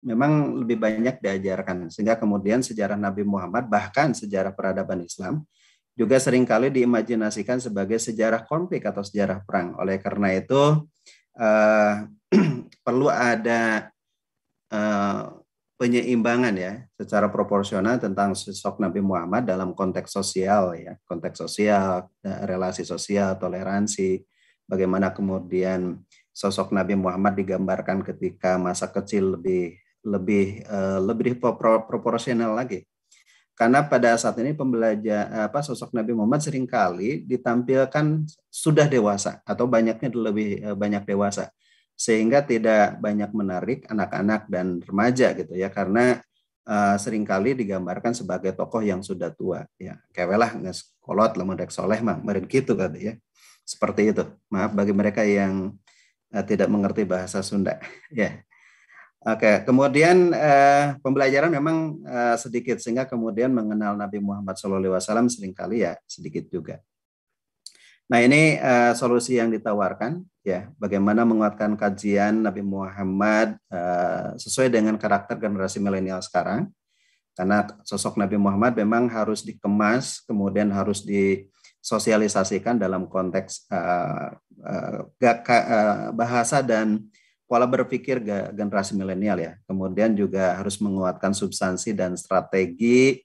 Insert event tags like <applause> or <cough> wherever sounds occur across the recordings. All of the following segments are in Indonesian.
memang lebih banyak diajarkan sehingga kemudian sejarah Nabi Muhammad bahkan sejarah peradaban Islam juga seringkali diimajinasikan sebagai sejarah konflik atau sejarah perang. Oleh karena itu eh, <clears throat> perlu ada eh, penyeimbangan ya secara proporsional tentang sosok Nabi Muhammad dalam konteks sosial ya, konteks sosial, eh, relasi sosial, toleransi, bagaimana kemudian sosok Nabi Muhammad digambarkan ketika masa kecil lebih lebih eh, lebih proporsional lagi. Karena pada saat ini pembelajar apa sosok Nabi Muhammad seringkali ditampilkan sudah dewasa atau banyaknya lebih eh, banyak dewasa sehingga tidak banyak menarik anak-anak dan remaja gitu ya karena uh, seringkali digambarkan sebagai tokoh yang sudah tua ya kewelah nggak kolot lemudek soleh mah meren gitu kan ya seperti itu maaf bagi mereka yang uh, tidak mengerti bahasa Sunda <laughs> ya Oke, kemudian eh, pembelajaran memang eh, sedikit sehingga kemudian mengenal Nabi Muhammad SAW seringkali ya sedikit juga. Nah ini eh, solusi yang ditawarkan ya, bagaimana menguatkan kajian Nabi Muhammad eh, sesuai dengan karakter generasi milenial sekarang. Karena sosok Nabi Muhammad memang harus dikemas, kemudian harus disosialisasikan dalam konteks uh, uh, bahasa dan pola berpikir generasi milenial ya. Kemudian juga harus menguatkan substansi dan strategi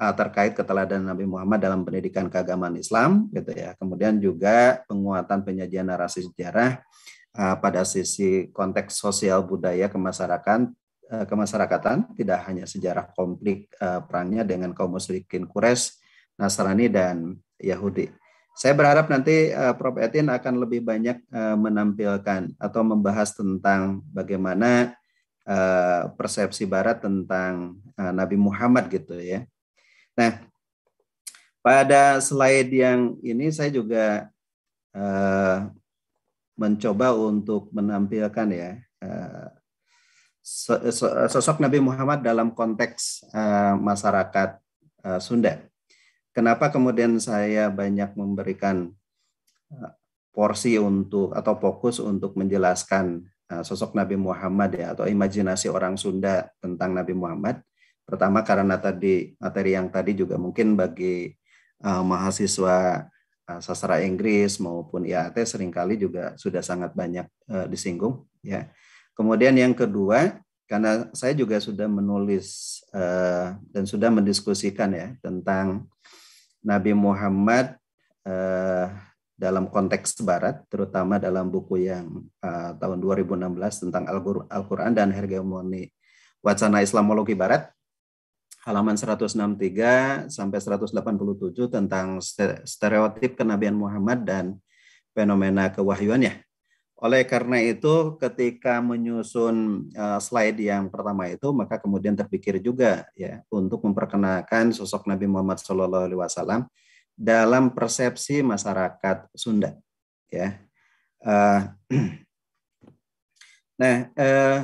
uh, terkait keteladanan Nabi Muhammad dalam pendidikan keagamaan Islam gitu ya. Kemudian juga penguatan penyajian narasi sejarah uh, pada sisi konteks sosial budaya kemasyarakatan eh, kemasyarakatan tidak hanya sejarah konflik uh, perangnya dengan kaum musyrikin Quraisy, Nasrani dan Yahudi saya berharap nanti uh, Prof. Etin akan lebih banyak uh, menampilkan atau membahas tentang bagaimana uh, persepsi Barat tentang uh, Nabi Muhammad gitu ya. Nah, pada slide yang ini saya juga uh, mencoba untuk menampilkan ya uh, sosok Nabi Muhammad dalam konteks uh, masyarakat uh, Sunda. Kenapa kemudian saya banyak memberikan eh, porsi untuk atau fokus untuk menjelaskan eh, sosok Nabi Muhammad ya atau imajinasi orang Sunda tentang Nabi Muhammad. Pertama karena tadi materi yang tadi juga mungkin bagi uh, mahasiswa uh, sastra Inggris maupun IAT seringkali juga sudah sangat banyak uh, disinggung ya. Kemudian yang kedua karena saya juga sudah menulis uh, dan sudah mendiskusikan ya tentang Nabi Muhammad eh, dalam konteks Barat, terutama dalam buku yang eh, tahun 2016 tentang Al-Quran dan Hegemoni Wacana Islamologi Barat, halaman 163 sampai 187 tentang stereotip kenabian Muhammad dan fenomena kewahyuannya. Oleh karena itu, ketika menyusun eh, slide yang pertama itu, maka kemudian terpikir juga ya untuk memperkenalkan sosok Nabi Muhammad SAW dalam persepsi masyarakat Sunda. Ya, eh, <clears throat> nah, uh,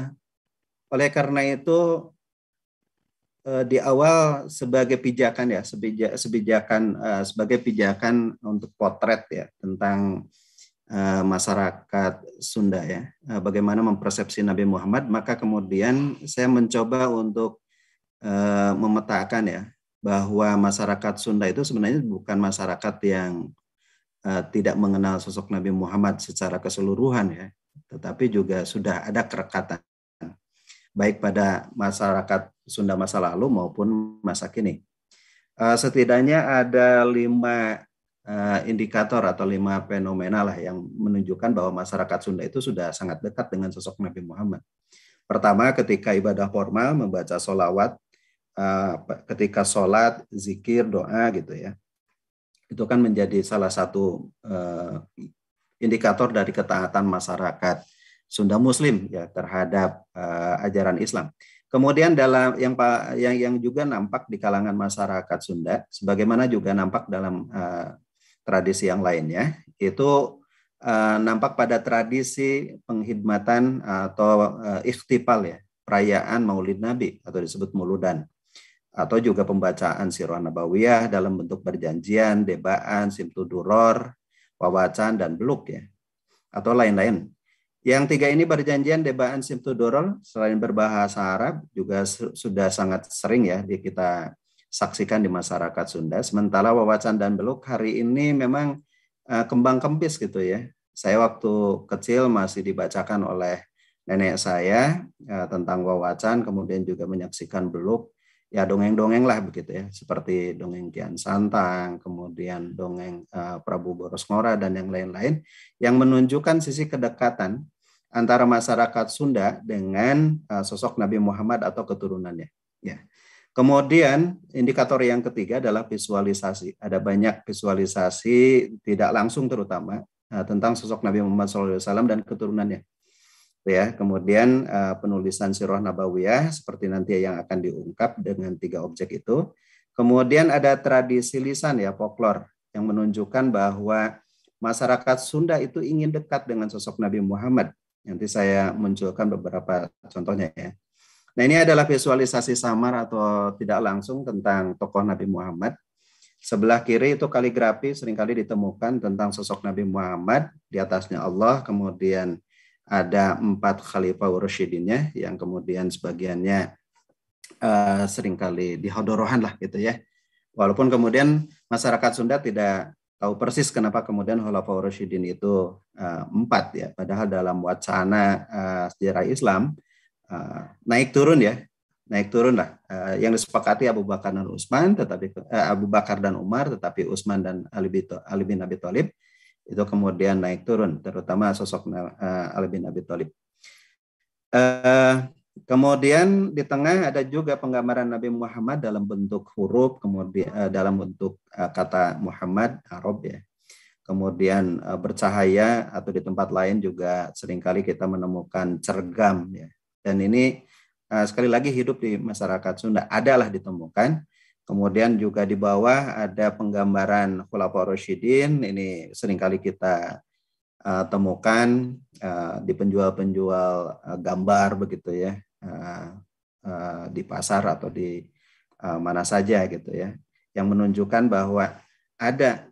oleh karena itu di awal sebagai pijakan ya, sebijak sebijakan sebagai pijakan untuk potret ya tentang Eh, masyarakat Sunda ya, eh, bagaimana mempersepsi Nabi Muhammad, maka kemudian saya mencoba untuk eh, memetakan ya bahwa masyarakat Sunda itu sebenarnya bukan masyarakat yang tidak mengenal sosok Nabi Muhammad secara keseluruhan ya, tetapi juga sudah ada kerekatan baik pada masyarakat Sunda masa lalu maupun masa kini. setidaknya ada lima Eh, indikator atau lima fenomena lah yang menunjukkan bahwa masyarakat Sunda itu sudah sangat dekat dengan sosok Nabi Muhammad. Pertama, ketika ibadah formal membaca solawat, eh, ketika sholat, zikir, doa gitu ya, itu kan menjadi salah satu eh, indikator dari ketaatan masyarakat Sunda Muslim ya terhadap ajaran Islam. Kemudian dalam yang yang yang juga nampak di kalangan masyarakat Sunda, sebagaimana juga nampak dalam tradisi yang lainnya itu uh, nampak pada tradisi penghidmatan atau uh, ya perayaan Maulid Nabi atau disebut Muludan atau juga pembacaan Sirah Nabawiyah dalam bentuk berjanjian, debaan, simtuduror, wawacan dan beluk ya atau lain-lain. Yang tiga ini berjanjian debaan simtuduror selain berbahasa Arab juga sudah sangat sering ya di kita saksikan di masyarakat Sunda. Sementara wawasan dan beluk hari ini memang uh, kembang kempis gitu ya. Saya waktu kecil masih dibacakan oleh nenek saya uh, tentang wawasan kemudian juga menyaksikan beluk. Ya dongeng-dongeng lah begitu ya, seperti dongeng Kian Santang, kemudian dongeng uh, Prabu Ngora dan yang lain-lain yang menunjukkan sisi kedekatan antara masyarakat Sunda dengan uh, sosok Nabi Muhammad atau keturunannya. Ya. Kemudian indikator yang ketiga adalah visualisasi. Ada banyak visualisasi tidak langsung terutama eh, tentang sosok Nabi Muhammad SAW dan keturunannya. Ya, kemudian eh, penulisan Sirah Nabawiyah seperti nanti yang akan diungkap dengan tiga objek itu. Kemudian ada tradisi lisan ya folklore yang menunjukkan bahwa masyarakat Sunda itu ingin dekat dengan sosok Nabi Muhammad. Nanti saya munculkan beberapa contohnya ya. Nah ini adalah visualisasi samar atau tidak langsung tentang tokoh Nabi Muhammad. Sebelah kiri itu kaligrafi seringkali ditemukan tentang sosok Nabi Muhammad. Di atasnya Allah, kemudian ada empat khalifah Urshidinnya yang kemudian sebagiannya uh, seringkali dihodorohan lah gitu ya. Walaupun kemudian masyarakat Sunda tidak tahu persis kenapa kemudian Khalifah Rasyidin itu uh, empat ya. Padahal dalam wacana uh, sejarah Islam Eh, naik turun ya, naik turun lah. Uh, yang disepakati Abu Bakar dan Utsman, tetapi uh, Abu Bakar dan Umar, tetapi Utsman dan Ali, Bito, Ali bin Abi Thalib itu kemudian naik turun, terutama sosok uh, Ali bin Abi Thalib. Uh, kemudian di tengah ada juga penggambaran Nabi Muhammad dalam bentuk huruf, kemudian uh, dalam bentuk uh, kata Muhammad Arab ya. Kemudian uh, bercahaya atau di tempat lain juga seringkali kita menemukan cergam ya dan ini uh, sekali lagi hidup di masyarakat Sunda adalah ditemukan. Kemudian juga di bawah ada penggambaran Khulafa Rasyidin. Ini seringkali kita uh, temukan uh, di penjual-penjual uh, gambar begitu ya. Uh, uh, di pasar atau di uh, mana saja gitu ya. Yang menunjukkan bahwa ada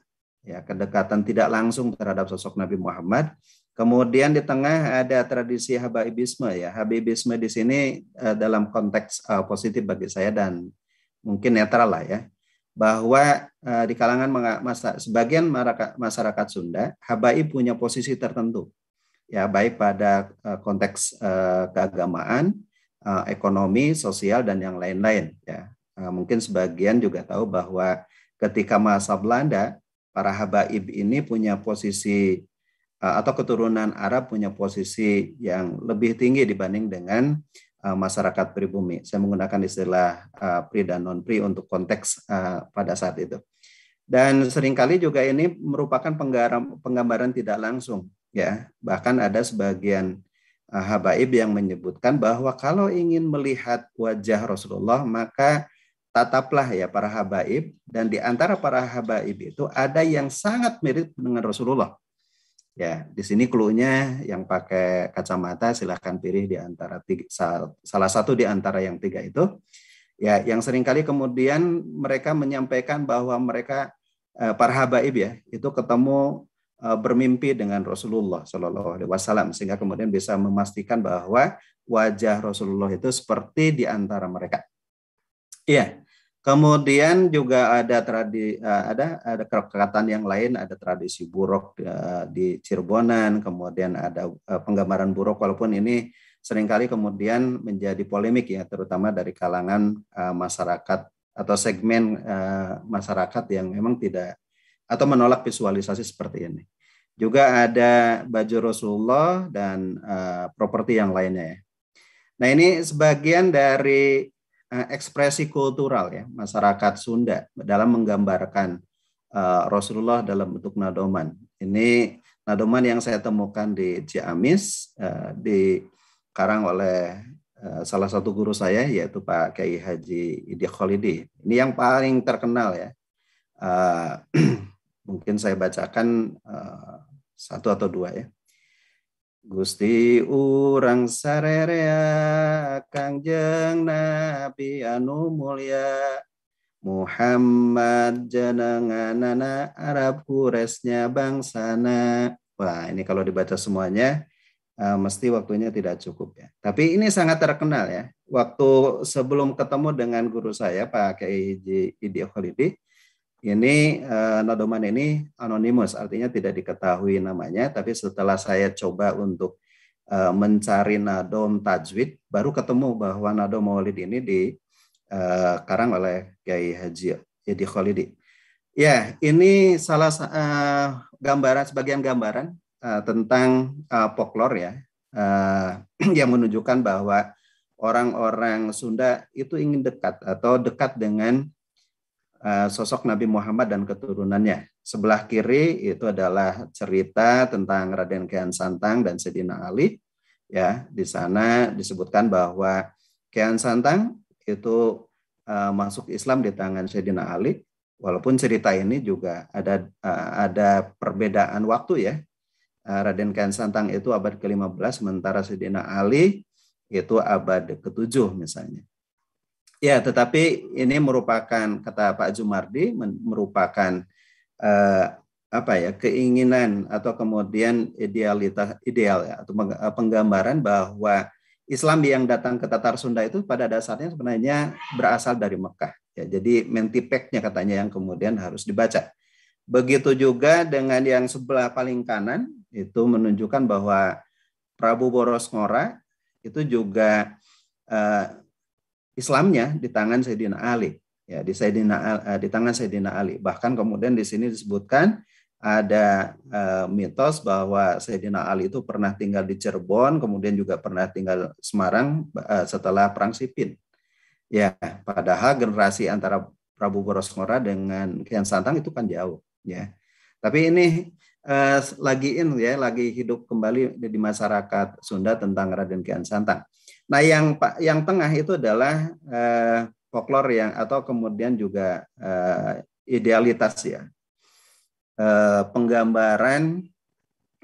ya kedekatan tidak langsung terhadap sosok Nabi Muhammad Kemudian di tengah ada tradisi Habaibisme ya. Habibisme di sini uh, dalam konteks uh, positif bagi saya dan mungkin netral lah ya. Bahwa uh, di kalangan masa, sebagian masyarakat Sunda, Habaib punya posisi tertentu. Ya, baik pada uh, konteks uh, keagamaan, uh, ekonomi, sosial dan yang lain-lain ya. Uh, mungkin sebagian juga tahu bahwa ketika masa Belanda, para habaib ini punya posisi Eh, atau keturunan Arab punya posisi yang lebih tinggi dibanding dengan uh, masyarakat pribumi. Saya menggunakan istilah uh, eh, pri dan non pri untuk konteks uh, pada saat itu. Dan seringkali juga ini merupakan penggaram, penggambaran tidak langsung, ya. Bahkan ada sebagian uh, habaib yang menyebutkan bahwa kalau ingin melihat wajah Rasulullah maka tataplah ya para habaib dan di antara para habaib itu ada yang sangat mirip dengan Rasulullah Ya, di sini clue-nya yang pakai kacamata silahkan pilih di antara tiga, salah satu di antara yang tiga itu. Ya, yang seringkali kemudian mereka menyampaikan bahwa mereka eh, para habaib ya itu ketemu eh, bermimpi dengan Rasulullah Shallallahu Alaihi Wasallam sehingga kemudian bisa memastikan bahwa wajah Rasulullah itu seperti di antara mereka. Iya, Kemudian juga ada tradi eh, ada ada kekatan yang lain, ada tradisi buruk eh, di Cirebonan, kemudian ada eh, penggambaran buruk walaupun ini seringkali kemudian menjadi polemik ya terutama dari kalangan masyarakat atau segmen masyarakat yang memang tidak atau menolak visualisasi seperti ini. Juga ada baju Rasulullah dan properti yang lainnya ya. Nah, ini sebagian dari Eh, ekspresi kultural ya masyarakat Sunda dalam menggambarkan uh, Rasulullah dalam bentuk nadoman. Ini nadoman yang saya temukan di Ciamis uh, karang oleh uh, salah satu guru saya yaitu Pak Kiai Haji Idi Khalidi. Ini yang paling terkenal ya. Uh, <clears throat> mungkin saya bacakan uh, satu atau dua ya. Gusti urang sarerea Kangjeng Nabi anu mulia Muhammad jenenganana Arab kuresnya bangsana. Wah, ini kalau dibaca semuanya uh, mesti waktunya tidak cukup ya. Tapi ini sangat terkenal ya. Waktu sebelum ketemu dengan guru saya Pak Kiai Idi Khalidi, ini uh, nodoman ini anonimus, artinya tidak diketahui namanya. Tapi setelah saya coba untuk uh, mencari nadom tajwid, baru ketemu bahwa nadom maulid ini dikarang eh, karang oleh Kiai Haji jadi Khalidi. Ya, ini salah uh, gambaran sebagian gambaran uh, tentang uh, folklore ya, uh, <clears throat> yang menunjukkan bahwa orang-orang Sunda itu ingin dekat atau dekat dengan Eh, sosok Nabi Muhammad dan keturunannya. Sebelah kiri itu adalah cerita tentang Raden Kian Santang dan Sedina Ali. Ya, di sana disebutkan bahwa Kian Santang itu uh, masuk Islam di tangan Sedina Ali. Walaupun cerita ini juga ada uh, ada perbedaan waktu ya. Uh, Raden Kian Santang itu abad ke-15 sementara Sedina Ali itu abad ke-7 misalnya. Ya, tetapi ini merupakan kata Pak Jumardi merupakan eh, apa ya keinginan atau kemudian idealitas ideal ya, atau eh, penggambaran bahwa Islam yang datang ke Tatar Sunda itu pada dasarnya sebenarnya berasal dari Mekah. Ya, jadi mentipeknya katanya yang kemudian harus dibaca. Begitu juga dengan yang sebelah paling kanan itu menunjukkan bahwa Prabu Boros Ngora itu juga eh, Islamnya di tangan Sayyidina Ali ya di Sayyidina eh, di tangan Sayyidina Ali bahkan kemudian di sini disebutkan ada eh, mitos bahwa Sayyidina Ali itu pernah tinggal di Cirebon, kemudian juga pernah tinggal Semarang eh, setelah Perang Sipin. Ya, padahal generasi antara Prabu Borosmora dengan Kian Santang itu kan jauh, ya. Tapi ini uh, lagi ya, lagi hidup kembali di masyarakat Sunda tentang Raden Kian Santang. Nah, yang yang tengah itu adalah eh, folklor yang atau kemudian juga eh, idealitas ya. Eh, penggambaran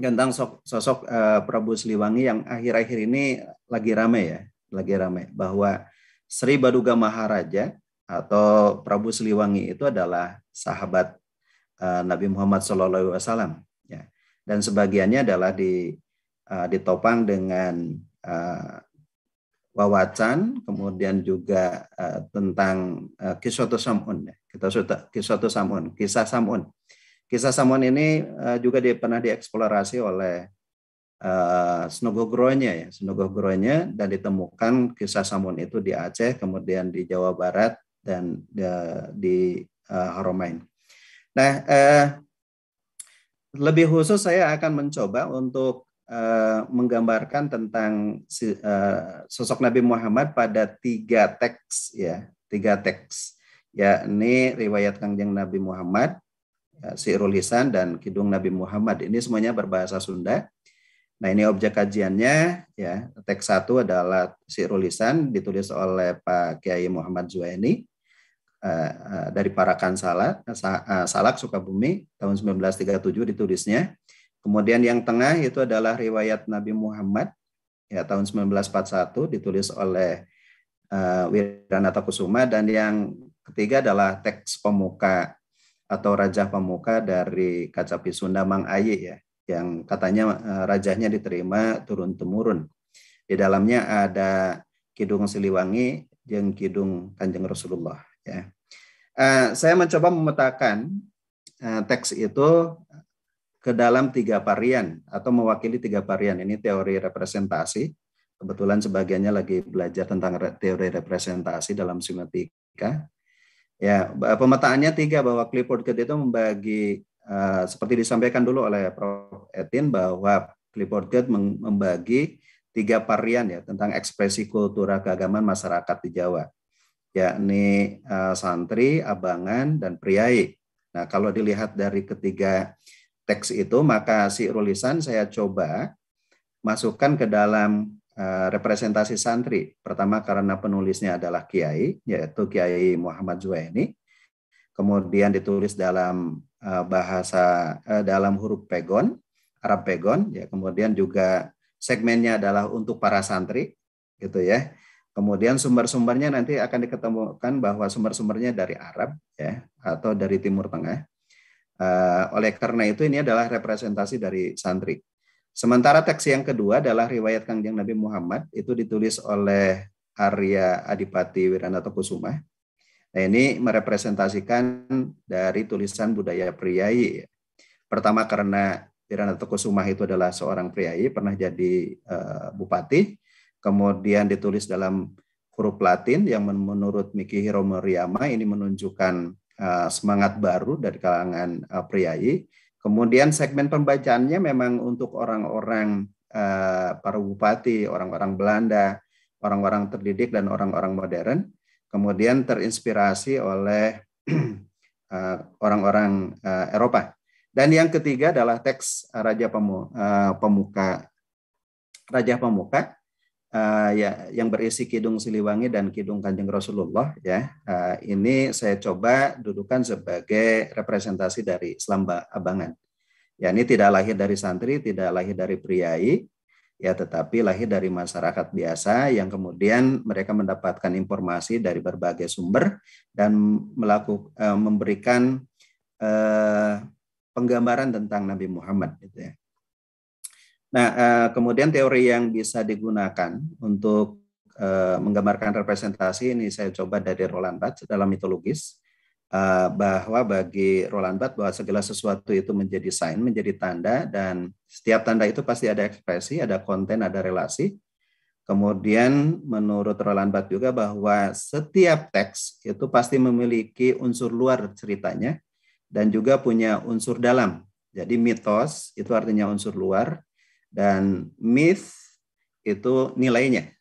tentang sosok, sosok eh, Prabu Siliwangi yang akhir-akhir ini lagi ramai ya, lagi ramai bahwa Sri Baduga Maharaja atau Prabu Siliwangi itu adalah sahabat eh, Nabi Muhammad SAW ya. Dan sebagiannya adalah eh, ditopang dengan eh, wawacan, kemudian juga uh, tentang uh, eh, kisoto samun, kita sudah kisoto samun, kisah samun. Kisah samun ini uh, juga di, pernah dieksplorasi oleh uh, Snogogronya ya, Snogogronya dan ditemukan kisah samun itu di Aceh, kemudian di Jawa Barat dan uh, di uh, Haromain. Nah, uh, lebih khusus saya akan mencoba untuk Eh, menggambarkan tentang uh, sosok Nabi Muhammad pada tiga teks ya tiga teks yakni riwayat Kangjeng Nabi Muhammad ya, Rulisan dan Kidung Nabi Muhammad ini semuanya berbahasa Sunda nah ini objek kajiannya ya teks satu adalah si Rulisan ditulis oleh Pak Kiai Muhammad Zuaini eh, dari Parakan Salak, Salak Sukabumi tahun 1937 ditulisnya. Kemudian yang tengah itu adalah riwayat Nabi Muhammad ya tahun 1941 ditulis oleh uh, Wiranata Kusuma dan yang ketiga adalah teks pemuka atau raja pemuka dari Kacapi Sunda Mang Ayi ya yang katanya uh, eh, rajahnya diterima turun temurun. Di dalamnya ada Kidung Siliwangi yang Kidung Kanjeng Rasulullah ya. Uh, saya mencoba memetakan uh, teks itu ke dalam tiga varian atau mewakili tiga varian. Ini teori representasi. Kebetulan sebagiannya lagi belajar tentang teori representasi dalam semiotika. Ya, pemetaannya tiga bahwa Clifford Geertz itu membagi uh, seperti disampaikan dulu oleh Prof. Etin bahwa Clifford Geertz membagi tiga varian ya tentang ekspresi kultura keagamaan masyarakat di Jawa yakni uh, santri, abangan, dan priai. Nah, kalau dilihat dari ketiga teks itu, maka si rulisan saya coba masukkan ke dalam eh, representasi santri. Pertama karena penulisnya adalah Kiai, yaitu Kiai Muhammad Zuhaini. Kemudian ditulis dalam eh, bahasa eh, dalam huruf pegon, Arab pegon. Ya, kemudian juga segmennya adalah untuk para santri, gitu ya. Kemudian sumber-sumbernya nanti akan diketemukan bahwa sumber-sumbernya dari Arab ya atau dari Timur Tengah. Eh, oleh karena itu ini adalah representasi dari santri. Sementara teks yang kedua adalah riwayat Kangjeng Nabi Muhammad itu ditulis oleh Arya Adipati Wiranata Kusuma. Nah, ini merepresentasikan dari tulisan budaya priayi. Pertama karena Wiranata Kusuma itu adalah seorang priayi, pernah jadi uh, bupati, kemudian ditulis dalam huruf Latin yang menurut Mikihiro Moriyama ini menunjukkan Eh, semangat baru dari kalangan uh, priayi. Kemudian segmen pembacaannya memang untuk orang-orang uh, para bupati, orang-orang Belanda, orang-orang terdidik dan orang-orang modern. Kemudian terinspirasi oleh <clears throat> orang-orang uh, Eropa. Dan yang ketiga adalah teks Raja Pemuka Raja Pemuka Eh, ya yang berisi Kidung Siliwangi dan Kidung Kanjeng Rasulullah ya. Uh, ini saya coba dudukan sebagai representasi dari Islam Abangan. Ya ini tidak lahir dari santri, tidak lahir dari priai, ya tetapi lahir dari masyarakat biasa yang kemudian mereka mendapatkan informasi dari berbagai sumber dan melakukan uh, eh, memberikan uh, penggambaran tentang Nabi Muhammad gitu ya. Nah, eh, kemudian teori yang bisa digunakan untuk eh, menggambarkan representasi ini saya coba dari Roland Barthes dalam mitologis eh, bahwa bagi Roland Barthes bahwa segala sesuatu itu menjadi sign, menjadi tanda dan setiap tanda itu pasti ada ekspresi, ada konten, ada relasi. Kemudian menurut Roland Barthes juga bahwa setiap teks itu pasti memiliki unsur luar ceritanya dan juga punya unsur dalam. Jadi mitos itu artinya unsur luar, dan myth itu nilainya.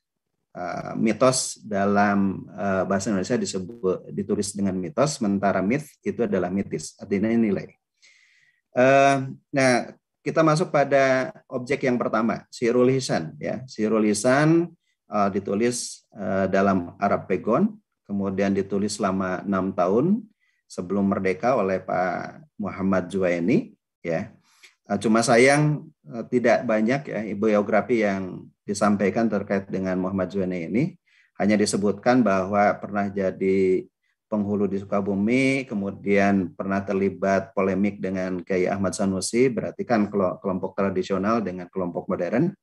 Uh, mitos dalam uh, bahasa Indonesia disebut ditulis dengan mitos, sementara myth itu adalah mitis, artinya nilai. Uh, nah, kita masuk pada objek yang pertama, Sirulisan Ya, Sirulisan uh, ditulis uh, dalam Arab Pegon, kemudian ditulis selama enam tahun sebelum merdeka oleh Pak Muhammad Juwaini. Ya, Eh, cuma sayang eh, tidak banyak ya biografi yang disampaikan terkait dengan Muhammad Zuhani ini. Hanya disebutkan bahwa pernah jadi penghulu di Sukabumi, kemudian pernah terlibat polemik dengan Kiai Ahmad Sanusi, berarti kan kelompok tradisional dengan kelompok modern.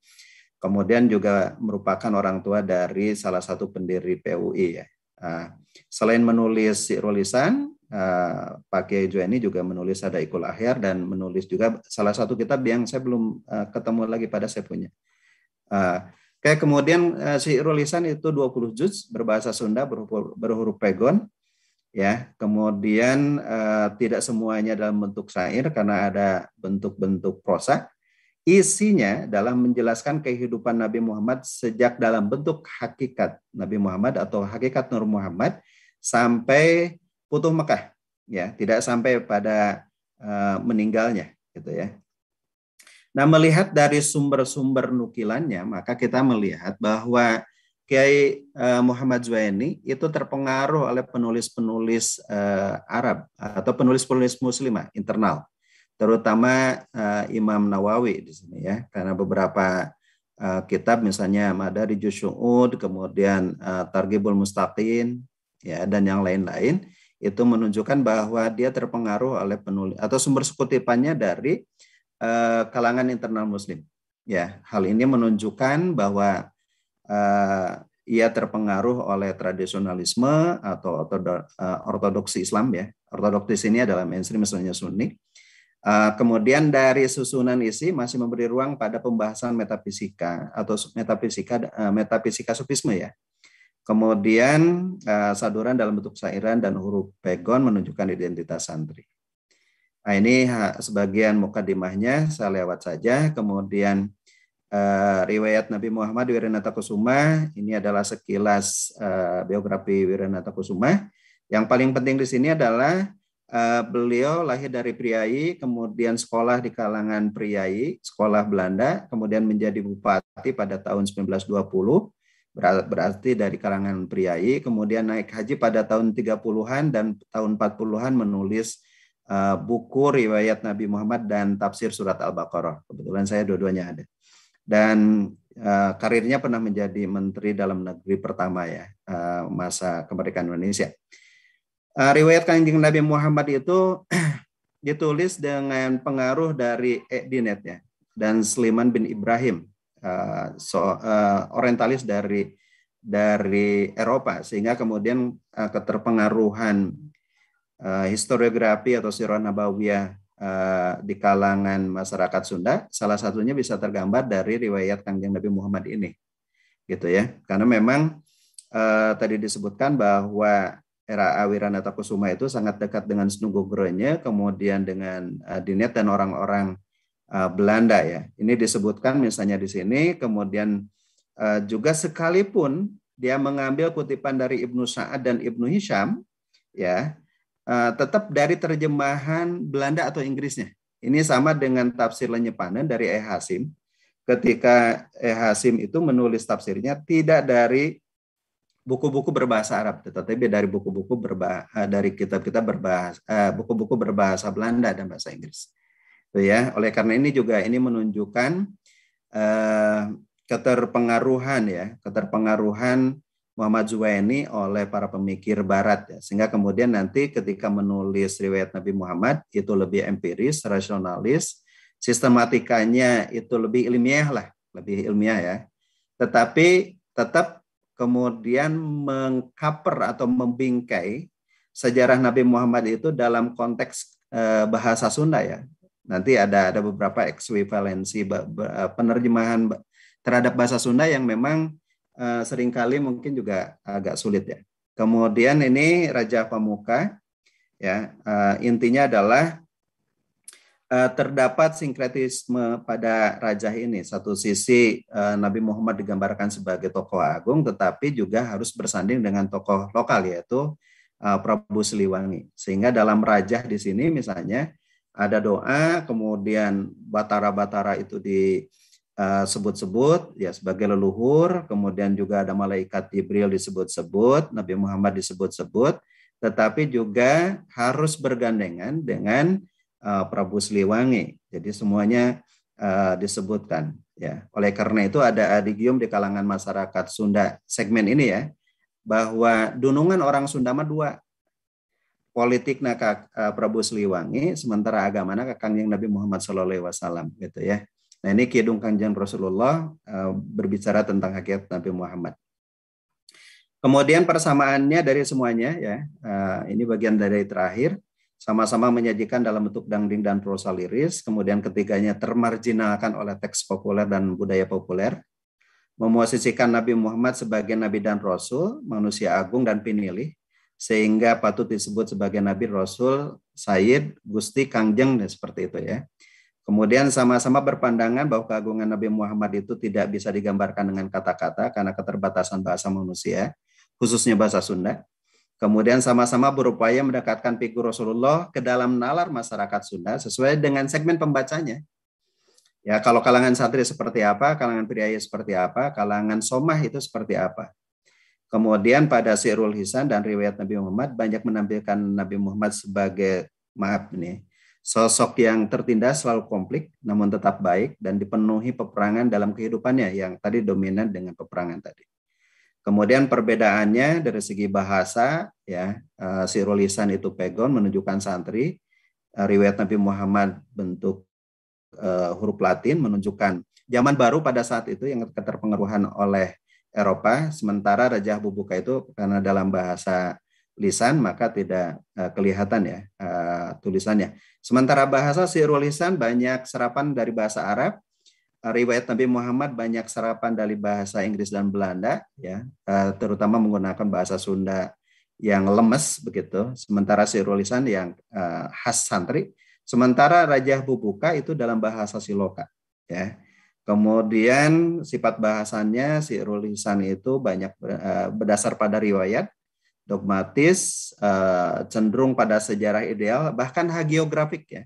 Kemudian juga merupakan orang tua dari salah satu pendiri PUI ya. Eh, selain menulis Rulisan, pakai eh, Pak Kiai juga menulis ada Ikul Akhir dan menulis juga salah satu kitab yang saya belum eh, ketemu lagi pada saya punya. Eh, kayak kemudian si Irulisan itu 20 juz berbahasa Sunda berhuruf, pegon ya. Kemudian uh, tidak semuanya dalam bentuk syair karena ada bentuk-bentuk prosa isinya dalam menjelaskan kehidupan Nabi Muhammad sejak dalam bentuk hakikat Nabi Muhammad atau hakikat Nur Muhammad sampai Putuh Mekah, ya tidak sampai pada eh, meninggalnya, gitu ya. Nah melihat dari sumber-sumber nukilannya, maka kita melihat bahwa Kiai eh, Muhammad Zuaini itu terpengaruh oleh penulis-penulis eh, Arab atau penulis-penulis Muslimah internal, terutama uh, Imam Nawawi di sini ya, karena beberapa uh, kitab misalnya Madari Jusyu'ud, kemudian uh, Targibul Mustaqin, ya dan yang lain-lain itu menunjukkan bahwa dia terpengaruh oleh penulis atau sumber sekutipannya dari uh, kalangan internal muslim. Ya, hal ini menunjukkan bahwa uh, ia terpengaruh oleh tradisionalisme atau eh, ortodoksi Islam ya. Ortodoksi ini adalah mainstream misalnya Sunni. kemudian dari susunan isi masih memberi ruang pada pembahasan metafisika atau metafisika uh, metafisika sufisme ya Kemudian uh, saduran dalam bentuk sairan dan huruf pegon menunjukkan identitas santri. Nah, ini sebagian mukadimahnya saya lewat saja. Kemudian uh, riwayat Nabi Muhammad Wiranata Kusuma ini adalah sekilas uh, biografi Wiranata Kusuma. Yang paling penting di sini adalah uh, beliau lahir dari priayi, kemudian sekolah di kalangan priayi, sekolah Belanda, kemudian menjadi bupati pada tahun 1920 Berarti dari kalangan priai, kemudian naik haji pada tahun 30-an dan tahun 40-an menulis uh, buku riwayat Nabi Muhammad dan tafsir surat Al-Baqarah. Kebetulan saya dua-duanya ada. Dan uh, karirnya pernah menjadi menteri dalam negeri pertama ya, uh, masa kemerdekaan Indonesia. Uh, riwayat Kanjeng Nabi Muhammad itu <clears throat> ditulis dengan pengaruh dari Edinet ya dan Sliman bin Ibrahim uh, so, uh, orientalis dari dari Eropa sehingga kemudian uh, keterpengaruhan uh, historiografi atau sirah nabawiyah uh, di kalangan masyarakat Sunda salah satunya bisa tergambar dari riwayat Kanjeng Nabi Muhammad ini gitu ya karena memang uh, tadi disebutkan bahwa era awiran atau Kusuma itu sangat dekat dengan Snugogoronya kemudian dengan uh, Dinet dan orang-orang Eh, Belanda ya. Ini disebutkan misalnya di sini, kemudian eh, juga sekalipun dia mengambil kutipan dari Ibnu Sa'ad dan Ibnu Hisham, ya, eh, tetap dari terjemahan Belanda atau Inggrisnya. Ini sama dengan tafsir Lenyepanen dari E. Hasim. Ketika E. Hasim itu menulis tafsirnya tidak dari buku-buku berbahasa Arab, tetapi dari buku-buku berbahasa, dari kitab-kitab berbahasa buku-buku berbahasa Belanda dan bahasa Inggris. Gitu ya oleh karena ini juga ini menunjukkan eh, keterpengaruhan ya keterpengaruhan Muhammad Zuwaini oleh para pemikir Barat ya. sehingga kemudian nanti ketika menulis riwayat Nabi Muhammad itu lebih empiris rasionalis sistematikanya itu lebih ilmiah lah lebih ilmiah ya tetapi tetap kemudian mengkaper atau membingkai sejarah Nabi Muhammad itu dalam konteks eh, bahasa Sunda ya Nanti ada ada beberapa ekuivalensi penerjemahan terhadap bahasa Sunda yang memang eh, seringkali mungkin juga agak sulit ya. Kemudian ini Raja Pamuka ya eh, intinya adalah eh, terdapat sinkretisme pada raja ini. Satu sisi Nabi Muhammad digambarkan sebagai tokoh agung, tetapi juga harus bersanding dengan tokoh lokal yaitu Prabu Siliwangi. Sehingga dalam raja di sini misalnya ada doa, kemudian batara-batara itu disebut-sebut eh, ya sebagai leluhur, kemudian juga ada malaikat Jibril disebut-sebut, Nabi Muhammad disebut-sebut, tetapi juga harus bergandengan dengan uh, Prabu Siliwangi. Jadi semuanya uh, disebutkan ya. Oleh karena itu ada adigium di kalangan masyarakat Sunda segmen ini ya bahwa dunungan orang Sunda mah dua politik politiknya Kak eh, Prabu Siliwangi, sementara agama ke kanjeng Nabi Muhammad Sallallahu Alaihi Wasallam gitu ya. Nah ini Kidung kanjeng Rasulullah eh, berbicara tentang hakikat Nabi Muhammad. Kemudian persamaannya dari semuanya ya, eh, ini bagian dari terakhir, sama-sama menyajikan dalam bentuk dangding dan prosa liris, kemudian ketiganya termarjinalkan oleh teks populer dan budaya populer, memosisikan Nabi Muhammad sebagai Nabi dan Rasul, manusia agung dan pinilih, sehingga patut disebut sebagai Nabi Rasul, Said Gusti, Kangjeng, dan seperti itu ya. Kemudian sama-sama berpandangan bahwa keagungan Nabi Muhammad itu tidak bisa digambarkan dengan kata-kata karena keterbatasan bahasa manusia, khususnya bahasa Sunda. Kemudian sama-sama berupaya mendekatkan figur Rasulullah ke dalam nalar masyarakat Sunda sesuai dengan segmen pembacanya. Ya, kalau kalangan santri seperti apa, kalangan priaya seperti apa, kalangan somah itu seperti apa. Kemudian pada Sirul Hisan dan riwayat Nabi Muhammad banyak menampilkan Nabi Muhammad sebagai maaf nih sosok yang tertindas selalu konflik namun tetap baik dan dipenuhi peperangan dalam kehidupannya yang tadi dominan dengan peperangan tadi. Kemudian perbedaannya dari segi bahasa ya eh, Sirul Hisan itu pegon menunjukkan santri, eh, riwayat Nabi Muhammad bentuk eh, huruf Latin menunjukkan zaman baru pada saat itu yang keterpengaruhan oleh Eropa, sementara Raja Bubuka itu karena dalam bahasa lisan maka tidak uh, kelihatan ya uh, tulisannya. Sementara bahasa Sirul lisan banyak serapan dari bahasa Arab, eh, riwayat Nabi Muhammad banyak serapan dari bahasa Inggris dan Belanda ya, terutama menggunakan bahasa Sunda yang lemes begitu. Sementara Sirulisan yang uh, khas santri, sementara Raja Bubuka itu dalam bahasa Siloka ya. Kemudian sifat bahasannya si rulisan itu banyak eh, berdasar pada riwayat, dogmatis, eh, cenderung pada sejarah ideal, bahkan hagiografik ya.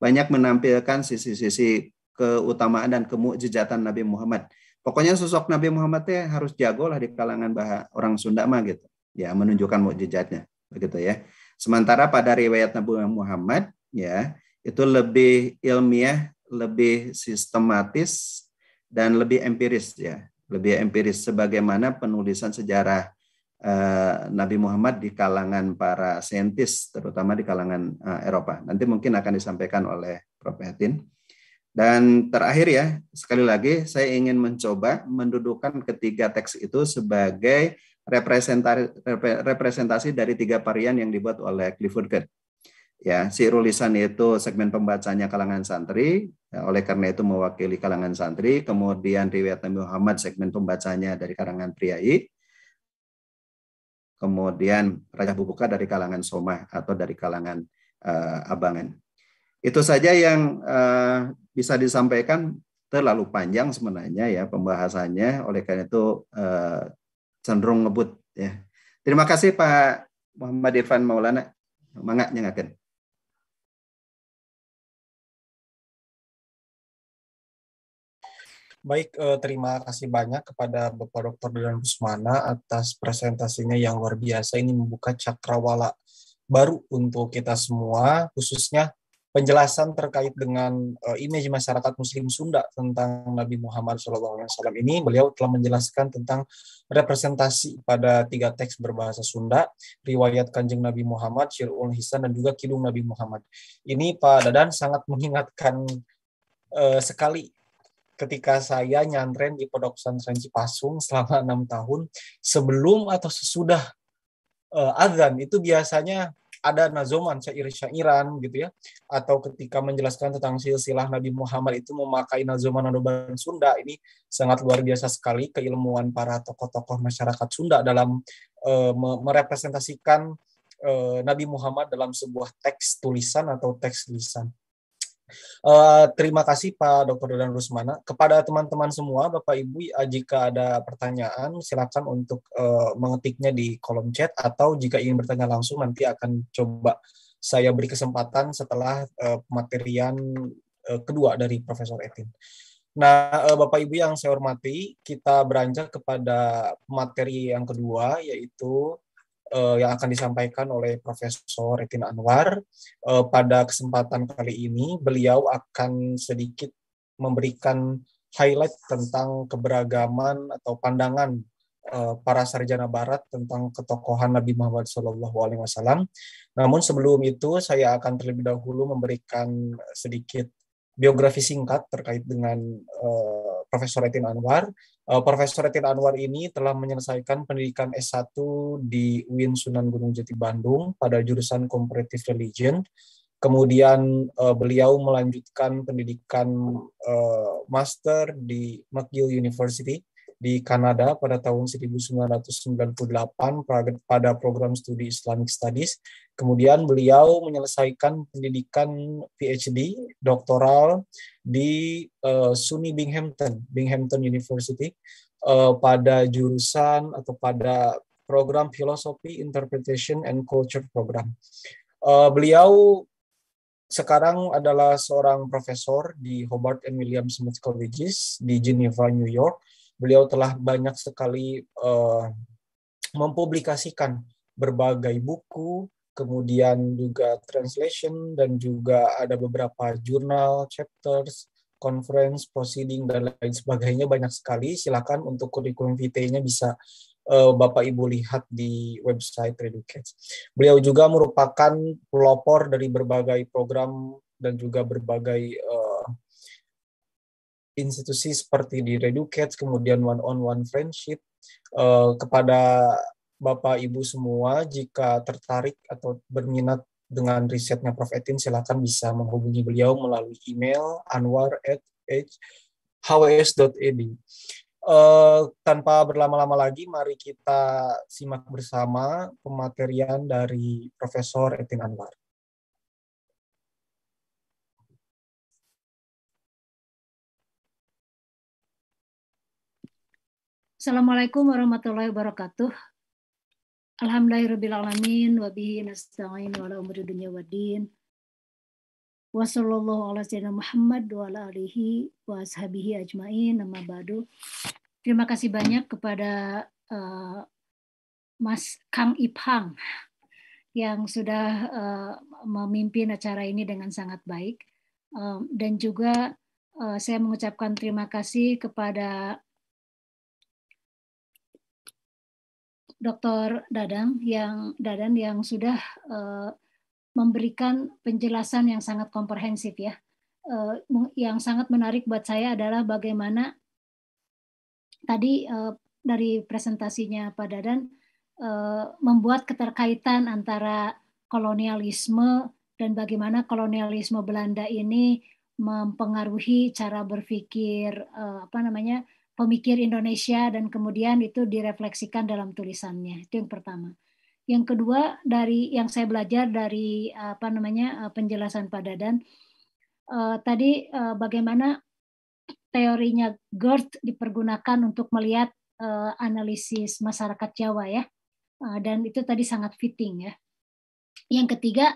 Banyak menampilkan sisi-sisi keutamaan dan kemujizatan Nabi Muhammad. Pokoknya sosok Nabi Muhammad ya harus jago lah di kalangan orang Sunda mah gitu. Ya menunjukkan mukjizatnya begitu ya. Sementara pada riwayat Nabi Muhammad ya itu lebih ilmiah lebih sistematis dan lebih empiris ya, lebih empiris sebagaimana penulisan sejarah eh, Nabi Muhammad di kalangan para saintis terutama di kalangan eh, Eropa. Nanti mungkin akan disampaikan oleh Prof. Hatin. Dan terakhir ya, sekali lagi saya ingin mencoba mendudukan ketiga teks itu sebagai representasi, dari tiga varian yang dibuat oleh Clifford Geertz ya si rulisan itu segmen pembacanya kalangan santri ya, oleh karena itu mewakili kalangan santri kemudian riwayat Nabi Muhammad segmen pembacanya dari kalangan priai kemudian Raja Bubuka dari kalangan somah atau dari kalangan uh, abangan itu saja yang uh, bisa disampaikan terlalu panjang sebenarnya ya pembahasannya oleh karena itu uh, cenderung ngebut ya terima kasih Pak Muhammad Irfan Maulana semangatnya nyengaken Baik, eh, terima kasih banyak kepada Bapak Dr. Dodan Rusmana atas presentasinya yang luar biasa. Ini membuka cakrawala baru untuk kita semua, khususnya penjelasan terkait dengan uh, image masyarakat Muslim Sunda tentang Nabi Muhammad SAW ini, beliau telah menjelaskan tentang representasi pada tiga teks berbahasa Sunda, riwayat Kanjeng Nabi Muhammad, Syirul Hisan, dan juga Kidung Nabi Muhammad. Ini Pak Dadan sangat mengingatkan uh, sekali ketika saya nyantren di Pondok Pesantren Cipasung selama enam tahun, sebelum atau sesudah uh, azan itu biasanya ada nazoman syair-syairan gitu ya atau ketika menjelaskan tentang silsilah Nabi Muhammad itu memakai nazoman nadoban Sunda ini sangat luar biasa sekali keilmuan para tokoh-tokoh masyarakat Sunda dalam uh, merepresentasikan uh, Nabi Muhammad dalam sebuah teks tulisan atau teks lisan. Eh, terima kasih Pak Dr. Dodan Rusmana. Kepada teman-teman semua, Bapak Ibu, ya, jika ada pertanyaan, silakan untuk uh, mengetiknya di kolom chat atau jika ingin bertanya langsung nanti akan coba saya beri kesempatan setelah uh, eh, materian uh, kedua dari Profesor Etin. Nah, uh, Bapak Ibu yang saya hormati, kita beranjak kepada materi yang kedua yaitu uh, yang akan disampaikan oleh Profesor Retin Anwar. Uh, pada kesempatan kali ini, beliau akan sedikit memberikan highlight tentang keberagaman atau pandangan uh, para sarjana Barat tentang ketokohan Nabi Muhammad SAW. Namun sebelum itu, saya akan terlebih dahulu memberikan sedikit biografi singkat terkait dengan uh, Profesor Etin Anwar. Uh, Profesor Etin Anwar ini telah menyelesaikan pendidikan S1 di UIN Sunan Gunung Jati Bandung pada jurusan Comparative Religion. Kemudian uh, beliau melanjutkan pendidikan uh, master di McGill University di Kanada pada tahun 1998 pada program studi Islamic Studies. Kemudian beliau menyelesaikan pendidikan PhD doktoral di uh, eh, SUNY Binghamton, Binghamton University uh, pada jurusan atau pada program Philosophy Interpretation and Culture Program. Uh, beliau sekarang adalah seorang profesor di Hobart and William Smith Colleges di Geneva, New York beliau telah banyak sekali uh, mempublikasikan berbagai buku, kemudian juga translation dan juga ada beberapa jurnal, chapters, conference, proceeding dan lain sebagainya banyak sekali. Silakan untuk kurikulum vitae-nya bisa uh, Bapak Ibu lihat di website Reducate. Beliau juga merupakan pelopor dari berbagai program dan juga berbagai eh, institusi seperti di Reducate, kemudian one on one friendship uh, kepada Bapak Ibu semua jika tertarik atau berminat dengan risetnya Prof Etin silakan bisa menghubungi beliau melalui email anwar@hws.ed. Uh, eh, tanpa berlama-lama lagi, mari kita simak bersama pematerian dari Profesor Etin Anwar. Assalamualaikum warahmatullahi wabarakatuh. Alhamdulillahirrabbilalamin, wabihi nasta'in wala umri dunia wa din. Wa sallallahu ala sayyidina Muhammad wa ala alihi wa ashabihi ajma'in, nama badu. Terima kasih banyak kepada uh, Mas Kang Ipang yang sudah uh, memimpin acara ini dengan sangat baik. Uh, dan juga uh, saya mengucapkan terima kasih kepada Dr. Dadang yang Dadan yang sudah uh, memberikan penjelasan yang sangat komprehensif ya. Uh, yang sangat menarik buat saya adalah bagaimana tadi uh, dari presentasinya Pak Dadan uh, membuat keterkaitan antara kolonialisme dan bagaimana kolonialisme Belanda ini mempengaruhi cara berpikir uh, apa namanya pemikir Indonesia dan kemudian itu direfleksikan dalam tulisannya. Itu yang pertama. Yang kedua dari yang saya belajar dari apa namanya eh, penjelasan Pak Dadan uh, tadi uh, bagaimana teorinya GERD dipergunakan untuk melihat uh, analisis masyarakat Jawa ya. dan itu tadi sangat fitting ya. Yang ketiga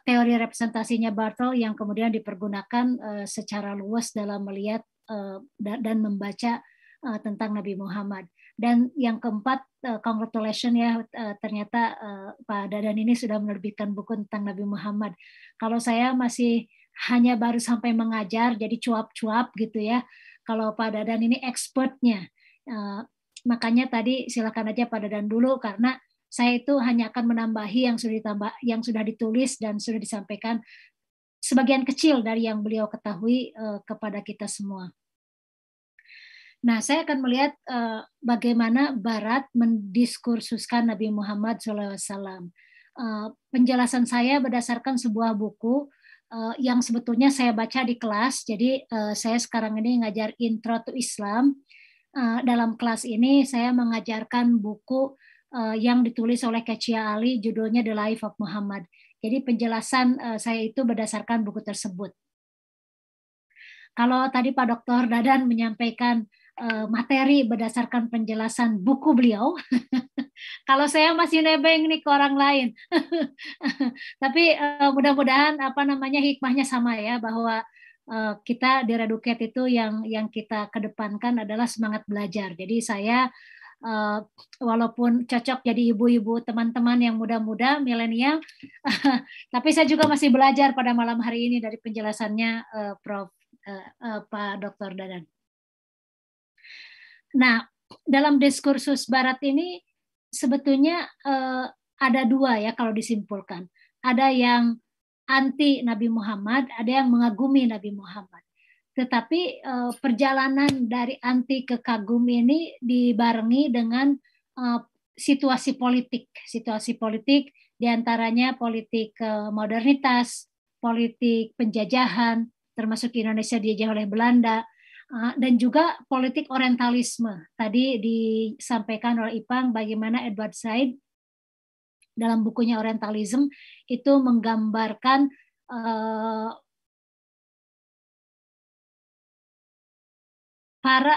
teori representasinya Bartol yang kemudian dipergunakan secara luas dalam melihat Eh, dan membaca eh, tentang Nabi Muhammad. Dan yang keempat, uh, eh, congratulations ya, ternyata Pak Dadan ini sudah menerbitkan buku tentang Nabi Muhammad. Kalau saya masih hanya baru sampai mengajar, jadi cuap-cuap gitu ya. Kalau Pak Dadan ini expertnya, makanya tadi silakan aja Pak Dadan dulu karena saya itu hanya akan menambahi yang sudah ditambah, yang sudah ditulis dan sudah disampaikan sebagian kecil dari yang beliau ketahui kepada kita semua. Nah, saya akan melihat uh, bagaimana Barat mendiskursuskan Nabi Muhammad SAW. Uh, eh, penjelasan saya berdasarkan sebuah buku uh, yang sebetulnya saya baca di kelas. Jadi uh, saya sekarang ini ngajar Intro to Islam. Uh, dalam kelas ini saya mengajarkan buku uh, yang ditulis oleh Kecia Ali, judulnya The Life of Muhammad. Jadi penjelasan uh, saya itu berdasarkan buku tersebut. Kalau tadi Pak Dr. Dadan menyampaikan Eh, materi berdasarkan penjelasan buku beliau. <laughs> Kalau saya masih nebeng nih ke orang lain. <laughs> Tapi eh, mudah-mudahan apa namanya hikmahnya sama ya bahwa eh, kita di Reduket itu yang yang kita kedepankan adalah semangat belajar. Jadi saya walaupun cocok jadi ibu-ibu teman-teman yang muda-muda milenial, <laughs> tapi saya juga masih belajar pada malam hari ini dari penjelasannya Prof. Pak Dr. Dadan. Nah, dalam diskursus Barat ini sebetulnya eh, ada dua ya kalau disimpulkan. Ada yang anti Nabi Muhammad, ada yang mengagumi Nabi Muhammad. Tetapi eh, perjalanan dari anti ke kagum ini dibarengi dengan eh, situasi politik, situasi politik diantaranya politik eh, modernitas, politik penjajahan, termasuk Indonesia dijajah oleh Belanda, Ah, dan juga politik orientalisme. Tadi disampaikan oleh Ipang bagaimana Edward Said dalam bukunya Orientalism itu menggambarkan eh, para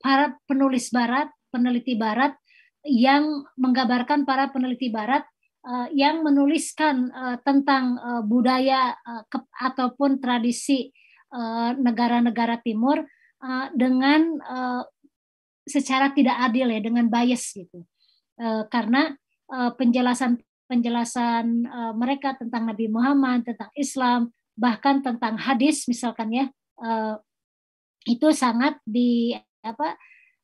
para penulis barat, peneliti barat yang menggambarkan para peneliti barat eh, yang menuliskan eh, tentang budaya ataupun tradisi negara -negara timur uh, dengan uh, secara tidak adil ya dengan bias gitu uh, karena uh, penjelasan penjelasan uh, mereka tentang Nabi Muhammad tentang Islam bahkan tentang hadis misalkan ya uh, itu sangat di apa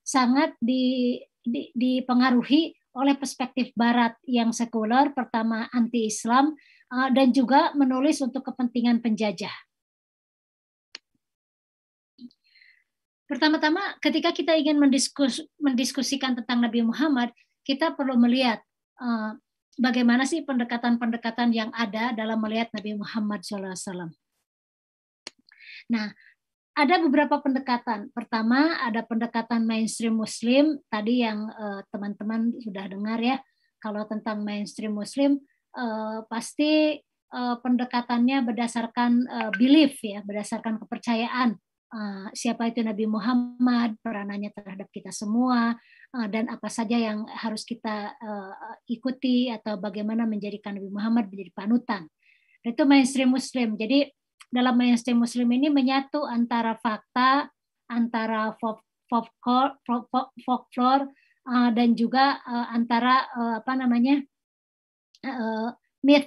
sangat di, di dipengaruhi oleh perspektif Barat yang sekuler pertama anti Islam uh, dan juga menulis untuk kepentingan penjajah Pertama-tama, ketika kita ingin mendiskus, mendiskusikan tentang Nabi Muhammad, kita perlu melihat uh, bagaimana sih pendekatan-pendekatan yang ada dalam melihat Nabi Muhammad SAW. Nah, ada beberapa pendekatan. Pertama, ada pendekatan mainstream Muslim tadi yang eh, teman-teman uh, sudah dengar ya. Kalau tentang mainstream Muslim, uh, pasti pendekatannya berdasarkan belief ya, berdasarkan kepercayaan Eh, siapa itu Nabi Muhammad, peranannya terhadap kita semua, eh, dan apa saja yang harus kita eh, ikuti atau bagaimana menjadikan Nabi Muhammad menjadi panutan. Itu mainstream Muslim. Jadi dalam mainstream Muslim ini menyatu antara fakta, antara folklore, dan juga antara apa namanya uh,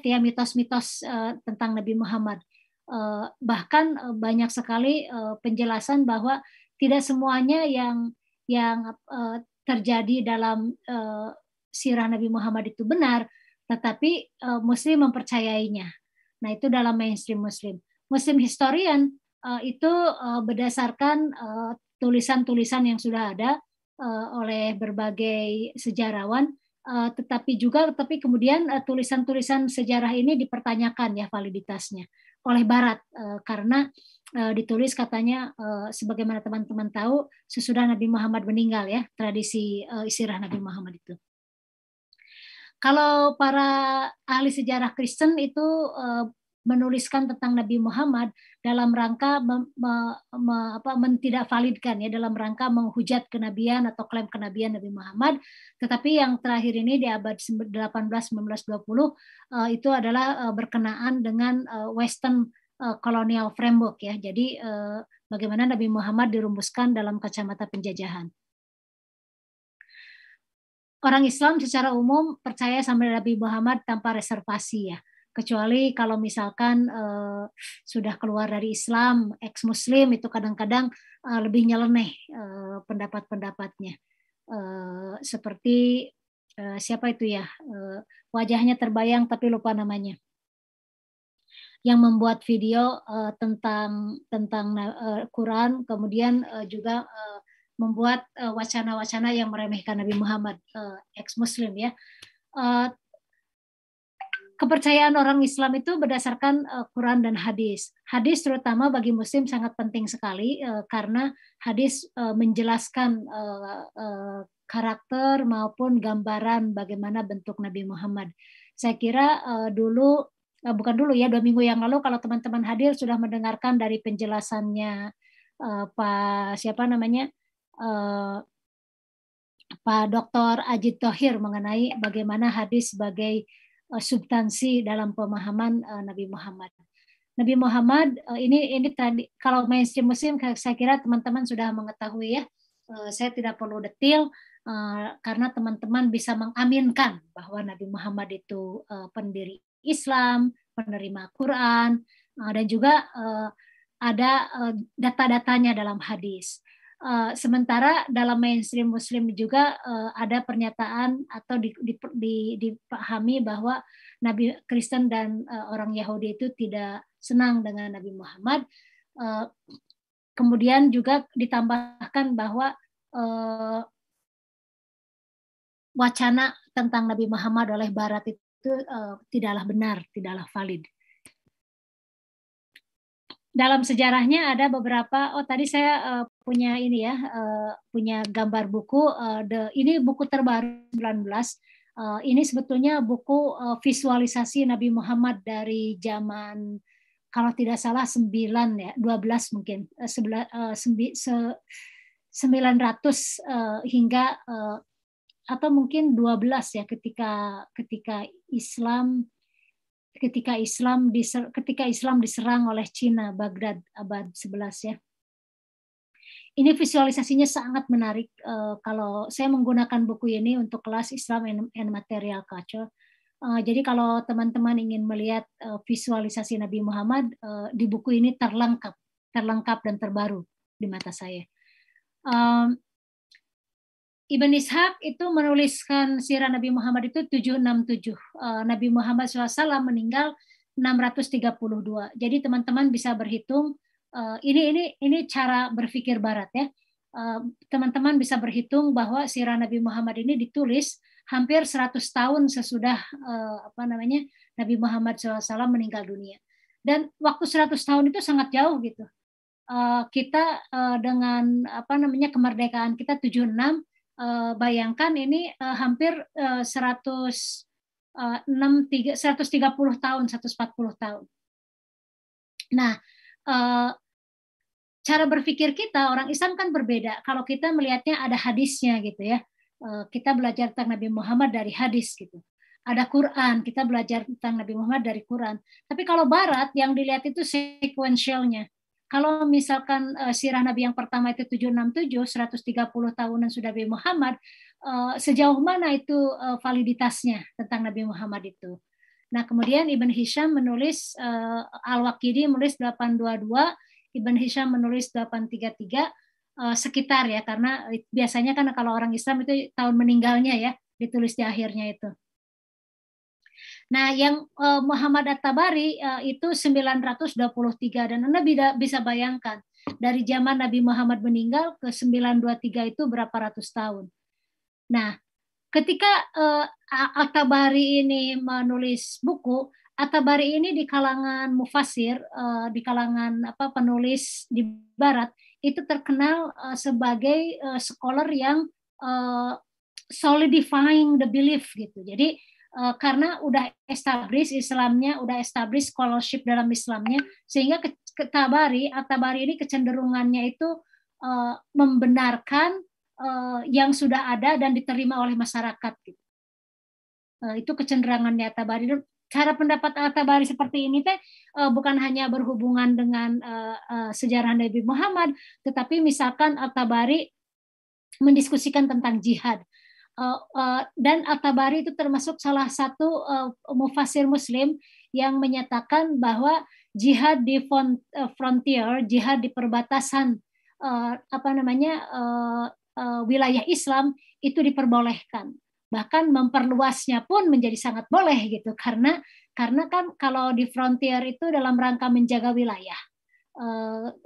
ya mitos-mitos tentang Nabi Muhammad. Eh, bahkan eh, banyak sekali eh, penjelasan bahwa tidak semuanya yang yang terjadi dalam sirah Nabi Muhammad itu benar, tetapi Muslim mempercayainya. Nah itu dalam mainstream Muslim. Muslim historian itu berdasarkan tulisan-tulisan yang sudah ada oleh berbagai sejarawan, tetapi juga tapi kemudian tulisan-tulisan sejarah ini dipertanyakan ya validitasnya oleh Barat eh, karena eh, ditulis katanya eh, sebagaimana teman-teman tahu sesudah Nabi Muhammad meninggal ya tradisi istirahat Nabi Muhammad itu. Kalau para ahli sejarah Kristen itu menuliskan tentang Nabi Muhammad dalam rangka mem, me, apa, mentidak validkan ya dalam rangka menghujat kenabian atau klaim kenabian Nabi Muhammad tetapi yang terakhir ini di abad 18 19 20 uh, itu adalah eh, berkenaan dengan eh, western uh, colonial framework ya jadi bagaimana Nabi Muhammad dirumuskan dalam kacamata penjajahan orang Islam secara umum percaya sama Nabi Muhammad tanpa reservasi ya kecuali kalau misalkan uh, sudah keluar dari Islam ex Muslim itu kadang-kadang uh, lebih nyeleneh uh, pendapat-pendapatnya uh, seperti uh, siapa itu ya uh, wajahnya terbayang tapi lupa namanya yang membuat video uh, tentang tentang uh, Quran kemudian uh, juga uh, membuat wacana-wacana uh, yang meremehkan Nabi Muhammad uh, ex Muslim ya uh, kepercayaan orang Islam itu berdasarkan uh, Quran dan hadis. Hadis terutama bagi muslim sangat penting sekali uh, karena hadis uh, menjelaskan uh, uh, karakter maupun gambaran bagaimana bentuk Nabi Muhammad. Saya kira uh, dulu uh, bukan dulu ya dua minggu yang lalu kalau teman-teman hadir sudah mendengarkan dari penjelasannya uh, Pak siapa namanya uh, Pak Dr. Ajit Tohir mengenai bagaimana hadis sebagai Eh, substansi dalam pemahaman eh, Nabi Muhammad. Nabi Muhammad eh, ini ini tadi kalau mainstream muslim saya kira teman-teman sudah mengetahui ya. Saya tidak perlu detil karena teman-teman bisa mengaminkan bahwa Nabi Muhammad itu pendiri Islam, penerima Quran dan juga ada data-datanya dalam hadis. Uh, sementara dalam mainstream Muslim juga uh, ada pernyataan atau di, di, di, dipahami bahwa Nabi Kristen dan uh, orang Yahudi itu tidak senang dengan Nabi Muhammad. Uh, kemudian juga ditambahkan bahwa uh, wacana tentang Nabi Muhammad oleh Barat itu uh, tidaklah benar, tidaklah valid dalam sejarahnya ada beberapa oh tadi saya uh, punya ini ya uh, punya gambar buku uh, the ini buku terbaru 19 uh, ini sebetulnya buku uh, visualisasi Nabi Muhammad dari zaman kalau tidak salah 9 ya 12 mungkin uh, 11 uh, 900 uh, hingga uh, atau mungkin 12 ya ketika ketika Islam ketika Islam diser, ketika Islam diserang oleh Cina Baghdad abad 11 ya. Ini visualisasinya sangat menarik e, kalau saya menggunakan buku ini untuk kelas Islam and, and Material Culture. E, jadi kalau teman-teman ingin melihat e, visualisasi Nabi Muhammad e, di buku ini terlengkap, terlengkap dan terbaru di mata saya. Um, Ibn Ishaq itu menuliskan sirah Nabi Muhammad itu 767. Eh, Nabi Muhammad SAW meninggal 632. Jadi teman-teman bisa berhitung eh, ini ini ini cara berpikir barat ya. Eh, teman-teman bisa berhitung bahwa sirah Nabi Muhammad ini ditulis hampir 100 tahun sesudah apa namanya Nabi Muhammad SAW meninggal dunia. Dan waktu 100 tahun itu sangat jauh gitu. Kita dengan apa namanya kemerdekaan kita 76 Eh, bayangkan ini eh, hampir uh, 100 uh, 6, 3, 130 tahun, 140 tahun. Nah, eh, cara berpikir kita orang Islam kan berbeda. Kalau kita melihatnya ada hadisnya gitu ya. Kita belajar tentang Nabi Muhammad dari hadis gitu. Ada Quran, kita belajar tentang Nabi Muhammad dari Quran. Tapi kalau Barat yang dilihat itu sequentialnya. Kalau misalkan uh, sirah Nabi yang pertama itu 767, 130 tahunan sudah Nabi Muhammad, uh, sejauh mana itu uh, validitasnya tentang Nabi Muhammad itu? Nah, kemudian Ibn Hisham menulis uh, Al-Waqidi menulis 822, Ibn Hisham menulis 833 uh, sekitar ya karena biasanya kan kalau orang Islam itu tahun meninggalnya ya ditulis di akhirnya itu. Nah, yang uh, Muhammad At-Tabari uh, itu 923 dan Anda bisa bayangkan dari zaman Nabi Muhammad meninggal ke 923 itu berapa ratus tahun. Nah, ketika uh, At-Tabari ini menulis buku, At-Tabari ini di kalangan mufasir, uh, di kalangan apa penulis di barat itu terkenal uh, sebagai uh, scholar yang uh, solidifying the belief gitu. Jadi Eh, karena udah established Islamnya, udah established scholarship dalam Islamnya, sehingga ketabari ke eh, Tabari, ini kecenderungannya itu uh, membenarkan uh, yang sudah ada dan diterima oleh masyarakat. Gitu. Uh, itu kecenderungannya Atabari. tabari Cara pendapat Atabari tabari seperti ini teh bukan hanya berhubungan dengan sejarah Nabi Muhammad, tetapi misalkan Atabari tabari mendiskusikan tentang jihad Eh, eh, dan Atabari itu termasuk salah satu uh, mufasir Muslim yang menyatakan bahwa jihad di frontier, jihad di perbatasan uh, apa namanya uh, uh, wilayah Islam itu diperbolehkan. Bahkan memperluasnya pun menjadi sangat boleh gitu karena karena kan kalau di frontier itu dalam rangka menjaga wilayah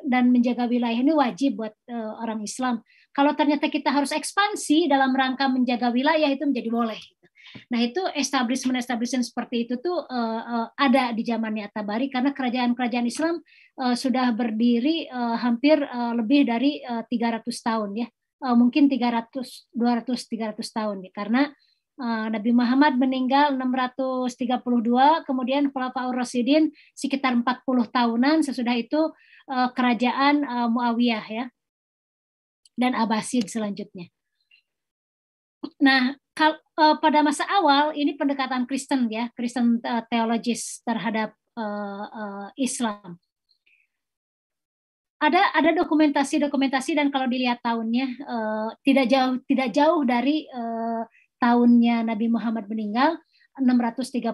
dan menjaga wilayah ini wajib buat orang Islam. Kalau ternyata kita harus ekspansi dalam rangka menjaga wilayah itu menjadi boleh. Gitu. Nah itu establishment establishment seperti itu tuh uh, ada di zamannya tabari karena kerajaan-kerajaan Islam uh, sudah berdiri uh, hampir uh, lebih dari uh, 300 tahun ya. Uh, mungkin 300 200 300 tahun ya karena Nabi Muhammad meninggal 632, kemudian Khulafaur Rasidin sekitar 40 tahunan, sesudah itu kerajaan Muawiyah ya dan Abbasid selanjutnya. Nah, eh, pada masa awal ini pendekatan Kristen ya, Kristen eh, teologis terhadap eh, Islam. Ada ada dokumentasi-dokumentasi dan kalau dilihat tahunnya tidak jauh tidak jauh dari tahunnya Nabi Muhammad meninggal 632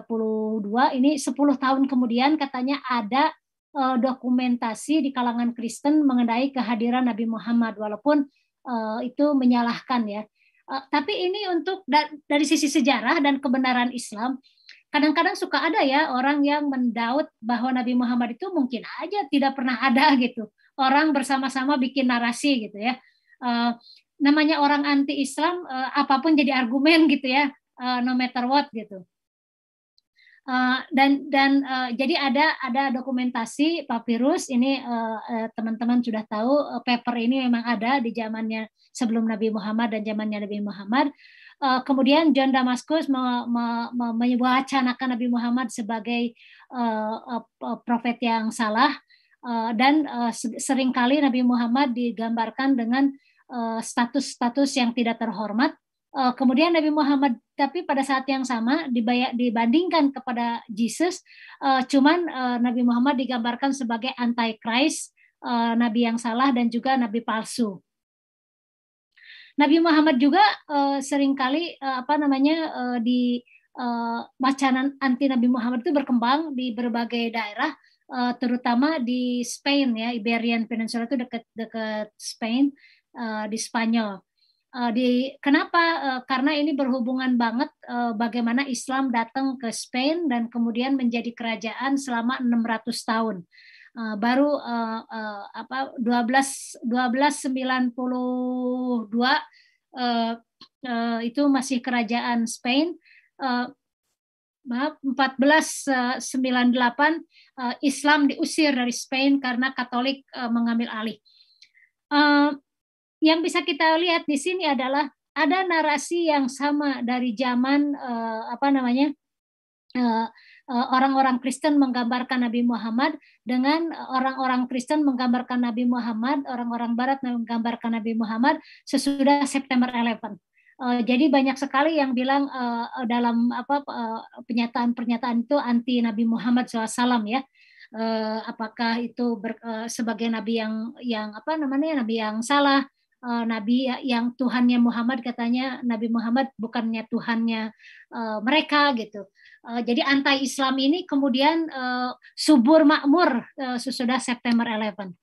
ini 10 tahun kemudian katanya ada Eh, dokumentasi di kalangan Kristen mengenai kehadiran Nabi Muhammad walaupun eh, itu menyalahkan ya. Eh, tapi ini untuk dari sisi sejarah dan kebenaran Islam, kadang-kadang suka ada ya orang yang mendaut bahwa Nabi Muhammad itu mungkin aja tidak pernah ada <laughs> gitu. Orang bersama-sama bikin narasi gitu ya. namanya orang anti Islam apapun jadi argumen gitu ya, no matter what gitu. Uh, dan dan uh, jadi ada ada dokumentasi papirus ini eh, teman-teman uh, sudah tahu uh, paper ini memang ada di zamannya sebelum Nabi Muhammad dan zamannya Nabi Muhammad. Uh, kemudian John Damascus me, me, me, menyebutkan Nabi Muhammad sebagai uh, uh, profet yang salah uh, dan uh, seringkali Nabi Muhammad digambarkan dengan status-status uh, status -status yang tidak terhormat Uh, kemudian Nabi Muhammad tapi pada saat yang sama dibayak dibandingkan kepada Yesus, uh, eh, cuman uh, Nabi Muhammad digambarkan sebagai antichrist, uh, nabi yang salah dan juga nabi palsu. Nabi Muhammad juga uh, seringkali uh, apa namanya uh, di uh, wacana anti Nabi Muhammad itu berkembang di berbagai daerah uh, terutama di Spain ya Iberian Peninsula itu dekat dekat Spain uh, di Spanyol. Uh, di kenapa? Uh, karena ini berhubungan banget uh, bagaimana Islam datang ke Spain dan kemudian menjadi kerajaan selama 600 tahun. Uh, baru uh, uh, apa 12 1292 uh, uh, itu masih kerajaan Spain. Uh, maaf 1498 uh, Islam diusir dari Spain karena Katolik mengambil alih yang bisa kita lihat di sini adalah ada narasi yang sama dari zaman uh, apa namanya orang eh, eh, orang-orang Kristen menggambarkan Nabi Muhammad dengan orang-orang Kristen menggambarkan Nabi Muhammad, orang-orang Barat menggambarkan Nabi Muhammad sesudah September 11. Uh, jadi banyak sekali yang bilang uh, dalam apa pernyataan pernyataan-pernyataan itu anti Nabi Muhammad SAW ya. Uh, apakah itu ber, uh, sebagai nabi yang yang apa namanya nabi yang salah uh, nabi ya, yang Tuhannya Muhammad katanya Nabi Muhammad bukannya Tuhannya uh, mereka gitu. Uh, jadi anti Islam ini kemudian uh, subur makmur uh, sesudah September 11.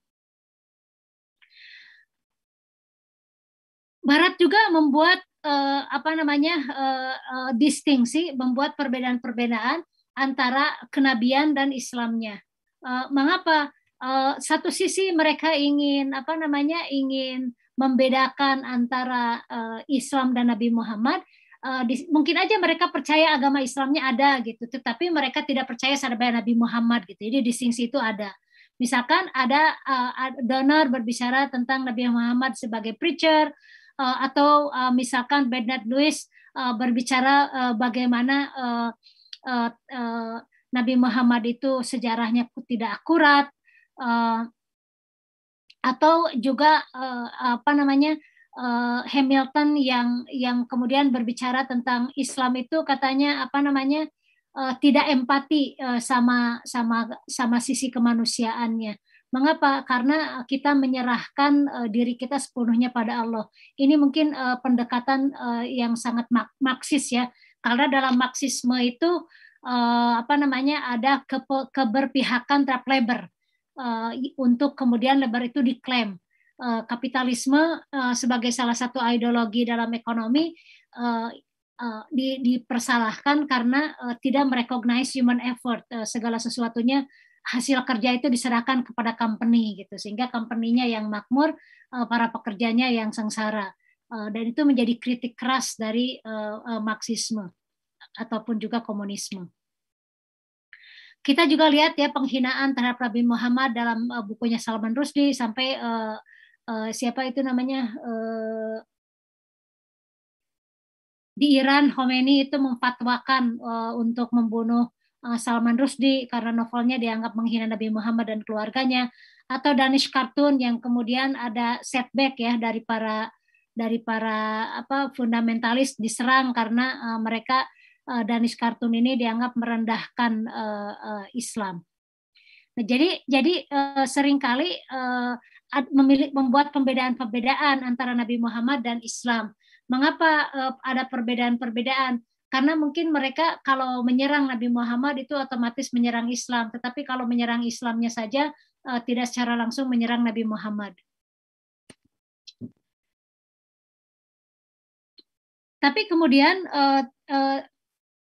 Barat juga membuat uh, apa namanya uh, uh, distingsi, membuat perbedaan-perbedaan antara kenabian dan Islamnya. Uh, mengapa? Uh, satu sisi mereka ingin apa namanya ingin membedakan antara uh, Islam dan Nabi Muhammad. Uh, di, mungkin aja mereka percaya agama Islamnya ada gitu, tetapi mereka tidak percaya sama Nabi Muhammad gitu. Jadi distingsi itu ada. Misalkan ada uh, donor berbicara tentang Nabi Muhammad sebagai preacher uh, atau uh, misalkan Bernard Lewis uh, berbicara uh, bagaimana uh, uh, uh, Nabi Muhammad itu sejarahnya tidak akurat. Uh, atau juga uh, apa namanya uh, Hamilton yang yang kemudian berbicara tentang Islam itu katanya apa namanya uh, tidak empati uh, sama sama sama sisi kemanusiaannya. Mengapa? Karena kita menyerahkan uh, diri kita sepenuhnya pada Allah. Ini mungkin uh, pendekatan uh, yang sangat mak maksis ya. Karena dalam maksisme itu uh, apa namanya ada ke keberpihakan terhadap labor uh, untuk kemudian lebar itu diklaim. Uh, kapitalisme uh, sebagai salah satu ideologi dalam ekonomi uh, uh, di, dipersalahkan karena uh, tidak merecognize human effort. Uh, segala sesuatunya hasil kerja itu diserahkan kepada company gitu sehingga company-nya yang makmur, uh, para pekerjanya yang sengsara. Uh, dan itu menjadi kritik keras dari uh, uh, Marxisme ataupun juga komunisme. Kita juga lihat ya penghinaan terhadap Nabi Muhammad dalam uh, bukunya Salman Rushdie sampai uh, uh, siapa itu namanya uh, di Iran Khomeini itu memfatwakan uh, untuk membunuh uh, Salman Rushdie karena novelnya dianggap menghina Nabi Muhammad dan keluarganya atau Danish Cartoon yang kemudian ada setback ya dari para dari para apa fundamentalis diserang karena uh, mereka uh, Danis Kartun ini dianggap merendahkan eh, eh, Islam. Nah, jadi jadi seringkali memilih, membuat pembedaan-pembedaan antara Nabi Muhammad dan Islam. Mengapa ada perbedaan-perbedaan? Karena mungkin mereka kalau menyerang Nabi Muhammad itu otomatis menyerang Islam, tetapi kalau menyerang Islamnya saja tidak secara langsung menyerang Nabi Muhammad. Tapi kemudian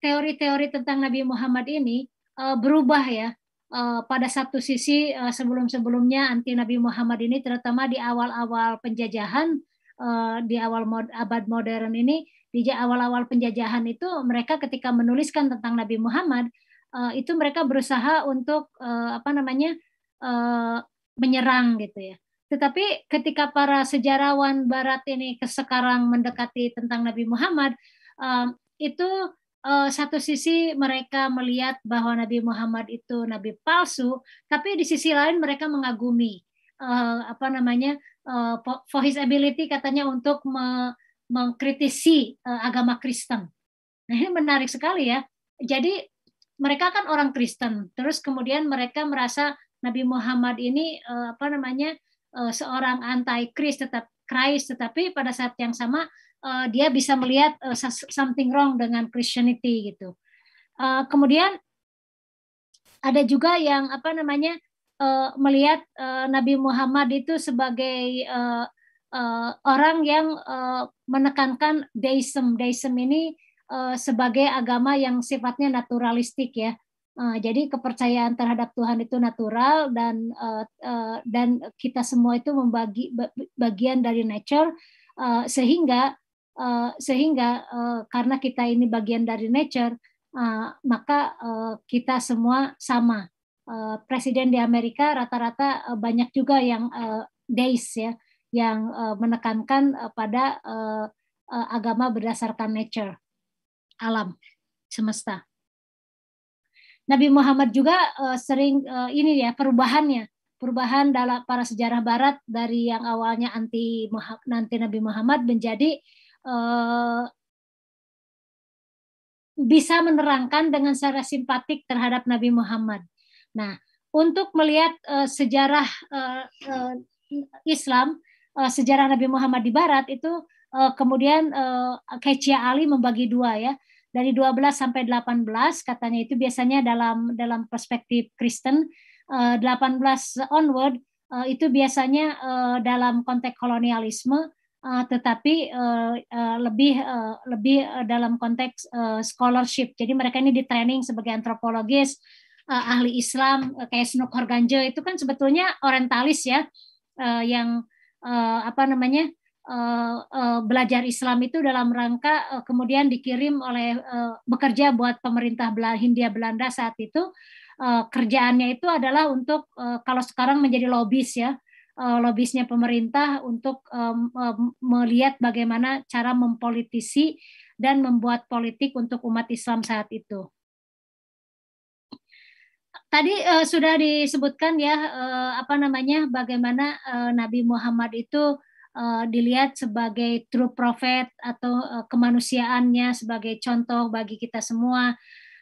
teori-teori tentang Nabi Muhammad ini uh, berubah ya. Uh, pada satu sisi uh, sebelum-sebelumnya anti Nabi Muhammad ini terutama di awal-awal penjajahan uh, di awal mod, abad modern ini di awal-awal penjajahan itu mereka ketika menuliskan tentang Nabi Muhammad uh, itu mereka berusaha untuk uh, apa namanya uh, menyerang gitu ya. Tetapi ketika para sejarawan Barat ini ke sekarang mendekati tentang Nabi Muhammad uh, itu uh, satu sisi mereka melihat bahwa Nabi Muhammad itu nabi palsu, tapi di sisi lain mereka mengagumi uh, apa namanya uh, for his ability katanya untuk me mengkritisi uh, agama Kristen. Nah ini menarik sekali ya. Jadi mereka kan orang Kristen, terus kemudian mereka merasa Nabi Muhammad ini uh, apa namanya uh, seorang anti Kristus, tetap Christ, tetapi pada saat yang sama uh, dia bisa melihat uh, something wrong dengan Christianity gitu. Uh, kemudian ada juga yang apa namanya uh, melihat uh, Nabi Muhammad itu sebagai uh, uh, orang yang uh, menekankan deism. Deism ini uh, sebagai agama yang sifatnya naturalistik ya. Uh, jadi kepercayaan terhadap Tuhan itu natural dan uh, uh, dan kita semua itu membagi bagian dari nature uh, sehingga Eh, sehingga uh, karena kita ini bagian dari nature uh, maka uh, kita semua sama uh, presiden di Amerika rata-rata uh, banyak juga yang uh, days ya yang uh, menekankan uh, pada uh, uh, agama berdasarkan nature alam semesta Nabi Muhammad juga uh, sering uh, ini ya perubahannya perubahan dalam para sejarah barat dari yang awalnya anti nanti Nabi Muhammad menjadi Eh, bisa menerangkan dengan secara simpatik terhadap Nabi Muhammad. Nah, untuk melihat uh, sejarah uh, uh, Islam, uh, sejarah Nabi Muhammad di Barat itu uh, kemudian uh, Kecia Ali membagi dua ya dari 12 sampai 18 katanya itu biasanya dalam dalam perspektif Kristen uh, 18 onward uh, itu biasanya uh, dalam konteks kolonialisme uh, tetapi uh, uh, lebih uh, lebih uh, dalam konteks uh, scholarship. Jadi mereka ini di training sebagai antropologis, uh, ahli Islam uh, kayak Snook Horganje itu kan sebetulnya orientalis ya uh, yang uh, apa namanya? Uh, uh, belajar Islam itu dalam rangka uh, kemudian dikirim oleh uh, bekerja buat pemerintah Bel Hindia Belanda saat itu uh, kerjaannya itu adalah untuk uh, kalau sekarang menjadi lobis ya Eh, lobisnya pemerintah untuk melihat bagaimana cara mempolitisi dan membuat politik untuk umat Islam saat itu. Tadi uh, sudah disebutkan ya uh, apa namanya bagaimana uh, Nabi Muhammad itu uh, dilihat sebagai true prophet atau uh, kemanusiaannya sebagai contoh bagi kita semua.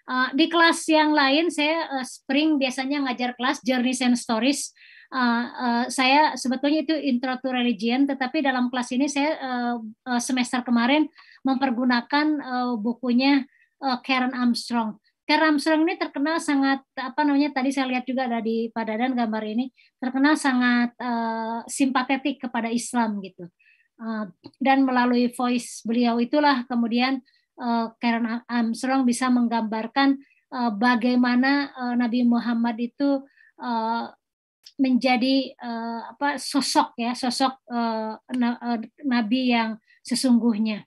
Uh, di kelas yang lain saya uh, spring biasanya ngajar kelas Journeys and Stories uh, saya sebetulnya itu intro to religion, tetapi dalam kelas ini saya uh, semester kemarin mempergunakan uh, bukunya uh, Karen Armstrong. Karen Armstrong ini terkenal sangat apa namanya tadi saya lihat juga ada di padanan gambar ini terkenal sangat uh, simpatetik kepada Islam gitu. Uh, dan melalui voice beliau itulah kemudian uh, Karen Armstrong bisa menggambarkan uh, bagaimana uh, Nabi Muhammad itu menjadi uh, apa sosok ya sosok uh, nabi yang sesungguhnya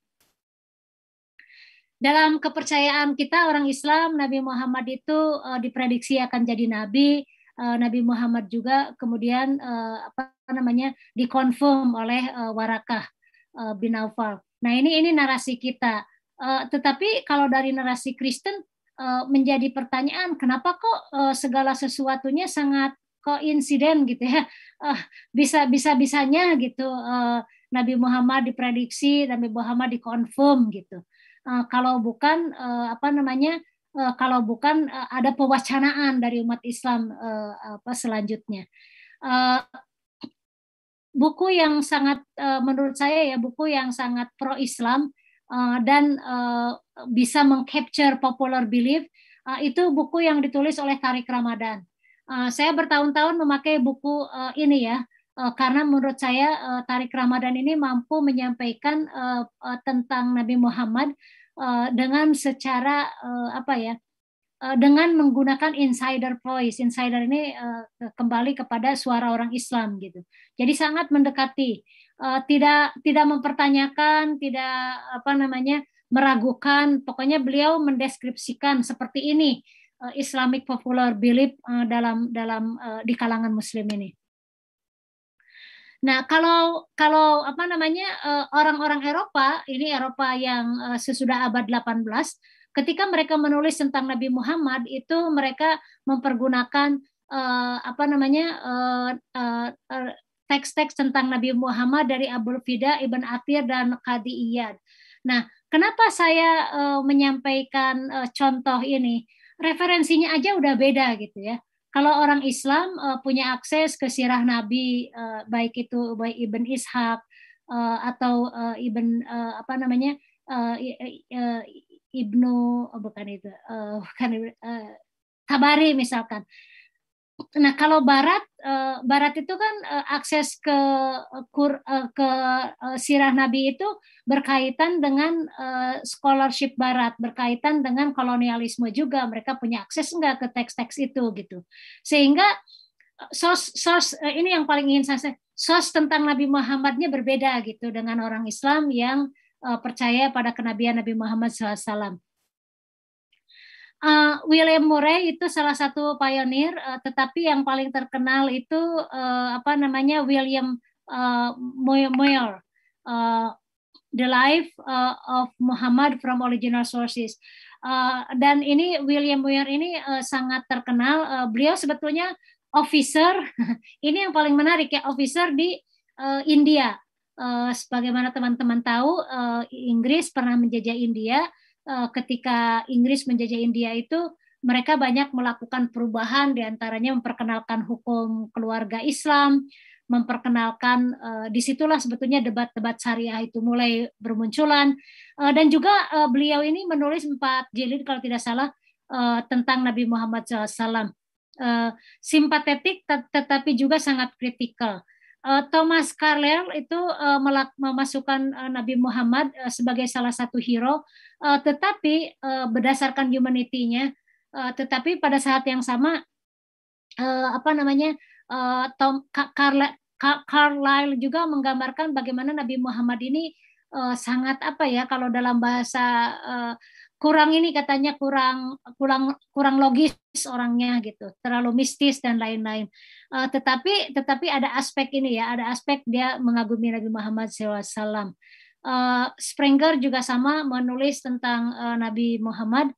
dalam kepercayaan kita orang Islam Nabi Muhammad itu uh, diprediksi akan jadi nabi uh, Nabi Muhammad juga kemudian uh, apa namanya dikonfirm oleh uh, Warakah uh, bin Aufal. Nah ini ini narasi kita. Uh, tetapi kalau dari narasi Kristen uh, menjadi pertanyaan kenapa kok uh, segala sesuatunya sangat koinsiden gitu ya uh, bisa bisa bisanya gitu uh, Nabi Muhammad diprediksi Nabi Muhammad dikonfirm gitu uh, kalau bukan uh, apa namanya uh, kalau bukan uh, ada pewacanaan dari umat Islam uh, apa selanjutnya uh, buku yang sangat uh, menurut saya ya buku yang sangat pro Islam uh, dan uh, bisa mengcapture popular belief uh, itu buku yang ditulis oleh Tarik Ramadan Eh, saya bertahun-tahun memakai buku uh, ini ya uh, karena menurut saya uh, tarik Ramadan ini mampu menyampaikan uh, uh, tentang Nabi Muhammad uh, dengan secara uh, apa ya uh, dengan menggunakan insider voice insider ini uh, kembali kepada suara orang Islam gitu jadi sangat mendekati uh, tidak tidak mempertanyakan tidak apa namanya meragukan pokoknya beliau mendeskripsikan seperti ini uh, Islamic popular belief uh, dalam dalam uh, di kalangan Muslim ini. Nah, kalau kalau apa namanya orang-orang Eropa, ini Eropa yang sesudah abad 18, ketika mereka menulis tentang Nabi Muhammad itu mereka mempergunakan apa namanya teks-teks tentang Nabi Muhammad dari Abul Fida, Ibn Athir dan Qadi Iyad. Nah, kenapa saya menyampaikan contoh ini? referensinya aja udah beda gitu ya. Kalau orang Islam uh, punya akses ke sirah Nabi uh, baik itu baik Ibn Ishaq uh, atau uh, Ibn uh, apa namanya uh, uh, Ibnu oh bukan itu uh, bukan uh, Tabari misalkan Nah, kalau barat eh, barat itu kan eh, akses ke eh, kur, ke sirah nabi itu berkaitan dengan scholarship barat, berkaitan dengan kolonialisme juga. Mereka punya akses enggak ke teks-teks itu gitu. Sehingga sos source ini yang paling ingin saya sos tentang Nabi Muhammadnya berbeda gitu dengan orang Islam yang percaya pada kenabian Nabi Muhammad SAW uh, William Murray itu salah satu pionir, uh, eh, tetapi yang paling terkenal itu uh, apa namanya William uh, Moyer, uh, The Life of Muhammad from Original Sources. Uh, dan ini William Moyer ini uh, sangat terkenal. Uh, beliau sebetulnya officer, <laughs> ini yang paling menarik ya, officer di uh, India. Uh, sebagaimana teman-teman tahu, uh, Inggris pernah menjajah India Eh, ketika Inggris menjajah India itu mereka banyak melakukan perubahan diantaranya memperkenalkan hukum keluarga Islam, memperkenalkan uh, eh, disitulah sebetulnya debat-debat syariah itu mulai bermunculan uh, dan juga uh, beliau ini menulis empat jilid kalau tidak salah uh, tentang Nabi Muhammad SAW. Uh, simpatetik tetapi juga sangat kritikal. Eh, Thomas Carlyle itu eh, memasukkan eh, Nabi Muhammad sebagai salah satu hero, tetapi berdasarkan humanity-nya, tetapi pada saat yang sama apa namanya Tom Carlyle, Carlyle juga menggambarkan bagaimana Nabi Muhammad ini sangat apa ya kalau dalam bahasa kurang ini katanya kurang kurang kurang logis orangnya gitu terlalu mistis dan lain-lain uh, tetapi tetapi ada aspek ini ya ada aspek dia mengagumi Nabi Muhammad SAW uh, eh, Springer juga sama menulis tentang uh, Nabi Muhammad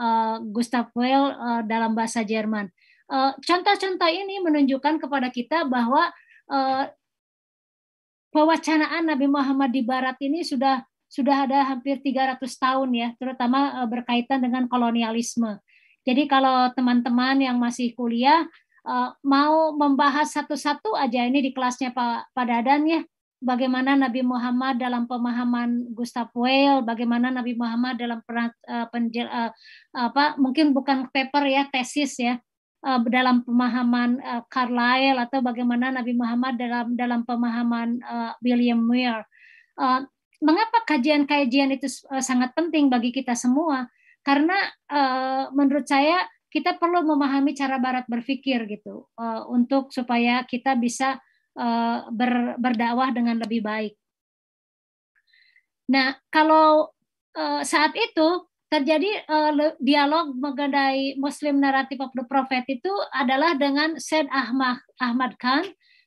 uh, Gustav Weil uh, dalam bahasa Jerman contoh contoh-contoh ini menunjukkan kepada kita bahwa uh, pewacanaan Nabi Muhammad di Barat ini sudah sudah ada hampir 300 tahun ya, terutama eh, berkaitan dengan kolonialisme. Jadi kalau teman-teman yang masih kuliah eh, mau membahas satu-satu aja ini di kelasnya Pak, Pak Dadan ya, bagaimana Nabi Muhammad dalam pemahaman Gustav Weil, bagaimana Nabi Muhammad dalam eh, penjel, apa mungkin bukan paper ya, tesis ya, dalam pemahaman Carlyle atau bagaimana Nabi Muhammad dalam dalam pemahaman William Muir mengapa kajian-kajian itu eh, sangat penting bagi kita semua? Karena eh, menurut saya kita perlu memahami cara Barat berpikir gitu eh, untuk supaya kita bisa ber, berdakwah dengan lebih baik. Nah, kalau saat itu terjadi dialog mengenai Muslim naratif of the Prophet itu adalah dengan Said Ahmad Ahmad Khan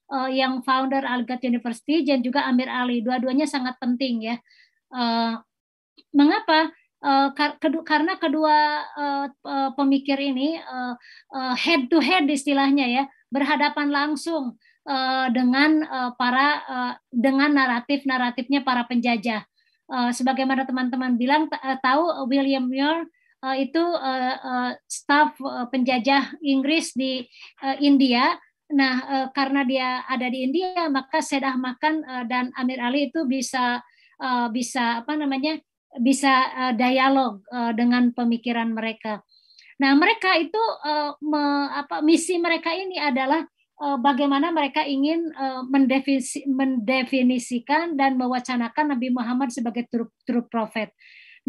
uh, yang founder Algat University dan juga Amir Ali. Dua-duanya sangat penting ya. Uh, mengapa? Uh, kar kedu karena kedua pemikir ini uh, uh, head to head istilahnya ya berhadapan langsung uh, dengan uh, para uh, dengan naratif naratifnya para penjajah. Uh, sebagaimana teman-teman bilang tahu William Muir uh, itu uh, uh, staf uh, penjajah Inggris di uh, India Nah, eh, karena dia ada di India, maka Sedah Makan eh, dan Amir Ali itu bisa eh, bisa apa namanya? bisa dialog dengan pemikiran mereka. Nah, mereka itu me, apa misi mereka ini adalah bagaimana mereka ingin eh, mendefinisi, mendefinisikan dan mewacanakan Nabi Muhammad sebagai true, true prophet.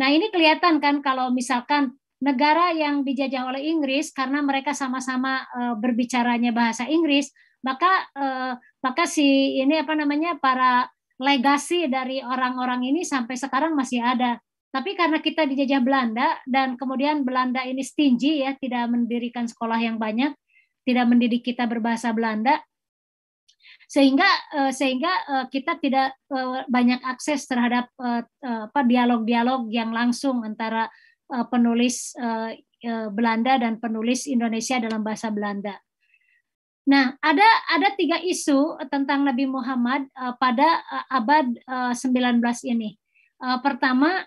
Nah, ini kelihatan kan kalau misalkan negara yang dijajah oleh Inggris karena mereka sama-sama uh, berbicaranya bahasa Inggris, maka uh, maka si ini apa namanya para legasi dari orang-orang ini sampai sekarang masih ada. Tapi karena kita dijajah Belanda dan kemudian Belanda ini stingy ya, tidak mendirikan sekolah yang banyak, tidak mendidik kita berbahasa Belanda, sehingga eh, sehingga kita tidak banyak akses terhadap apa dialog-dialog yang langsung antara Eh, penulis eh, eh, Belanda dan penulis Indonesia dalam bahasa Belanda. Nah, ada ada tiga isu tentang Nabi Muhammad pada abad uh, 19 ini. pertama,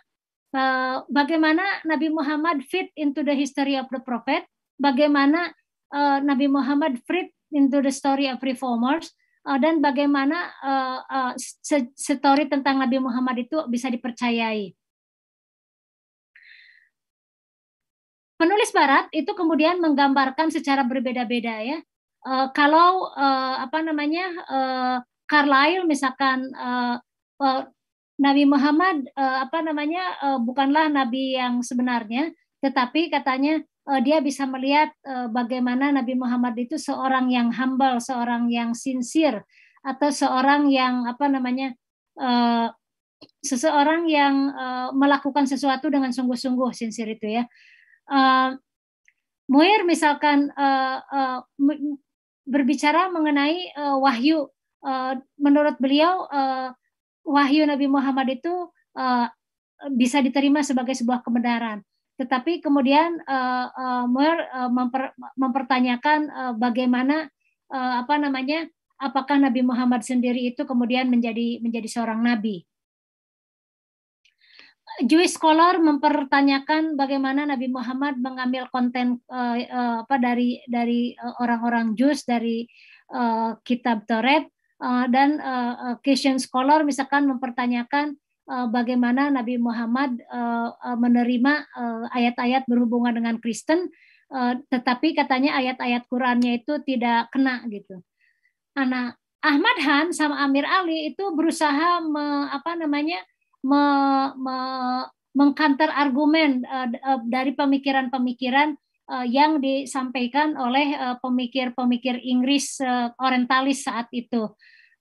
bagaimana Nabi Muhammad fit into the history of the prophet, bagaimana Nabi Muhammad fit into the story of reformers, uh, dan bagaimana uh, story tentang Nabi Muhammad itu bisa dipercayai. penulis barat itu kemudian menggambarkan secara berbeda-beda ya. E, kalau e, apa namanya e, Carlyle misalkan e, e, Nabi Muhammad e, apa namanya e, bukanlah nabi yang sebenarnya, tetapi katanya e, dia bisa melihat e, bagaimana Nabi Muhammad itu seorang yang humble, seorang yang sincere atau seorang yang apa namanya e, seseorang yang e, melakukan sesuatu dengan sungguh-sungguh sincere itu ya. Uh, eh, Muir misalkan uh, uh, berbicara mengenai uh, wahyu, uh, menurut beliau uh, wahyu Nabi Muhammad itu uh, bisa diterima sebagai sebuah kebenaran. Tetapi kemudian uh, uh, Muir uh, memper, mempertanyakan uh, bagaimana uh, apa namanya apakah Nabi Muhammad sendiri itu kemudian menjadi menjadi seorang nabi. Jewish scholar mempertanyakan bagaimana Nabi Muhammad mengambil konten uh, uh, apa dari dari eh, orang-orang Jews dari uh, kitab Taurat uh, dan uh, Christian scholar misalkan mempertanyakan uh, bagaimana Nabi Muhammad uh, uh, menerima uh, ayat-ayat berhubungan dengan Kristen uh, tetapi katanya ayat-ayat Qurannya itu tidak kena gitu. Anak Ahmad Han sama Amir Ali itu berusaha me, apa namanya me, me, mengkanter argumen uh, dari pemikiran-pemikiran uh, yang disampaikan oleh uh, pemikir-pemikir Inggris uh, orientalis saat itu.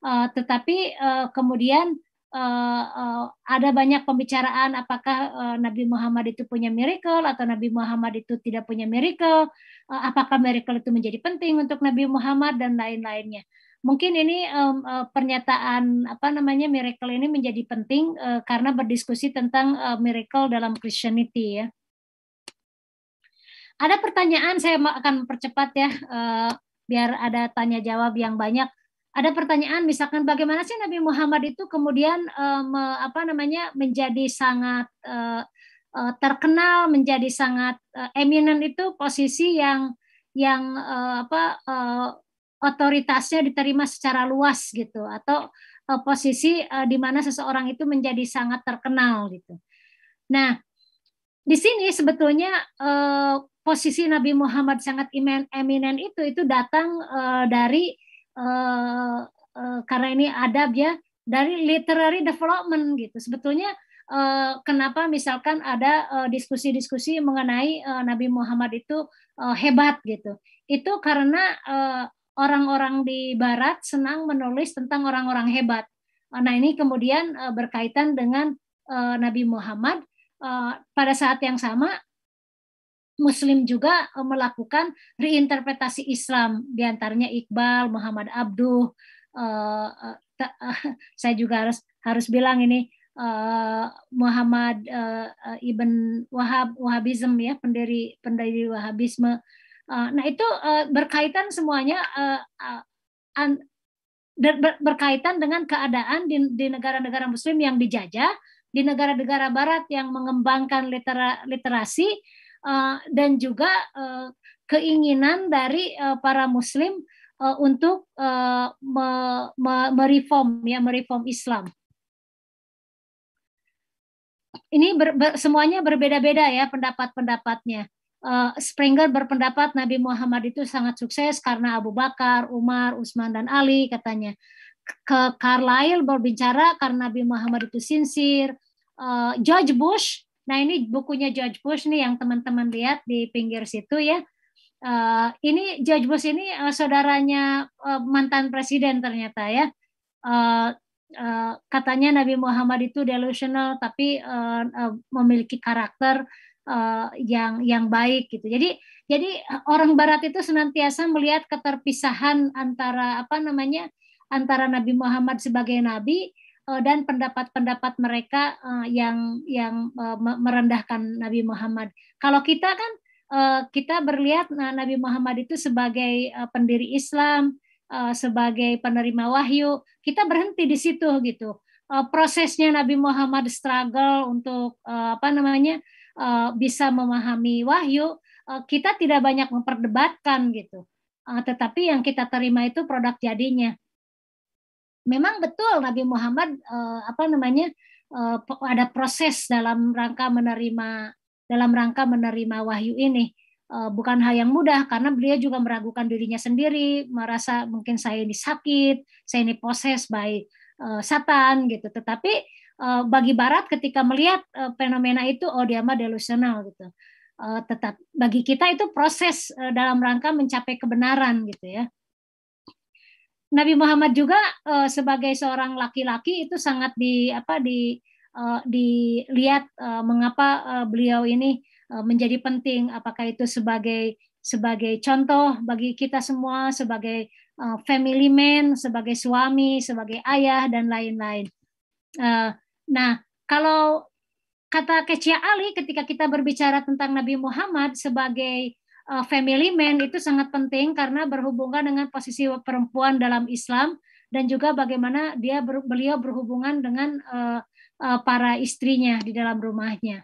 Uh, tetapi uh, kemudian uh, uh, ada banyak pembicaraan apakah uh, Nabi Muhammad itu punya miracle atau Nabi Muhammad itu tidak punya miracle, uh, apakah miracle itu menjadi penting untuk Nabi Muhammad dan lain-lainnya mungkin ini um, uh, pernyataan apa namanya miracle ini menjadi penting uh, karena berdiskusi tentang uh, miracle dalam Christianity ya. Ada pertanyaan saya akan percepat ya uh, biar ada tanya jawab yang banyak. Ada pertanyaan misalkan bagaimana sih Nabi Muhammad itu kemudian um, apa namanya menjadi sangat uh, uh, terkenal, menjadi sangat uh, eminent itu posisi yang yang uh, apa uh, otoritasnya diterima secara luas gitu atau uh, posisi uh, di mana seseorang itu menjadi sangat terkenal gitu. Nah, di sini sebetulnya uh, posisi Nabi Muhammad sangat eminen itu itu datang uh, dari uh, uh, karena ini adab ya dari literary development gitu. Sebetulnya uh, kenapa misalkan ada diskusi-diskusi uh, mengenai uh, Nabi Muhammad itu uh, hebat gitu. Itu karena uh, orang-orang di Barat senang menulis tentang orang-orang hebat. Eh, nah ini kemudian eh, berkaitan dengan eh, Nabi Muhammad. Pada saat yang sama Muslim juga melakukan reinterpretasi Islam, diantaranya Iqbal, Muhammad Abduh. <laughs> Saya juga harus harus bilang ini Muhammad ibn Wahab Wahabism ya pendiri pendiri Wahabisme Eh, nah itu eh, berkaitan semuanya eh, berkaitan dengan keadaan di negara-negara Muslim yang dijajah, di negara-negara Barat yang mengembangkan litera, literasi, dan juga keinginan dari para Muslim untuk mereform ya mereform Islam. Ini ber, ber, semuanya berbeda-beda ya pendapat-pendapatnya. Eh, Springer berpendapat Nabi Muhammad itu sangat sukses karena Abu Bakar, Umar, Utsman dan Ali katanya. Ke Carlyle berbicara karena Nabi Muhammad itu sinsir. Uh, George Bush, nah ini bukunya George Bush nih yang teman-teman lihat di pinggir situ ya. Uh, ini George Bush ini uh, saudaranya uh, mantan presiden ternyata ya. Uh, uh, katanya Nabi Muhammad itu delusional tapi uh, uh, memiliki karakter uh, yang yang baik gitu. Jadi jadi eh, orang barat itu senantiasa melihat keterpisahan antara apa namanya antara Nabi Muhammad sebagai nabi uh, dan pendapat-pendapat mereka uh, yang yang uh, merendahkan Nabi Muhammad. Kalau kita kan uh, kita berlihat nah, Nabi Muhammad itu sebagai uh, pendiri Islam, sebagai penerima wahyu, kita berhenti di situ gitu. prosesnya Nabi Muhammad struggle untuk apa namanya? uh, bisa memahami wahyu, uh, kita tidak banyak memperdebatkan gitu. Uh, tetapi yang kita terima itu produk jadinya. Memang betul Nabi Muhammad uh, apa namanya uh, ada proses dalam rangka menerima dalam rangka menerima wahyu ini bukan hal yang mudah karena beliau juga meragukan dirinya sendiri, merasa mungkin saya ini sakit, saya ini proses baik uh, satan gitu. Tetapi Eh, bagi Barat ketika melihat uh, fenomena itu oh dia mah delusional gitu. Uh, tetap bagi kita itu proses uh, dalam rangka mencapai kebenaran gitu ya. Nabi Muhammad juga uh, sebagai seorang laki-laki itu sangat di apa di uh, dilihat uh, mengapa uh, beliau ini uh, menjadi penting apakah itu sebagai sebagai contoh bagi kita semua sebagai uh, family man, sebagai suami, sebagai ayah dan lain-lain. Uh, Nah, kalau kata Kecia Ali ketika kita berbicara tentang Nabi Muhammad sebagai eh, family man itu sangat penting karena berhubungan dengan posisi perempuan dalam Islam dan juga bagaimana dia ber, beliau berhubungan dengan eh, eh, para istrinya di dalam rumahnya.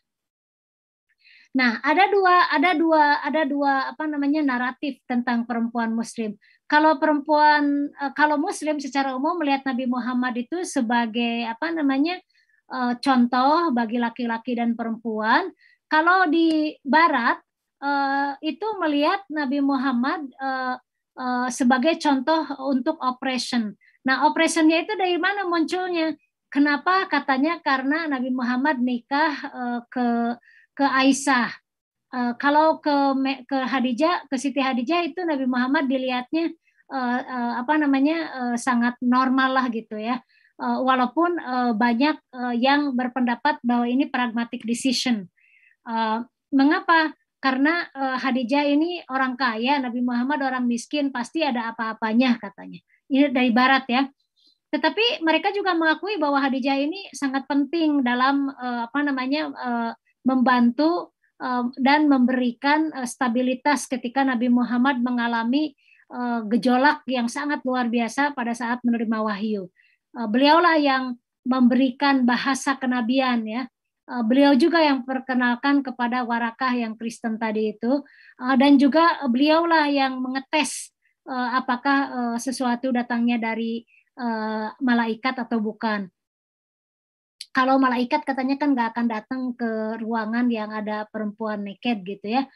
Nah, ada dua ada dua ada dua apa namanya naratif tentang perempuan muslim. Kalau perempuan kalau muslim secara umum melihat Nabi Muhammad itu sebagai apa namanya uh, contoh bagi laki-laki dan perempuan. Kalau di Barat uh, itu melihat Nabi Muhammad uh, uh, sebagai contoh untuk oppression. Nah, oppressionnya itu dari mana munculnya? Kenapa? Katanya karena Nabi Muhammad nikah uh, ke ke Aisyah. Uh, kalau ke ke Hadijah, ke Siti Hadijah itu Nabi Muhammad dilihatnya uh, uh, apa namanya uh, sangat normal lah gitu ya uh, walaupun uh, banyak uh, yang berpendapat bahwa ini pragmatic decision. Uh, mengapa? Karena uh, Hadijah ini orang kaya, Nabi Muhammad orang miskin, pasti ada apa-apanya katanya. Ini dari Barat ya. Tetapi mereka juga mengakui bahwa Hadijah ini sangat penting dalam uh, apa namanya uh, membantu uh, dan memberikan uh, stabilitas ketika Nabi Muhammad mengalami uh, gejolak yang sangat luar biasa pada saat menerima wahyu. Eh, beliaulah yang memberikan bahasa kenabian ya. Eh, beliau juga yang perkenalkan kepada warakah yang Kristen tadi itu eh, dan juga beliaulah yang mengetes apakah sesuatu datangnya dari malaikat atau bukan. Kalau malaikat katanya kan nggak akan datang ke ruangan yang ada perempuan naked gitu ya.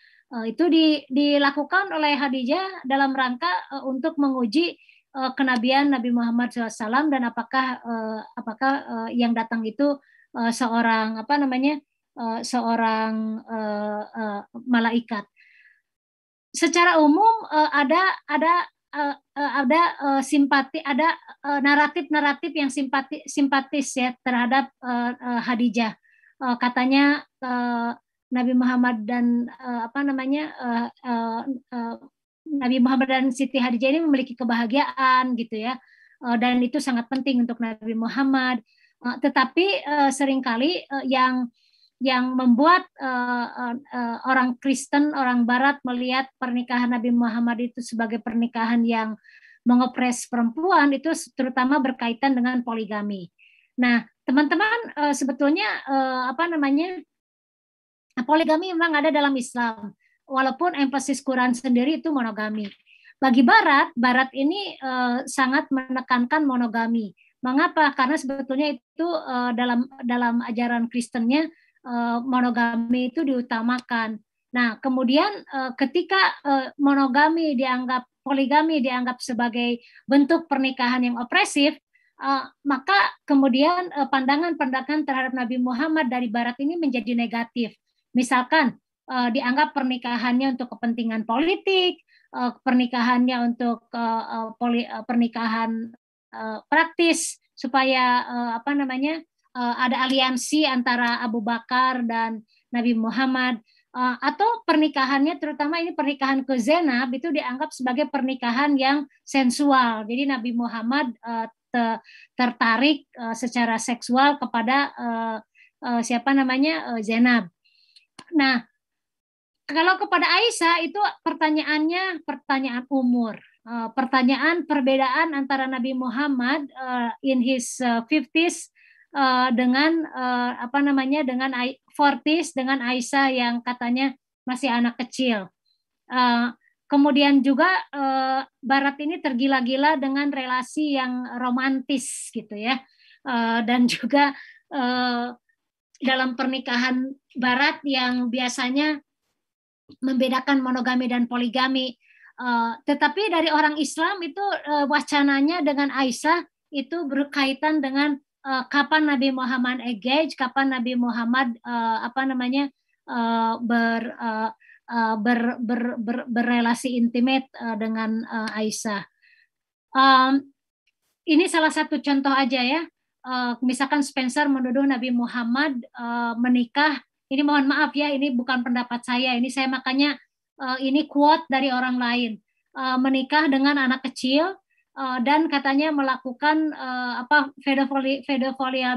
Itu dilakukan oleh Hadijah dalam rangka untuk menguji uh, kenabian Nabi Muhammad SAW dan apakah uh, apakah uh, yang datang itu uh, seorang apa namanya uh, seorang uh, uh, malaikat. Secara umum uh, ada ada uh, ada uh, simpati ada naratif-naratif yang simpati simpatis ya terhadap uh, uh, Hadijah. Uh, katanya uh, Nabi Muhammad dan uh, apa namanya uh, uh, uh, Nabi Muhammad dan Siti Khadijah ini memiliki kebahagiaan gitu ya. Eh, dan itu sangat penting untuk Nabi Muhammad. Eh, tetapi eh, seringkali yang yang membuat orang Kristen, orang Barat melihat pernikahan Nabi Muhammad itu sebagai pernikahan yang mengopres perempuan itu terutama berkaitan dengan poligami. Nah, teman-teman sebetulnya apa namanya poligami memang ada dalam Islam, walaupun emphasis Quran sendiri itu monogami. Bagi Barat, Barat ini uh, sangat menekankan monogami. Mengapa? Karena sebetulnya itu uh, dalam dalam ajaran Kristennya uh, monogami itu diutamakan. Nah, kemudian uh, ketika uh, monogami dianggap poligami dianggap sebagai bentuk pernikahan yang opresif, uh, maka kemudian pandangan-pandangan terhadap Nabi Muhammad dari Barat ini menjadi negatif. Misalkan uh, dianggap pernikahannya untuk kepentingan politik, uh, pernikahannya untuk uh, poli, uh, pernikahan uh, praktis supaya uh, apa namanya uh, ada aliansi antara Abu Bakar dan Nabi Muhammad uh, atau pernikahannya terutama ini pernikahan ke Zainab itu dianggap sebagai pernikahan yang sensual. Jadi Nabi Muhammad uh, tertarik uh, secara seksual kepada uh, uh, siapa namanya uh, Zainab. Nah, kalau kepada Aisyah itu pertanyaannya pertanyaan umur. Uh, pertanyaan perbedaan antara Nabi Muhammad uh, in his uh, 50s uh, dengan uh, apa namanya dengan 40s dengan Aisyah yang katanya masih anak kecil. Uh, kemudian juga Barat ini tergila-gila dengan relasi yang romantis gitu ya, dan juga dalam pernikahan Barat yang biasanya membedakan monogami dan poligami. Uh, tetapi dari orang Islam itu uh, wacananya dengan Aisyah itu berkaitan dengan uh, kapan Nabi Muhammad engage, kapan Nabi Muhammad uh, apa namanya uh, ber, uh, uh, ber, ber, ber berrelasi intimate uh, dengan uh, Aisyah. Um, ini salah satu contoh aja ya. Uh, misalkan Spencer menuduh Nabi Muhammad uh, menikah ini mohon maaf ya, ini bukan pendapat saya. Ini saya makanya uh, ini quote dari orang lain. Uh, menikah dengan anak kecil uh, dan katanya melakukan uh, apa pedofilia pedofilia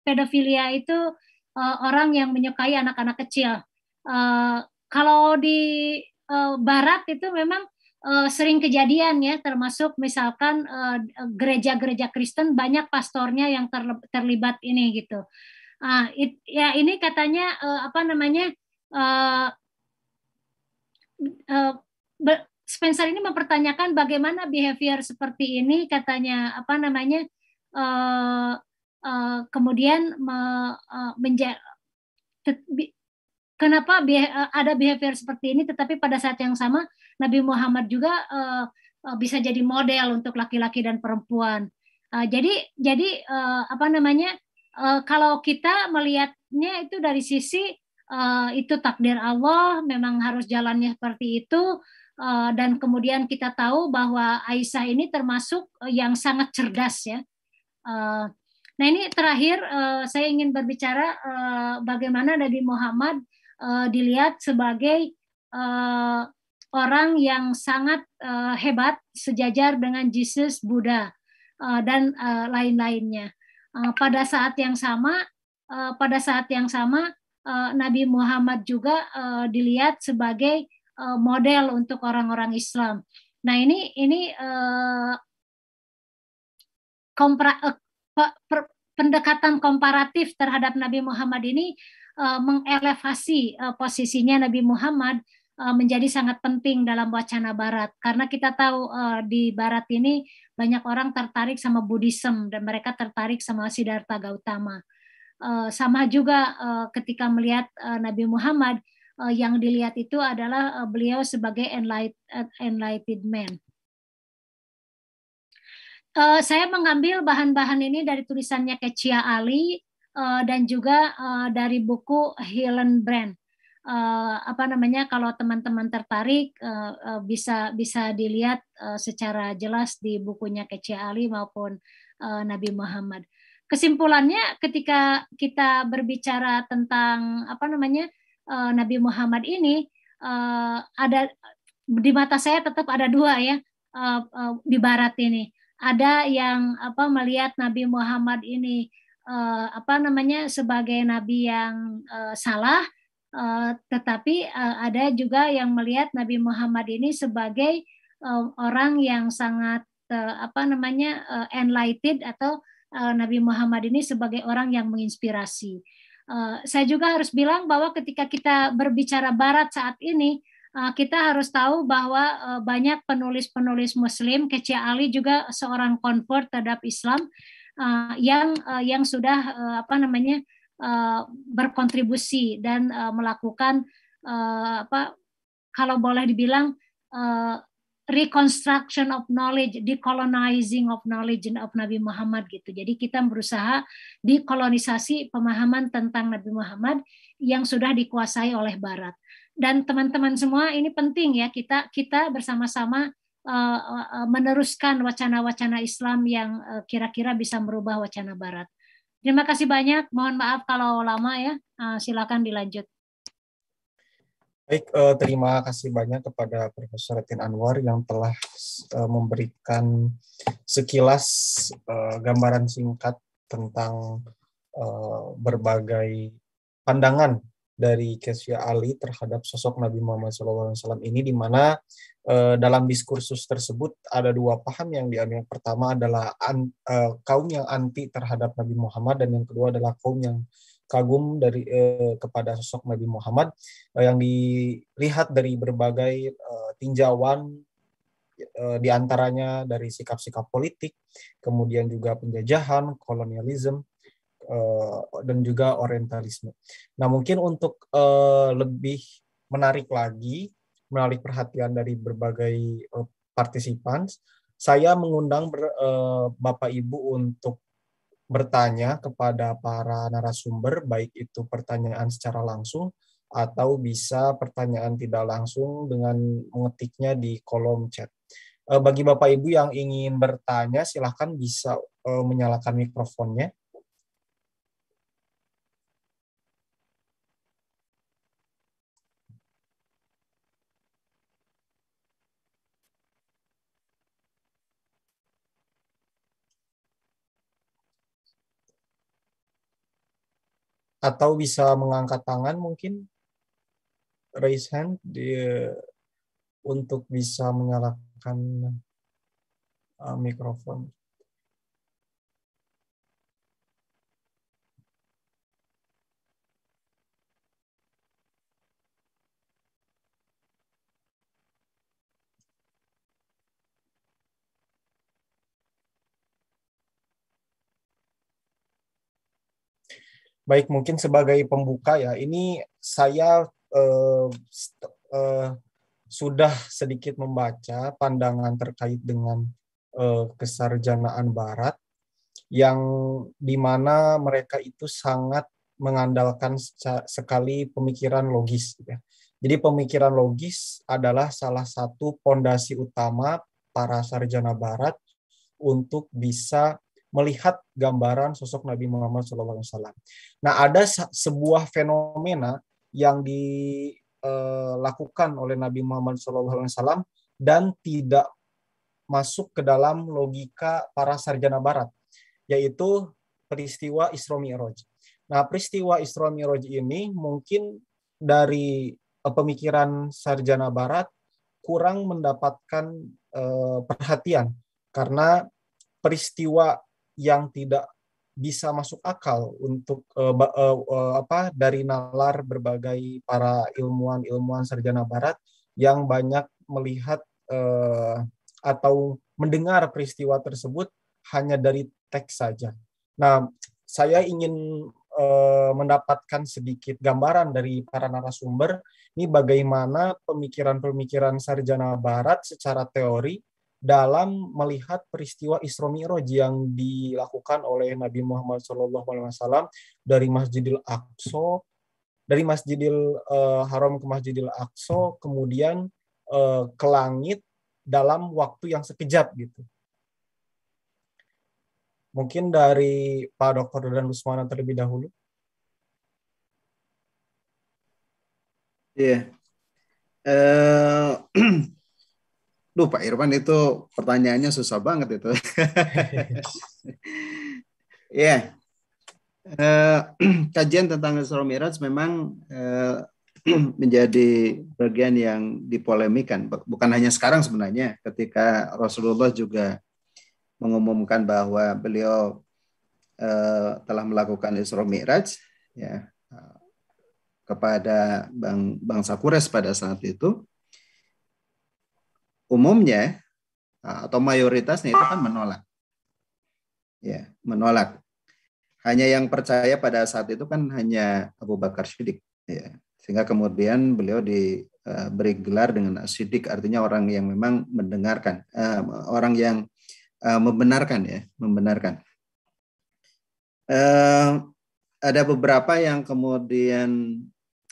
pedofilia itu uh, orang yang menyukai anak-anak kecil. Uh, kalau di uh, barat itu memang uh, sering kejadian ya termasuk misalkan gereja-gereja uh, Kristen banyak pastornya yang terlibat ini gitu Ah, it, ya ini katanya uh, apa namanya uh, uh, Spencer ini mempertanyakan bagaimana behavior seperti ini katanya apa namanya uh, uh, kemudian me, uh, menja, kenapa ada behavior seperti ini tetapi pada saat yang sama Nabi Muhammad juga uh, bisa jadi model untuk laki-laki dan perempuan. Uh, jadi jadi uh, apa namanya uh, kalau kita melihatnya itu dari sisi uh, itu takdir Allah memang harus jalannya seperti itu uh, dan kemudian kita tahu bahwa Aisyah ini termasuk yang sangat cerdas ya. Uh, nah ini terakhir uh, saya ingin berbicara uh, bagaimana Nabi Muhammad uh, dilihat sebagai uh, orang yang sangat uh, hebat sejajar dengan Yesus Buddha, uh, dan uh, lain-lainnya. Eh, pada saat yang sama eh, pada saat yang sama eh, Nabi Muhammad juga dilihat sebagai model untuk orang-orang Islam. Nah ini ini pendekatan komparatif terhadap Nabi Muhammad ini uh, mengelevasi posisinya Nabi Muhammad Eh, menjadi sangat penting dalam wacana Barat karena kita tahu uh, di Barat ini banyak orang tertarik sama Buddhism dan mereka tertarik sama Siddhartha Gautama. Uh, sama juga uh, ketika melihat uh, Nabi Muhammad uh, yang dilihat itu adalah uh, beliau sebagai enlightened, enlightened man. Uh, saya mengambil bahan-bahan ini dari tulisannya Kecia Ali uh, dan juga uh, dari buku Helen Brand uh, apa namanya kalau teman-teman tertarik uh, bisa bisa dilihat uh, secara jelas di bukunya Kece Ali maupun uh, Nabi Muhammad. Kesimpulannya ketika kita berbicara tentang apa namanya uh, Nabi Muhammad ini uh, ada di mata saya tetap ada dua ya uh, uh, di barat ini. Ada yang apa melihat Nabi Muhammad ini uh, apa namanya sebagai nabi yang uh, salah Eh, tetapi uh, ada juga yang melihat Nabi Muhammad ini sebagai uh, orang yang sangat apa namanya uh, enlightened atau uh, Nabi Muhammad ini sebagai orang yang menginspirasi. Uh, saya juga harus bilang bahwa ketika kita berbicara Barat saat ini, uh, kita harus tahu bahwa uh, banyak penulis-penulis Muslim, Kecia Ali juga seorang convert terhadap Islam uh, yang uh, yang sudah uh, apa namanya Eh, berkontribusi dan eh, melakukan eh, apa kalau boleh dibilang reconstruction of knowledge, decolonizing of knowledge of Nabi Muhammad gitu. Jadi kita berusaha dekolonisasi pemahaman tentang Nabi Muhammad yang sudah dikuasai oleh Barat. Dan teman-teman semua ini penting ya kita kita bersama-sama meneruskan wacana-wacana Islam yang kira-kira bisa merubah wacana Barat. Terima kasih banyak. Mohon maaf kalau lama ya. Eh, silakan dilanjut. Baik, eh, terima kasih banyak kepada Profesor Retin Anwar yang telah eh, memberikan sekilas gambaran singkat tentang berbagai pandangan dari Kesia Ali terhadap sosok Nabi Muhammad SAW ini di mana eh, dalam diskursus tersebut ada dua paham yang diambil. Pertama adalah an, eh, kaum yang anti terhadap Nabi Muhammad dan yang kedua adalah kaum yang kagum dari eh, kepada sosok Nabi Muhammad eh, yang dilihat dari berbagai eh, tinjauan eh, diantaranya dari sikap-sikap politik, kemudian juga penjajahan, kolonialisme, Eh, dan juga orientalisme. Nah, mungkin untuk eh, lebih menarik lagi, menarik perhatian dari berbagai eh, partisipan, saya mengundang Bapak Ibu untuk bertanya kepada para narasumber, baik itu pertanyaan secara langsung atau bisa pertanyaan tidak langsung dengan mengetiknya di kolom chat. Bagi Bapak Ibu yang ingin bertanya, silahkan bisa menyalakan mikrofonnya atau bisa mengangkat tangan mungkin raise hand di, untuk bisa menyalakan uh, mikrofon. Baik, mungkin sebagai pembuka ya, ini saya uh, uh, sudah sedikit membaca pandangan terkait dengan uh, kesarjanaan Barat yang di mana mereka itu sangat mengandalkan sekali pemikiran logis. Ya. Jadi pemikiran logis adalah salah satu pondasi utama para sarjana Barat untuk bisa melihat gambaran sosok Nabi Muhammad SAW. Nah, ada sebuah fenomena yang dilakukan eh, oleh Nabi Muhammad SAW dan tidak masuk ke dalam logika para sarjana Barat, yaitu peristiwa Isra Mi'raj. Nah, peristiwa Isra Mi'raj ini mungkin dari eh, pemikiran sarjana Barat kurang mendapatkan eh, perhatian karena peristiwa yang tidak bisa masuk akal untuk uh, uh, uh, apa dari nalar berbagai para ilmuwan-ilmuwan sarjana barat yang banyak melihat uh, atau mendengar peristiwa tersebut hanya dari teks saja. Nah, saya ingin uh, mendapatkan sedikit gambaran dari para narasumber ini bagaimana pemikiran-pemikiran sarjana barat secara teori dalam melihat peristiwa Isra Mi'raj yang dilakukan oleh Nabi Muhammad SAW dari Masjidil Aqsa dari Masjidil eh, Haram ke Masjidil Aqsa kemudian eh, ke langit dalam waktu yang sekejap gitu. Mungkin dari Pak Dokter dan Usmana terlebih dahulu. Iya. Yeah. Eh, <clears throat> uh, Duh Pak Irfan itu pertanyaannya susah banget itu. ya, yeah. uh, kajian tentang Isra Miraj memang uh, <clears throat> menjadi bagian yang dipolemikan. Bukan hanya sekarang sebenarnya, ketika Rasulullah juga mengumumkan bahwa beliau uh, telah melakukan Isra Miraj, ya eh, kepada bang bangsa Kures pada saat itu umumnya nah, atau mayoritasnya itu kan menolak. Ya, menolak. Hanya yang percaya pada saat itu kan hanya Abu Bakar Siddiq. Ya. Sehingga kemudian beliau diberi eh, gelar dengan Siddiq, artinya orang yang memang mendengarkan, eh, orang yang eh, membenarkan ya, membenarkan. Ada beberapa yang kemudian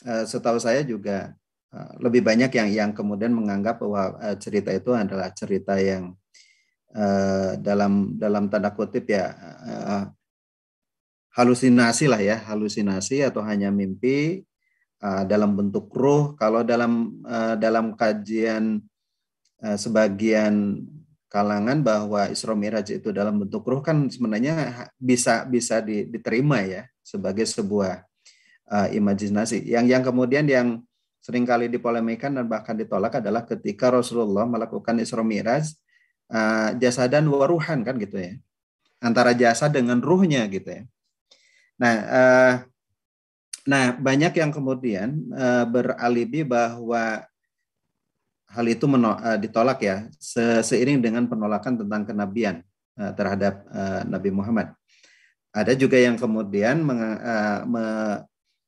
setahu saya juga Eh, lebih banyak yang yang kemudian menganggap bahwa eh, cerita itu adalah cerita yang uh, dalam dalam tanda kutip ya uh, halusinasi lah ya halusinasi atau hanya mimpi uh, dalam bentuk ruh kalau dalam uh, dalam kajian uh, sebagian kalangan bahwa Isra Miraj itu dalam bentuk ruh kan sebenarnya bisa bisa diterima ya sebagai sebuah uh, imajinasi yang yang kemudian yang seringkali dipolemikan dan bahkan ditolak adalah ketika Rasulullah melakukan Isra Miraj uh, eh, jasa dan waruhan kan gitu ya. Antara jasa dengan ruhnya gitu ya. Nah, uh, nah banyak yang kemudian uh, beralibi bahwa hal itu uh, ditolak ya seiring dengan penolakan tentang kenabian uh, terhadap uh, Nabi Muhammad. Ada juga yang kemudian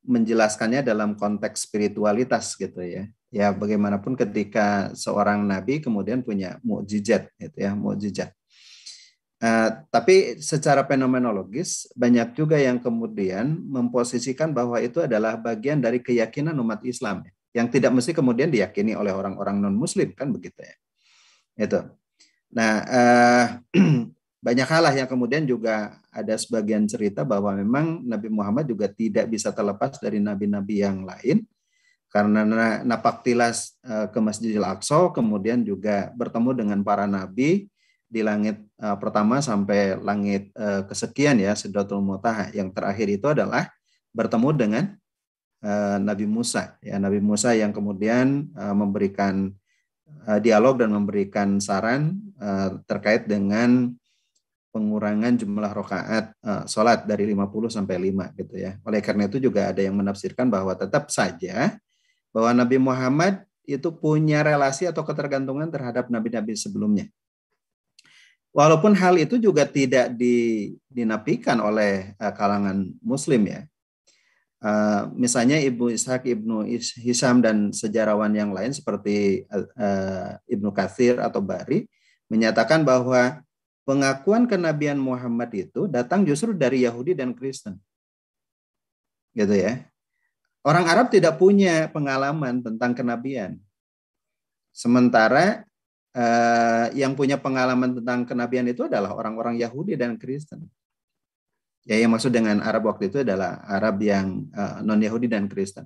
menjelaskannya dalam konteks spiritualitas gitu ya. Ya bagaimanapun ketika seorang nabi kemudian punya mukjizat gitu ya, mukjizat. Uh, tapi secara fenomenologis banyak juga yang kemudian memposisikan bahwa itu adalah bagian dari keyakinan umat Islam ya, yang tidak mesti kemudian diyakini oleh orang-orang non Muslim kan begitu ya itu nah uh, <clears throat> banyak hal yang kemudian juga ada sebagian cerita bahwa memang Nabi Muhammad juga tidak bisa terlepas dari nabi-nabi yang lain karena napak tilas eh, ke Masjidil Aqsa kemudian juga bertemu dengan para nabi di langit eh, pertama sampai langit eh, kesekian ya Sidratul Muntaha yang terakhir itu adalah bertemu dengan Nabi Musa ya Nabi Musa yang kemudian memberikan dialog dan memberikan saran terkait dengan pengurangan jumlah rokaat uh, eh, sholat dari 50 sampai 5 gitu ya. Oleh karena itu juga ada yang menafsirkan bahwa tetap saja bahwa Nabi Muhammad itu punya relasi atau ketergantungan terhadap nabi-nabi sebelumnya. Walaupun hal itu juga tidak dinapikan oleh eh, kalangan muslim ya. Eh, misalnya Ibnu Ishaq, Ibnu Hisam dan sejarawan yang lain seperti Ibnu Kathir atau Bari menyatakan bahwa pengakuan kenabian Muhammad itu datang justru dari Yahudi dan Kristen. Gitu ya. Orang Arab tidak punya pengalaman tentang kenabian. Sementara eh, yang punya pengalaman tentang kenabian itu adalah orang-orang Yahudi dan Kristen. Ya, yang maksud dengan Arab waktu itu adalah Arab yang eh, non-Yahudi dan Kristen.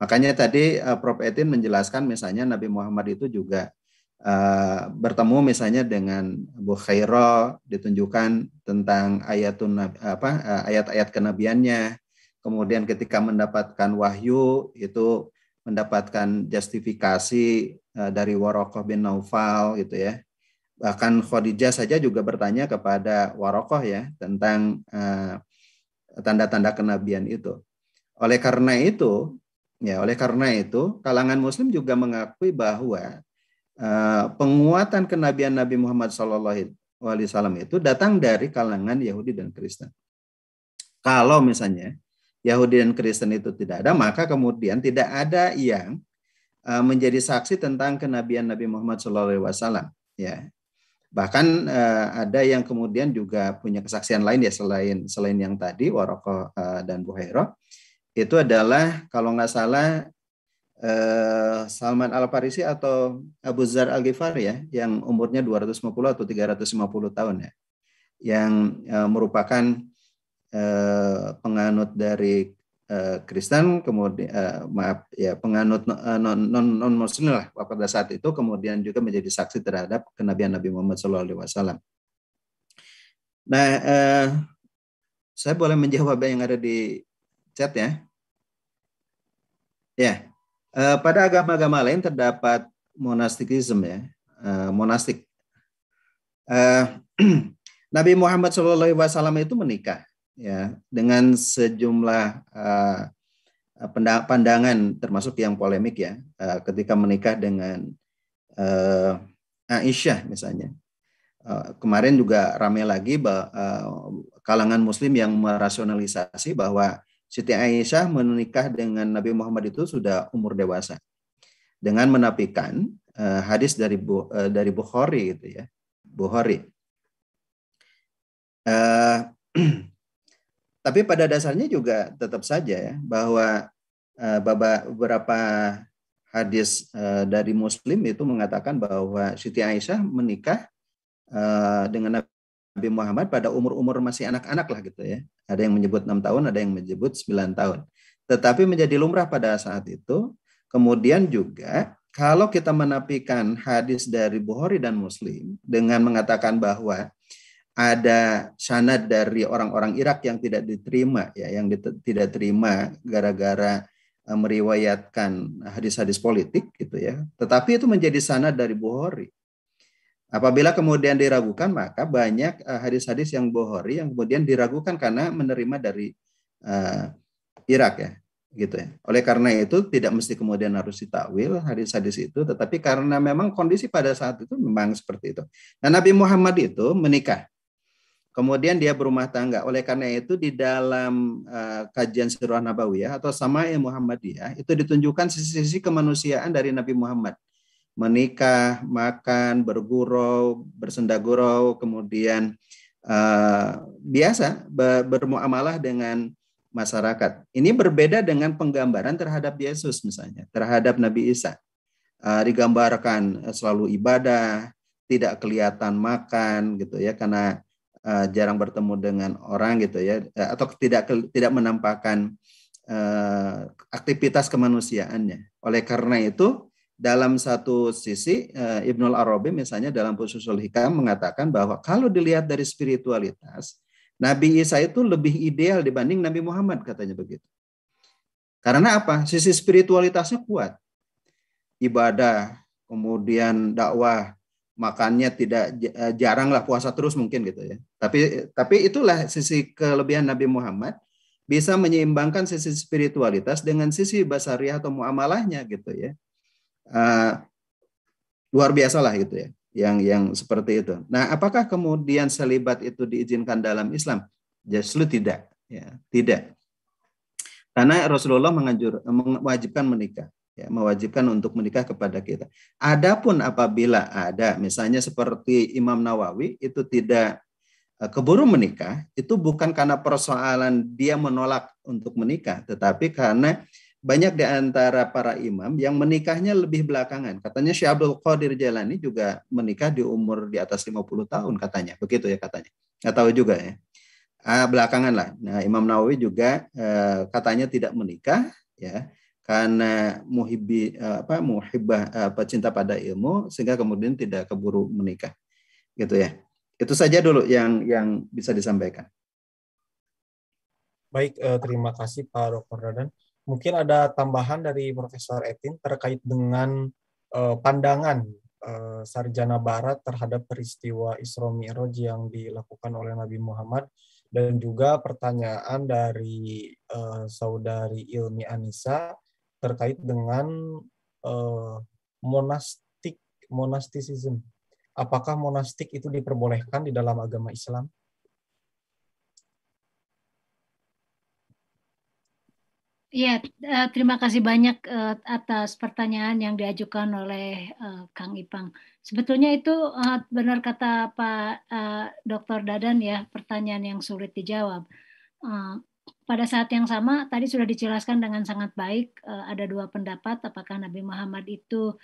Makanya tadi eh, Prof. Etin menjelaskan misalnya Nabi Muhammad itu juga Uh, bertemu misalnya dengan Bu Khairo ditunjukkan tentang ayatun apa uh, ayat-ayat kenabiannya kemudian ketika mendapatkan wahyu itu mendapatkan justifikasi uh, dari Warokoh bin Naufal gitu ya bahkan Khadijah saja juga bertanya kepada Warokoh ya tentang tanda-tanda kenabian itu oleh karena itu ya oleh karena itu kalangan muslim juga mengakui bahwa Eh, penguatan kenabian Nabi Muhammad SAW itu datang dari kalangan Yahudi dan Kristen. Kalau misalnya Yahudi dan Kristen itu tidak ada, maka kemudian tidak ada yang eh, menjadi saksi tentang kenabian Nabi Muhammad SAW. Ya, bahkan eh, ada yang kemudian juga punya kesaksian lain ya selain selain yang tadi Waroko dan Buhairo. Itu adalah kalau nggak salah Eh, Salman Al-Farisi atau Abu Zar Al-Ghifari ya, yang umurnya 250 atau 350 tahun ya, yang eh, merupakan eh, penganut dari Kristen, kemudian maaf ya penganut non, non, Muslim lah pada saat itu, kemudian juga menjadi saksi terhadap kenabian Nabi Muhammad SAW. Nah, saya boleh menjawab yang ada di chat ya. Ya, Eh, pada agama-agama lain terdapat monastikisme ya, uh, monastik. Uh, <clears throat> Nabi Muhammad SAW itu menikah ya dengan sejumlah uh, pandangan termasuk yang polemik ya uh, ketika menikah dengan uh, Aisyah misalnya. Uh, kemarin juga ramai lagi bah, uh, kalangan Muslim yang merasionalisasi bahwa Siti Aisyah menikah dengan Nabi Muhammad itu sudah umur dewasa. Dengan menapikan uh, eh, hadis dari Bu, uh, dari Bukhari gitu ya. Bukhari. Uh, <clears throat> tapi pada dasarnya juga tetap saja ya bahwa uh, beberapa hadis uh, dari Muslim itu mengatakan bahwa Siti Aisyah menikah uh, dengan Nabi Muhammad pada umur-umur masih anak-anak lah gitu ya. Ada yang menyebut enam tahun, ada yang menyebut 9 tahun. Tetapi menjadi lumrah pada saat itu. Kemudian juga kalau kita menapikan hadis dari Bukhari dan Muslim dengan mengatakan bahwa ada sanad dari orang-orang Irak yang tidak diterima ya, yang tidak terima gara-gara e, meriwayatkan hadis-hadis politik gitu ya. Tetapi itu menjadi sanad dari Bukhari. Apabila kemudian diragukan, maka banyak eh, hadis-hadis yang bohori yang kemudian diragukan karena menerima dari uh, Irak ya, gitu ya. Oleh karena itu tidak mesti kemudian harus ditakwil hadis-hadis itu, tetapi karena memang kondisi pada saat itu memang seperti itu. Nah Nabi Muhammad itu menikah, kemudian dia berumah tangga. Oleh karena itu di dalam uh, kajian Sirah Nabawiyah atau Sama'i Muhammadiyah itu ditunjukkan sisi-sisi kemanusiaan dari Nabi Muhammad menikah, makan, bergurau, bersendagurau, kemudian uh, biasa bermuamalah dengan masyarakat. Ini berbeda dengan penggambaran terhadap Yesus misalnya, terhadap Nabi Isa. Uh, digambarkan selalu ibadah, tidak kelihatan makan gitu ya karena uh, jarang bertemu dengan orang gitu ya atau tidak tidak menampakkan uh, aktivitas kemanusiaannya. Oleh karena itu dalam satu sisi eh, Ibnul Arabi misalnya dalam Fususul Hikam mengatakan bahwa kalau dilihat dari spiritualitas Nabi Isa itu lebih ideal dibanding Nabi Muhammad katanya begitu. Karena apa? Sisi spiritualitasnya kuat. Ibadah, kemudian dakwah, makannya tidak eh, jaranglah puasa terus mungkin gitu ya. Tapi tapi itulah sisi kelebihan Nabi Muhammad bisa menyeimbangkan sisi spiritualitas dengan sisi basariah atau muamalahnya gitu ya Eh, luar biasa lah gitu ya yang yang seperti itu. Nah, apakah kemudian selibat itu diizinkan dalam Islam? Justru tidak, ya, tidak. Karena Rasulullah menganjur mewajibkan menikah, ya, mewajibkan untuk menikah kepada kita. Adapun apabila ada misalnya seperti Imam Nawawi itu tidak eh, keburu menikah, itu bukan karena persoalan dia menolak untuk menikah, tetapi karena banyak di antara para imam yang menikahnya lebih belakangan. Katanya Syekh Abdul Qadir Jalani juga menikah di umur di atas 50 tahun katanya. Begitu ya katanya. Nggak tahu juga ya. Ah, belakangan lah. Nah, Imam Nawawi juga eh, katanya tidak menikah ya karena muhibbi eh, apa muhibbah apa eh, cinta pada ilmu sehingga kemudian tidak keburu menikah. Gitu ya. Itu saja dulu yang yang bisa disampaikan. Baik, eh, terima kasih Pak Dr. Radan mungkin ada tambahan dari Profesor Etin terkait dengan uh, pandangan uh, sarjana barat terhadap peristiwa Isra Mi'raj yang dilakukan oleh Nabi Muhammad dan juga pertanyaan dari uh, saudari Ilmi Anissa terkait dengan uh, monastik monastisism. Apakah monastik itu diperbolehkan di dalam agama Islam? Iya, eh, terima kasih banyak eh, atas pertanyaan yang diajukan oleh eh, Kang Ipang. Sebetulnya itu benar kata Pak Dr. Dadan ya, pertanyaan yang sulit dijawab. Pada saat yang sama, tadi sudah dijelaskan dengan sangat baik, ada dua pendapat, apakah Nabi Muhammad itu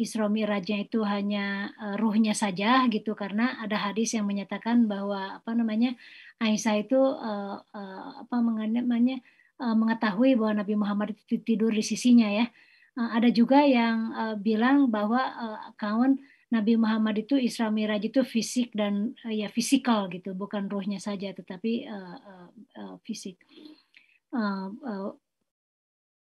Isra Mi'rajnya itu hanya ruhnya saja gitu, karena ada hadis yang menyatakan bahwa apa namanya Aisyah itu apa namanya Eh, mengetahui bahwa Nabi Muhammad itu tidur di sisinya ya. Eh, ada juga yang eh, bilang bahwa kawan Nabi Muhammad itu Isra Miraj itu fisik dan ya fisikal gitu, bukan ruhnya saja tetapi uh, uh, fisik. Uh, uh,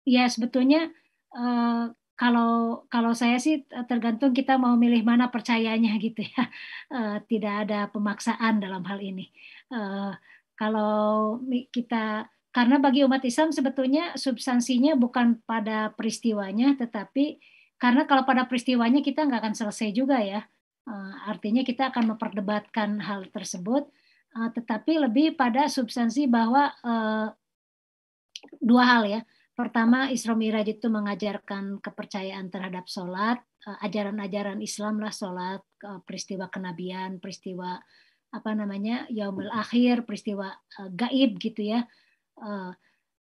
ya sebetulnya uh, kalau kalau saya sih tergantung kita mau milih mana percayanya <laughs> gitu ya. Uh, tidak ada pemaksaan dalam hal ini. Uh, kalau kita karena bagi umat Islam sebetulnya substansinya bukan pada peristiwanya, tetapi karena kalau pada peristiwanya kita nggak akan selesai juga ya. Eh, artinya kita akan memperdebatkan hal tersebut, eh, tetapi lebih pada substansi bahwa eh, dua hal ya. Pertama, Isra Miraj itu mengajarkan kepercayaan terhadap sholat, ajaran-ajaran Islam lah sholat, peristiwa kenabian, peristiwa apa namanya yaumul akhir, peristiwa gaib gitu ya. Eh,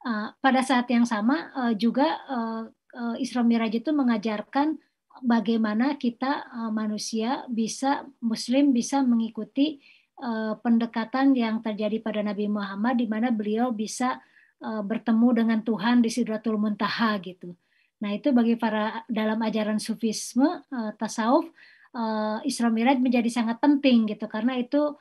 eh, pada saat yang sama eh, juga uh, uh, Isra Miraj itu mengajarkan bagaimana kita manusia bisa Muslim bisa mengikuti pendekatan yang terjadi pada Nabi Muhammad di mana beliau bisa bertemu dengan Tuhan di Sidratul Muntaha gitu. Nah itu bagi para dalam ajaran Sufisme tasawuf uh, Isra Miraj menjadi sangat penting gitu karena itu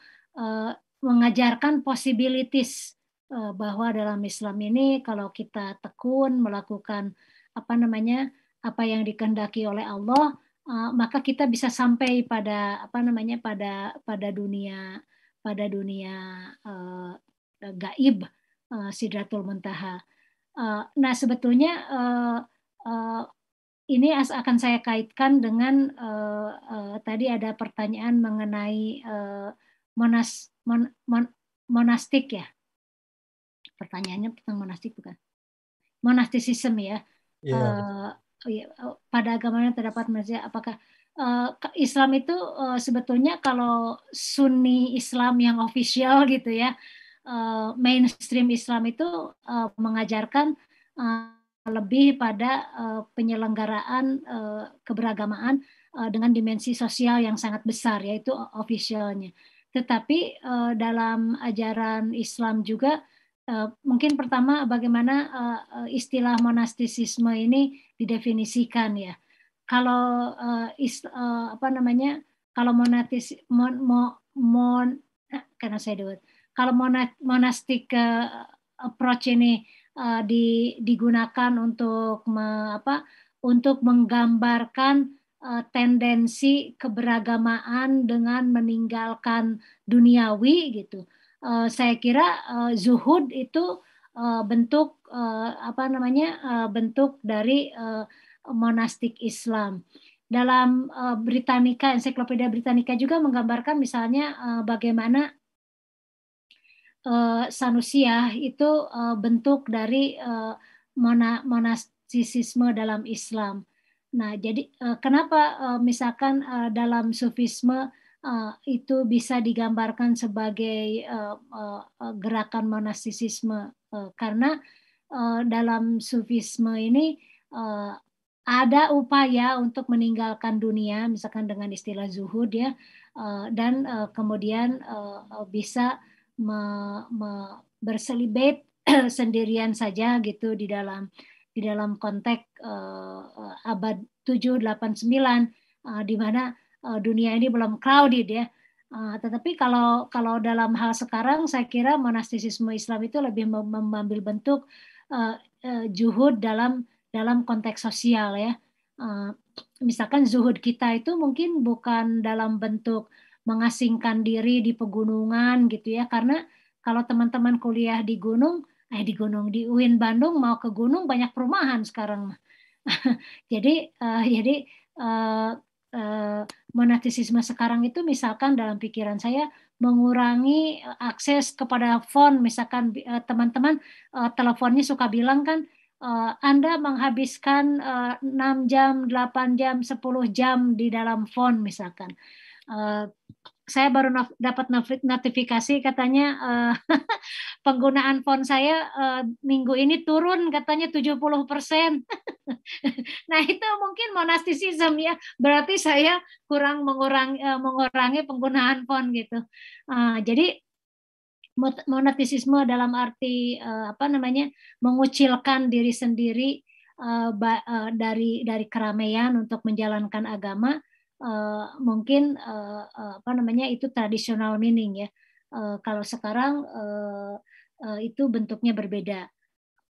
mengajarkan possibilities Eh, bahwa dalam Islam ini kalau kita tekun melakukan apa namanya apa yang dikehendaki oleh Allah eh, maka kita bisa sampai pada apa namanya pada pada dunia pada dunia uh, gaib uh, sidratul muntaha. Uh, nah sebetulnya uh, uh, ini akan saya kaitkan dengan uh, uh, tadi ada pertanyaan mengenai uh, monas mon, mon, monastik ya pertanyaannya tentang monastik bukan? monastisisme ya. Yeah. Iya. Uh, iya, oh, pada agamanya terdapat manusia apakah uh, Islam itu uh, sebetulnya kalau Sunni Islam yang official gitu ya, uh, mainstream Islam itu uh, mengajarkan uh, lebih pada uh, penyelenggaraan uh, keberagamaan uh, dengan dimensi sosial yang sangat besar yaitu officialnya. Tetapi uh, dalam ajaran Islam juga Eh, mungkin pertama bagaimana eh, eh, istilah monastisisme ini didefinisikan ya. Kalau is, apa namanya? Kalau monatis mon, mon, mon karena saya dulu. Kalau monastik approach ini di, digunakan untuk me, apa? Untuk menggambarkan tendensi keberagamaan dengan meninggalkan duniawi gitu Eh, saya kira uh, zuhud itu uh, bentuk uh, apa namanya uh, bentuk dari uh, monastik Islam. Dalam uh, Britannica, Ensiklopedia Britannica juga menggambarkan misalnya uh, bagaimana uh, sanusia itu uh, bentuk dari uh, mona monastisisme dalam Islam. Nah, jadi uh, kenapa uh, misalkan uh, dalam sufisme Eh, itu bisa digambarkan sebagai eh, eh, gerakan monastisisme karena dalam sufisme ini ada upaya untuk meninggalkan dunia misalkan dengan istilah zuhud ya dan kemudian bisa berselibet <clears throat> sendirian saja gitu di dalam di dalam konteks abad 7 8 9 di mana uh, dunia ini belum crowded ya. Uh, tetapi kalau kalau dalam hal sekarang saya kira monastisisme Islam itu lebih mengambil bentuk uh, eh, uh, juhud dalam dalam konteks sosial ya. Uh, misalkan zuhud kita itu mungkin bukan dalam bentuk mengasingkan diri di pegunungan gitu ya karena kalau teman-teman kuliah di gunung eh di gunung di UIN Bandung mau ke gunung banyak perumahan sekarang <laughs> jadi uh, jadi uh, Eh, monetisisme sekarang itu misalkan dalam pikiran saya mengurangi eh, akses kepada font misalkan eh, teman-teman teleponnya suka bilang kan anda menghabiskan 6 jam, 8 jam, 10 jam di dalam font misalkan saya baru dapat notifikasi katanya uh, <laughs> penggunaan font saya uh, minggu ini turun katanya 70%. <laughs> nah, itu mungkin monasticism ya. Berarti saya kurang mengurangi uh, eh, mengurangi penggunaan font gitu. Uh, jadi monastisisme dalam arti uh, apa namanya? mengucilkan diri sendiri uh, ba, uh, dari dari keramaian untuk menjalankan agama uh, mungkin uh, uh, apa namanya itu tradisional meaning ya. Uh, kalau sekarang uh, uh, itu bentuknya berbeda.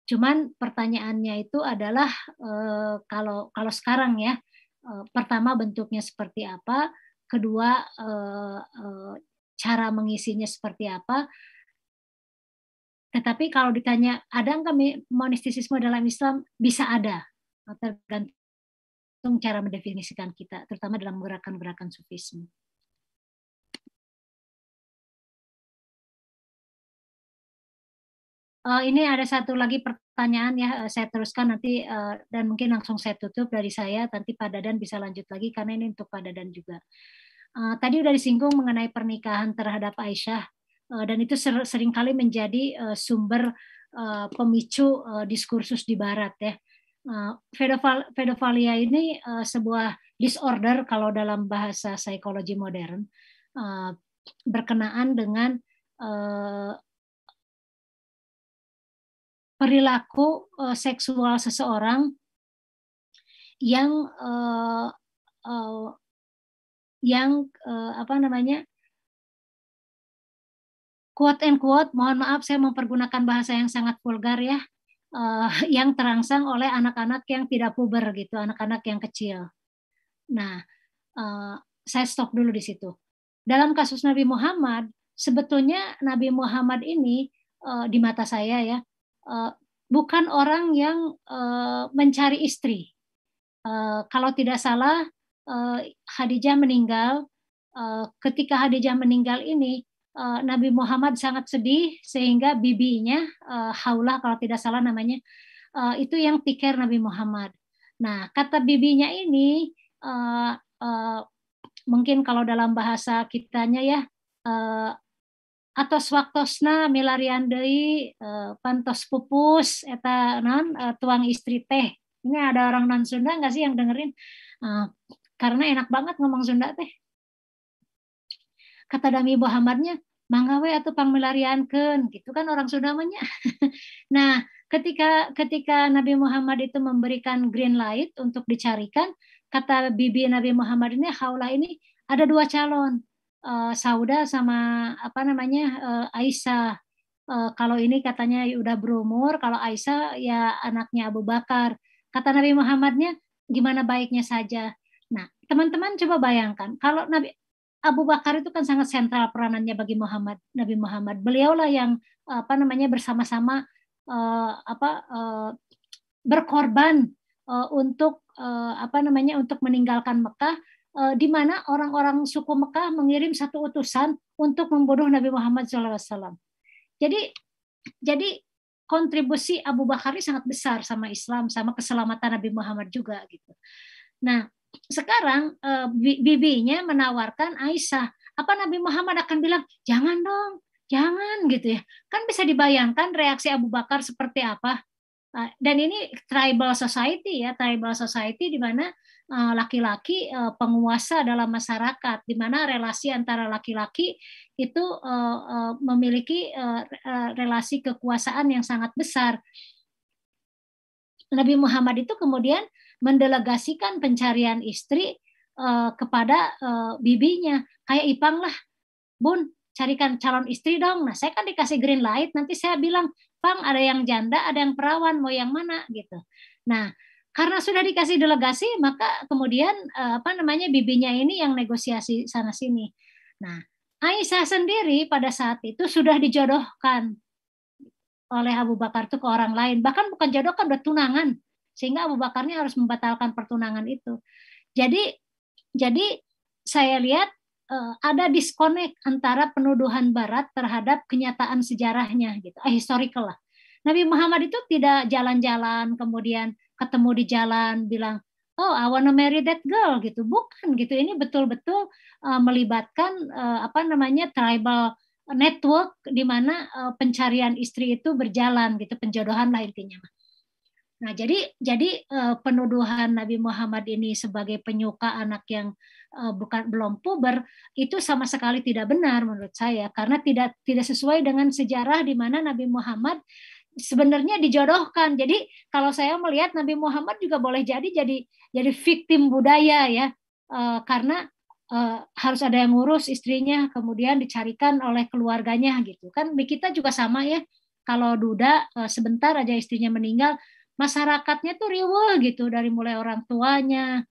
Cuman pertanyaannya itu adalah uh, kalau kalau sekarang ya uh, pertama bentuknya seperti apa, kedua uh, uh, cara mengisinya seperti apa. Tetapi kalau ditanya ada nggak monistisisme dalam Islam bisa ada tergantung tergantung cara mendefinisikan kita, terutama dalam gerakan-gerakan sufisme. Uh, ini ada satu lagi pertanyaan ya, eh, saya teruskan nanti uh, dan mungkin langsung saya tutup dari saya. Nanti Pak Dadan bisa lanjut lagi karena ini untuk Pak Dadan juga. Uh, tadi udah disinggung mengenai pernikahan terhadap Aisyah uh, dan itu ser seringkali menjadi uh, sumber uh, pemicu uh, diskursus di Barat ya pedofilia eh, ini eh, sebuah disorder kalau dalam bahasa psikologi modern eh, berkenaan dengan perilaku seksual seseorang yang yang apa namanya quote and quote mohon maaf saya mempergunakan bahasa yang sangat vulgar ya uh, yang terangsang oleh anak-anak yang tidak puber gitu, anak-anak yang kecil. Nah, uh, saya stop dulu di situ. Dalam kasus Nabi Muhammad, sebetulnya Nabi Muhammad ini uh, di mata saya ya uh, bukan orang yang uh, mencari istri. Uh, kalau tidak salah, uh, Khadijah meninggal. Uh, ketika Khadijah meninggal ini, Eh, Nabi Muhammad sangat sedih sehingga bibinya eh, Haulah kalau tidak salah namanya eh, itu yang pikir Nabi Muhammad. Nah kata bibinya ini mungkin kalau dalam bahasa kitanya ya atas atos waktosna milarian dari pantos pupus eta non tuang istri teh. Ini ada orang non Sunda nggak sih yang dengerin? karena enak banget ngomong Sunda teh kata Dami Muhammadnya Mangawe atau pangmelariankeun gitu kan orang Sundamanya. <laughs> nah, ketika ketika Nabi Muhammad itu memberikan green light untuk dicarikan, kata bibi Nabi Muhammad ini Haulah ini ada dua calon, uh, Sauda sama apa namanya uh, Aisyah. Uh, kalau ini katanya udah berumur, kalau Aisyah ya anaknya Abu Bakar. Kata Nabi Muhammadnya gimana baiknya saja. Nah, teman-teman coba bayangkan kalau Nabi Abu Bakar itu kan sangat sentral peranannya bagi Muhammad Nabi Muhammad. Beliaulah yang apa namanya bersama-sama uh, apa uh, berkorban uh, untuk uh, apa namanya untuk meninggalkan Mekah uh, di mana orang-orang suku Mekah mengirim satu utusan untuk membunuh Nabi Muhammad SAW. Jadi jadi kontribusi Abu Bakar ini sangat besar sama Islam sama keselamatan Nabi Muhammad juga gitu. Nah, sekarang eh, bibinya menawarkan Aisyah, apa Nabi Muhammad akan bilang, "Jangan dong, jangan gitu ya." Kan bisa dibayangkan reaksi Abu Bakar seperti apa? Eh, dan ini tribal society ya, tribal society di mana eh, laki-laki penguasa dalam masyarakat, di mana relasi antara laki-laki itu memiliki relasi kekuasaan yang sangat besar. Nabi Muhammad itu kemudian mendelegasikan pencarian istri uh, kepada uh, bibinya. Kayak Ipang lah, Bun, carikan calon istri dong. Nah, saya kan dikasih green light, nanti saya bilang, Pang, ada yang janda, ada yang perawan, mau yang mana gitu. Nah, karena sudah dikasih delegasi, maka kemudian uh, apa namanya bibinya ini yang negosiasi sana sini. Nah, Aisyah sendiri pada saat itu sudah dijodohkan oleh Abu Bakar itu ke orang lain. Bahkan bukan jodohkan, udah tunangan sehingga Abu Bakarnya harus membatalkan pertunangan itu. Jadi jadi saya lihat eh, ada disconnect antara penuduhan Barat terhadap kenyataan sejarahnya gitu, eh, historical lah. Nabi Muhammad itu tidak jalan-jalan kemudian ketemu di jalan bilang oh I wanna marry that girl gitu, bukan gitu. Ini betul-betul uh, melibatkan uh, apa namanya tribal network di mana uh, pencarian istri itu berjalan gitu, penjodohan lah intinya. Nah, jadi jadi eh, penuduhan Nabi Muhammad ini sebagai penyuka anak yang eh, bukan belum puber itu sama sekali tidak benar menurut saya karena tidak tidak sesuai dengan sejarah di mana Nabi Muhammad sebenarnya dijodohkan. Jadi kalau saya melihat Nabi Muhammad juga boleh jadi jadi jadi victim budaya ya eh, karena harus ada yang ngurus istrinya, kemudian dicarikan oleh keluarganya gitu kan. Kita juga sama ya, kalau Duda sebentar aja istrinya meninggal, masyarakatnya tuh riwel gitu dari mulai orang tuanya,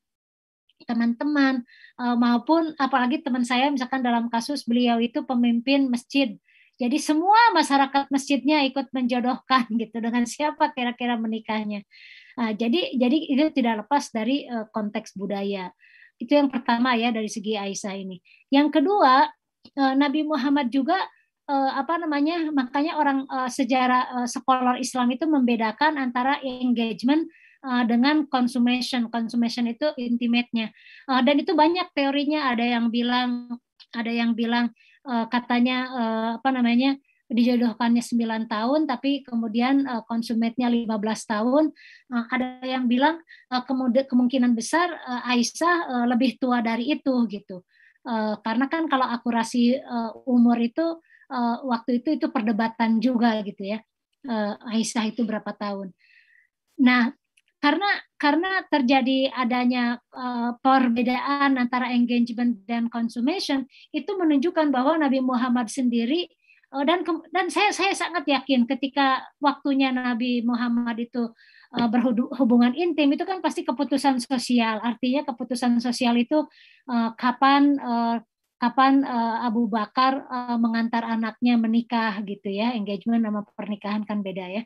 teman-teman eh, maupun apalagi teman saya misalkan dalam kasus beliau itu pemimpin masjid. Jadi semua masyarakat masjidnya ikut menjodohkan <laughs> gitu dengan siapa kira-kira menikahnya. Ah, jadi jadi itu tidak lepas dari eh, konteks budaya. Itu yang pertama ya dari segi Aisyah ini. Yang kedua, eh, Nabi Muhammad juga uh, apa namanya makanya orang uh, sejarah uh, sekolah Islam itu membedakan antara engagement dengan consummation consummation itu intimate-nya dan itu banyak teorinya ada yang bilang ada yang bilang katanya apa namanya dijodohkannya 9 tahun tapi kemudian uh, nya 15 tahun ada yang bilang uh, kemungkinan besar Aisyah lebih tua dari itu gitu karena kan kalau akurasi umur itu uh, waktu itu itu perdebatan juga gitu ya uh, Aisyah itu berapa tahun. Nah karena karena terjadi adanya uh, perbedaan antara engagement dan consummation itu menunjukkan bahwa Nabi Muhammad sendiri uh, dan dan saya saya sangat yakin ketika waktunya Nabi Muhammad itu berhubungan intim itu kan pasti keputusan sosial artinya keputusan sosial itu uh, kapan uh, kapan uh, Abu Bakar uh, mengantar anaknya menikah gitu ya engagement sama pernikahan kan beda ya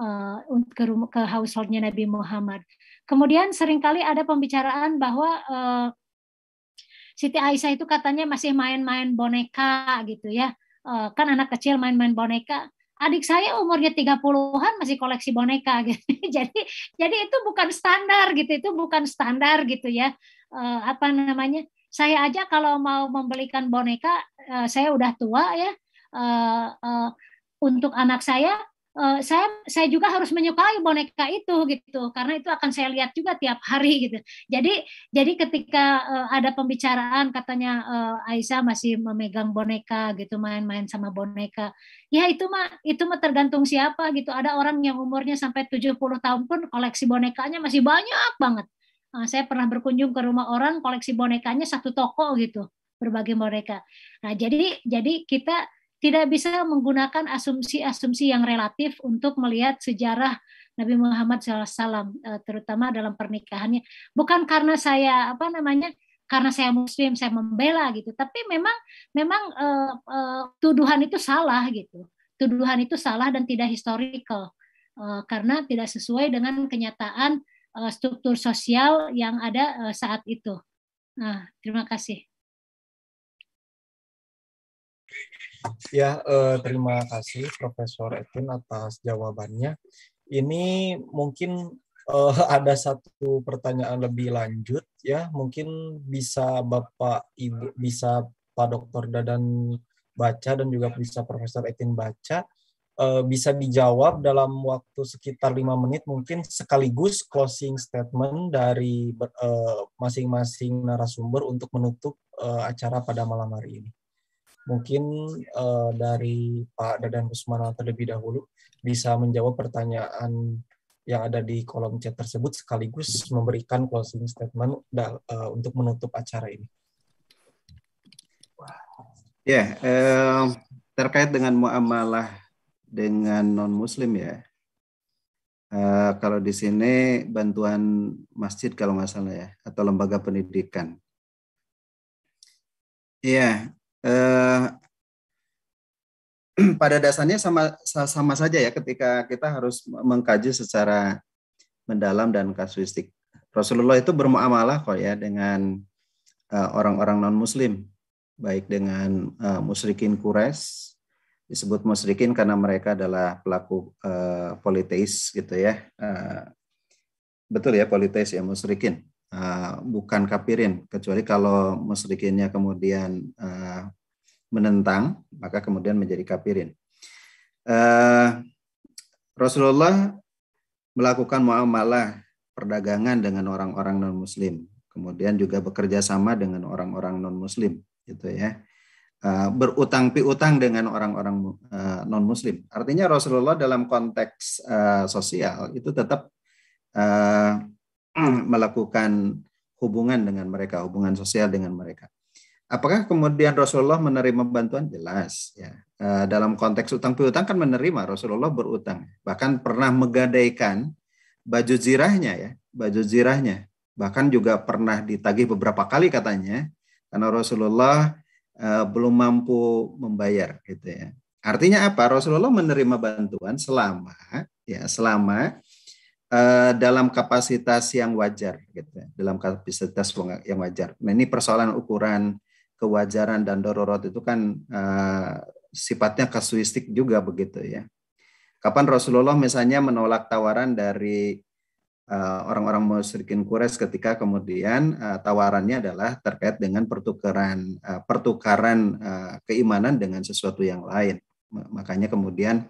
uh, ke ke householdnya Nabi Muhammad kemudian seringkali ada pembicaraan bahwa uh, Siti Aisyah itu katanya masih main-main boneka gitu ya uh, kan anak kecil main-main boneka adik saya umurnya 30-an masih koleksi boneka <laughs> gitu. Jadi jadi itu bukan standar gitu, itu bukan standar gitu ya. E, apa namanya? Saya aja kalau mau membelikan boneka, uh, saya udah tua ya. Uh, uh, untuk anak saya, uh, saya saya juga harus menyukai boneka itu gitu, karena itu akan saya lihat juga tiap hari gitu. Jadi jadi ketika uh, ada pembicaraan katanya uh, Aisyah masih memegang boneka gitu, main-main sama boneka, ya itu mah itu mah tergantung siapa gitu. Ada orang yang umurnya sampai 70 tahun pun koleksi bonekanya masih banyak banget Ah, saya pernah berkunjung ke rumah orang koleksi bonekanya satu toko gitu berbagai boneka. Nah jadi jadi kita tidak bisa menggunakan asumsi-asumsi yang relatif untuk melihat sejarah Nabi Muhammad SAW eh, terutama dalam pernikahannya bukan karena saya apa namanya karena saya muslim saya membela gitu tapi memang memang uh, uh, tuduhan itu salah gitu tuduhan itu salah dan tidak historical uh, karena tidak sesuai dengan kenyataan Eh, struktur sosial yang ada eh, saat itu. Nah, terima kasih. Ya, eh, terima kasih Profesor Etin atas jawabannya. Ini mungkin eh, ada satu pertanyaan lebih lanjut ya, mungkin bisa Bapak Ibu bisa Pak Dokter Dadan baca dan juga bisa Profesor Etin baca uh, bisa dijawab dalam waktu sekitar lima menit mungkin sekaligus closing statement dari eh, masing-masing uh, narasumber untuk menutup uh, acara pada malam hari ini. Mungkin uh, dari Pak Dadan Kusmana terlebih dahulu bisa menjawab pertanyaan yang ada di kolom chat tersebut sekaligus memberikan closing statement uh, untuk menutup acara ini. Ya, yeah, eh, terkait dengan muamalah dengan non-muslim ya. Uh, kalau di sini bantuan masjid kalau nggak salah ya, atau lembaga pendidikan. Iya, yeah, eh, <clears throat> uh, pada dasarnya sama sama saja ya ketika kita harus mengkaji secara mendalam dan kasuistik. Rasulullah itu bermuamalah kok ya dengan eh, orang-orang non muslim baik dengan uh, musyrikin Quraisy disebut musyrikin karena mereka adalah pelaku uh, politeis gitu ya. Uh, betul ya politeis ya musyrikin. Uh, bukan kapirin kecuali kalau musyrikinnya kemudian uh, menentang maka kemudian menjadi kapirin Uh, Rasulullah melakukan muamalah perdagangan dengan orang-orang non muslim, kemudian juga bekerja sama dengan orang-orang non muslim gitu ya. Eh, berutang piutang dengan orang-orang uh, eh, non muslim artinya Rasulullah dalam konteks uh, sosial itu tetap uh, <clears throat> melakukan hubungan dengan mereka hubungan sosial dengan mereka apakah kemudian Rasulullah menerima bantuan jelas ya dalam konteks utang piutang kan menerima Rasulullah berutang bahkan pernah menggadaikan baju zirahnya ya baju zirahnya bahkan juga pernah ditagih beberapa kali katanya karena Rasulullah Eh, belum mampu membayar gitu ya. Artinya apa? Rasulullah menerima bantuan selama ya selama eh, dalam kapasitas yang wajar gitu ya. dalam kapasitas yang wajar. Nah, ini persoalan ukuran kewajaran dan dororot itu kan uh, sifatnya kasuistik juga begitu ya. Kapan Rasulullah misalnya menolak tawaran dari Eh, orang-orang musyrikin Quraisy ketika kemudian uh, tawarannya adalah terkait dengan pertukaran uh, pertukaran uh, keimanan dengan sesuatu yang lain. Makanya kemudian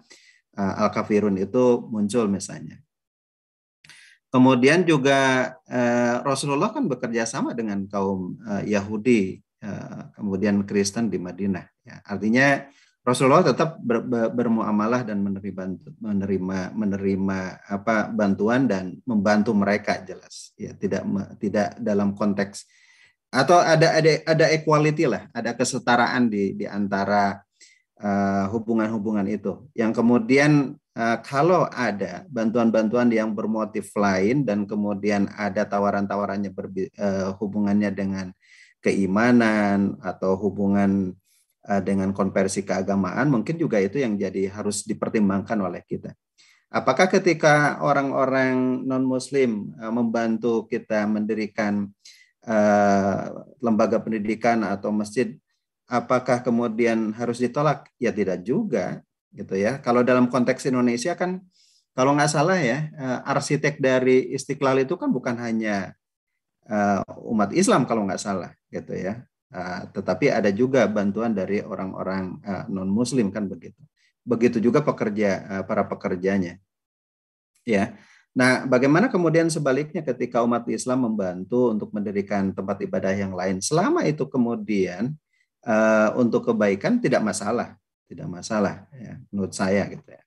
uh, al-kafirun itu muncul misalnya. Kemudian juga eh, Rasulullah kan bekerja sama dengan kaum eh, Yahudi, eh, kemudian Kristen di Madinah. Ya. Artinya Rasulullah tetap ber, ber, bermuamalah dan menerima menerima menerima apa bantuan dan membantu mereka jelas ya tidak tidak dalam konteks atau ada ada ada equality lah ada kesetaraan di di antara eh, hubungan-hubungan uh, itu yang kemudian uh, kalau ada bantuan-bantuan yang bermotif lain dan kemudian ada tawaran-tawarannya uh, hubungannya dengan keimanan atau hubungan Eh, dengan konversi keagamaan mungkin juga itu yang jadi harus dipertimbangkan oleh kita. Apakah ketika orang-orang non-muslim eh, membantu kita mendirikan eh, lembaga pendidikan atau masjid, apakah kemudian harus ditolak? Ya tidak juga, gitu ya. Kalau dalam konteks Indonesia kan, kalau nggak salah ya, arsitek dari Istiqlal itu kan bukan hanya umat Islam kalau nggak salah, gitu ya Uh, tetapi ada juga bantuan dari orang-orang uh, ah, non muslim kan begitu begitu juga pekerja uh, para pekerjanya ya nah bagaimana kemudian sebaliknya ketika umat Islam membantu untuk mendirikan tempat ibadah yang lain selama itu kemudian uh, untuk kebaikan tidak masalah tidak masalah ya, menurut saya gitu ya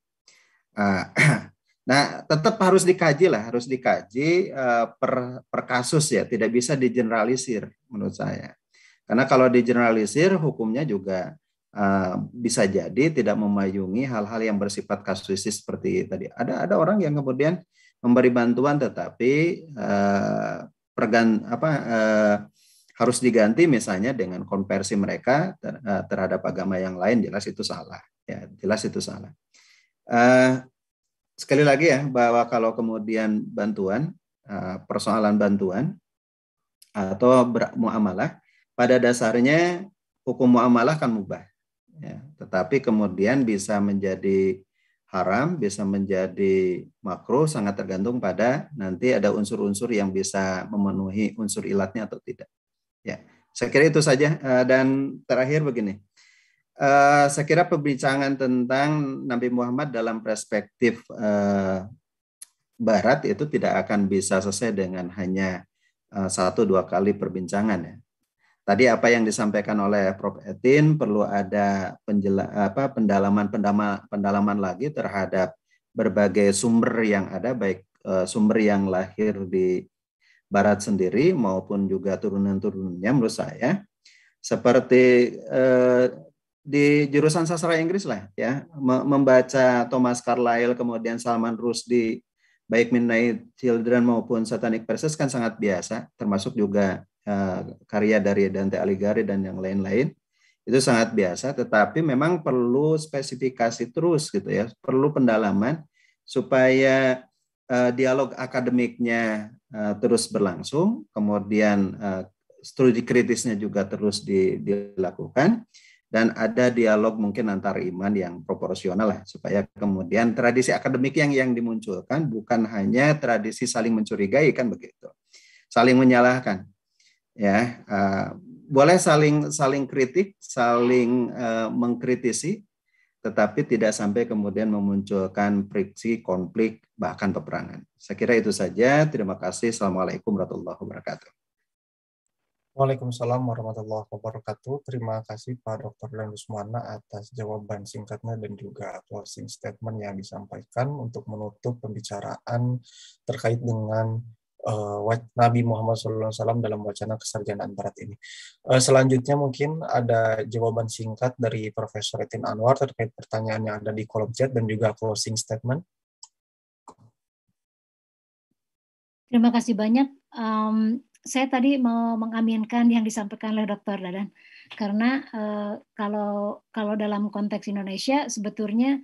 uh, <clears throat> Nah, tetap harus dikaji lah, harus dikaji uh, per, per kasus ya, tidak bisa digeneralisir menurut saya. Karena kalau digeneralisir hukumnya juga uh, bisa jadi tidak memayungi hal-hal yang bersifat kasusis seperti tadi. Ada ada orang yang kemudian memberi bantuan tetapi uh, pergan apa uh, harus diganti misalnya dengan konversi mereka ter, uh, terhadap agama yang lain jelas itu salah. Ya, jelas itu salah. Uh, sekali lagi ya bahwa kalau kemudian bantuan uh, persoalan bantuan atau bermuamalah pada dasarnya hukum muamalah kan mubah. Ya, tetapi kemudian bisa menjadi haram, bisa menjadi makruh sangat tergantung pada nanti ada unsur-unsur yang bisa memenuhi unsur ilatnya atau tidak. Ya, saya kira itu saja eh, dan terakhir begini. Eh, saya kira perbincangan tentang Nabi Muhammad dalam perspektif eh, barat itu tidak akan bisa selesai dengan hanya satu dua kali perbincangan ya Tadi apa yang disampaikan oleh Prof. Etin perlu ada penjela, apa, pendalaman, pendalaman pendalaman lagi terhadap berbagai sumber yang ada baik uh, sumber yang lahir di barat sendiri maupun juga turunan-turunannya menurut saya seperti eh, di jurusan sastra Inggris lah ya membaca Thomas Carlyle kemudian Salman Rushdie baik Midnight Children maupun Satanic Verses kan sangat biasa termasuk juga Eh, karya dari Dante Alighieri dan yang lain-lain itu sangat biasa tetapi memang perlu spesifikasi terus gitu ya perlu pendalaman supaya eh, dialog akademiknya eh, terus berlangsung kemudian studi kritisnya juga terus dilakukan dan ada dialog mungkin antar iman yang proporsional lah supaya kemudian tradisi akademik yang yang dimunculkan bukan hanya tradisi saling mencurigai kan begitu saling menyalahkan ya uh, boleh saling saling kritik saling uh, mengkritisi tetapi tidak sampai kemudian memunculkan friksi konflik bahkan peperangan saya kira itu saja terima kasih assalamualaikum warahmatullahi wabarakatuh Waalaikumsalam warahmatullahi wabarakatuh. Terima kasih Pak Dr. Dan atas jawaban singkatnya dan juga closing statement yang disampaikan untuk menutup pembicaraan terkait dengan uh, Nabi Muhammad SAW dalam wacana kesarjanaan barat ini. Uh, selanjutnya mungkin ada jawaban singkat dari Profesor Etin Anwar terkait pertanyaan yang ada di kolom chat dan juga closing statement. Terima kasih banyak. Um, saya tadi mau mengaminkan yang disampaikan oleh Dr. Dadan karena uh, kalau kalau dalam konteks Indonesia sebetulnya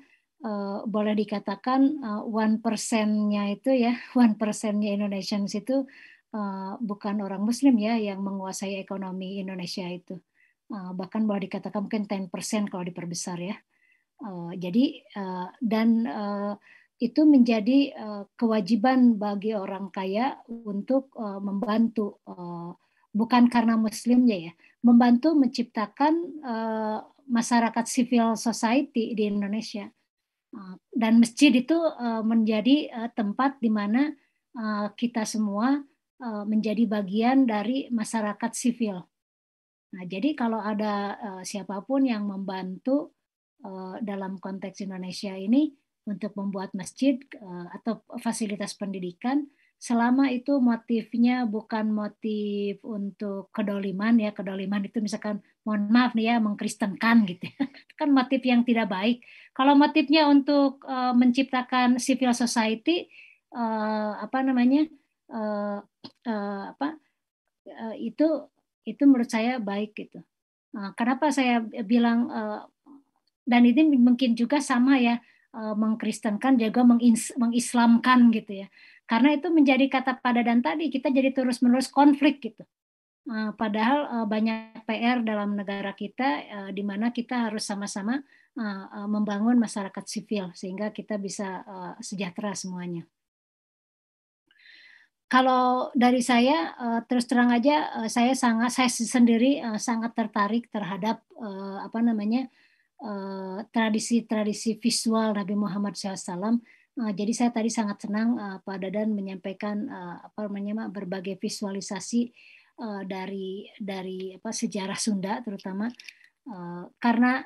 Eh, boleh dikatakan eh, one persennya itu ya <laughs> one persennya Indonesia itu uh, bukan orang Muslim ya yang menguasai ekonomi Indonesia itu bahkan boleh dikatakan mungkin 10% kalau diperbesar ya jadi dan itu menjadi kewajiban bagi orang kaya untuk membantu bukan karena muslimnya ya membantu menciptakan masyarakat civil society di Indonesia Eh, dan masjid itu eh, menjadi eh, tempat di mana kita semua menjadi bagian dari masyarakat sipil. Nah, jadi kalau ada siapapun yang membantu dalam konteks Indonesia ini untuk membuat masjid atau fasilitas pendidikan, selama itu motifnya bukan motif untuk kedoliman ya kedoliman itu misalkan mohon maaf nih ya mengkristenkan gitu ya. <laughs> kan motif yang tidak baik kalau motifnya untuk uh, menciptakan civil society uh, apa namanya uh, uh, apa uh, itu itu menurut saya baik gitu uh, kenapa saya bilang uh, dan ini mungkin juga sama ya uh, mengkristenkan juga mengis mengislamkan gitu ya karena itu menjadi kata pada dan tadi kita jadi terus menerus konflik gitu Eh, padahal eh, banyak PR dalam negara kita eh, di mana kita harus sama-sama membangun masyarakat sipil sehingga kita bisa sejahtera semuanya. Kalau dari saya terus terang aja saya sangat saya sendiri sangat tertarik terhadap apa namanya tradisi-tradisi visual Nabi Muhammad SAW jadi saya tadi sangat senang uh, Pak Dadan menyampaikan apa namanya berbagai visualisasi uh, dari dari apa sejarah Sunda terutama uh, karena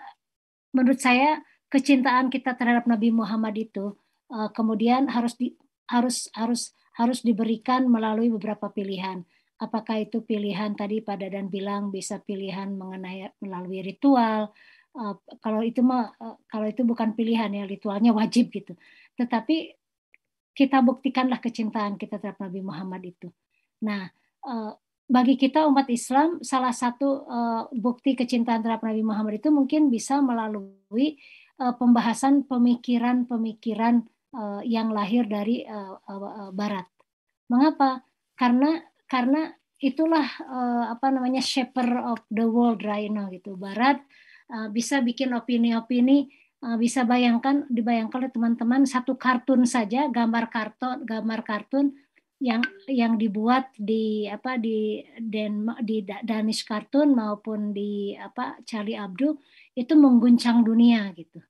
menurut saya kecintaan kita terhadap Nabi Muhammad itu uh, kemudian harus di, harus harus harus diberikan melalui beberapa pilihan. Apakah itu pilihan tadi pada dan bilang bisa pilihan mengenai melalui ritual, Uh, kalau itu mah uh, kalau itu bukan pilihan ya ritualnya wajib gitu. Tetapi kita buktikanlah kecintaan kita terhadap Nabi Muhammad itu. Nah, bagi kita umat Islam salah satu uh, bukti kecintaan terhadap Nabi Muhammad itu mungkin bisa melalui uh, pembahasan pemikiran-pemikiran uh, yang lahir dari uh, uh, Barat. Mengapa? Karena karena itulah uh, apa namanya shaper of the world right now gitu. Barat uh, bisa bikin opini-opini bisa bayangkan dibayangkan oleh teman-teman satu kartun saja gambar karton gambar kartun yang yang dibuat di apa di Denmark di Danish kartun maupun di apa Charlie Abdu itu mengguncang dunia gitu.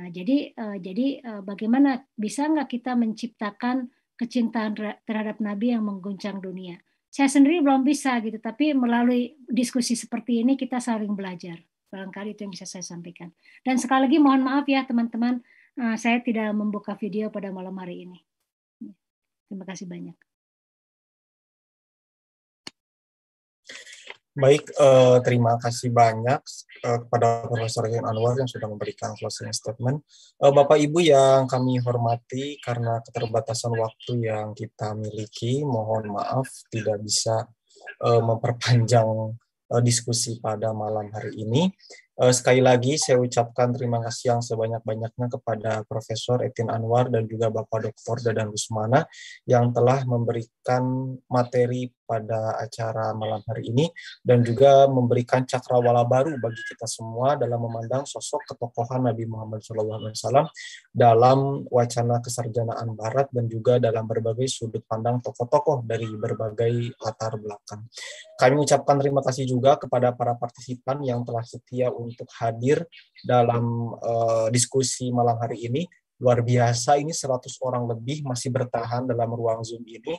Nah, jadi uh, jadi uh, bagaimana bisa nggak kita menciptakan kecintaan terhadap Nabi yang mengguncang dunia? Saya sendiri belum bisa gitu, tapi melalui diskusi seperti ini kita saling belajar. Barangkali itu yang bisa saya sampaikan. Dan sekali lagi mohon maaf ya teman-teman, uh, saya tidak membuka video pada malam hari ini. Terima kasih banyak. Baik, eh, terima kasih banyak eh, kepada Profesor Ian Anwar yang sudah memberikan closing statement. Eh, Bapak Ibu yang kami hormati karena keterbatasan waktu yang kita miliki, mohon maaf tidak bisa eh, memperpanjang eh, diskusi pada malam hari ini. Eh, sekali lagi saya ucapkan terima kasih yang sebanyak-banyaknya kepada Profesor Etin Anwar dan juga Bapak Dr. Dadan Rusmana yang telah memberikan materi pada acara malam hari ini dan juga memberikan cakrawala baru bagi kita semua dalam memandang sosok ketokohan Nabi Muhammad SAW dalam wacana kesarjanaan Barat dan juga dalam berbagai sudut pandang tokoh-tokoh dari berbagai latar belakang. Kami ucapkan terima kasih juga kepada para partisipan yang telah setia untuk hadir dalam uh, diskusi malam hari ini luar biasa ini 100 orang lebih masih bertahan dalam ruang Zoom ini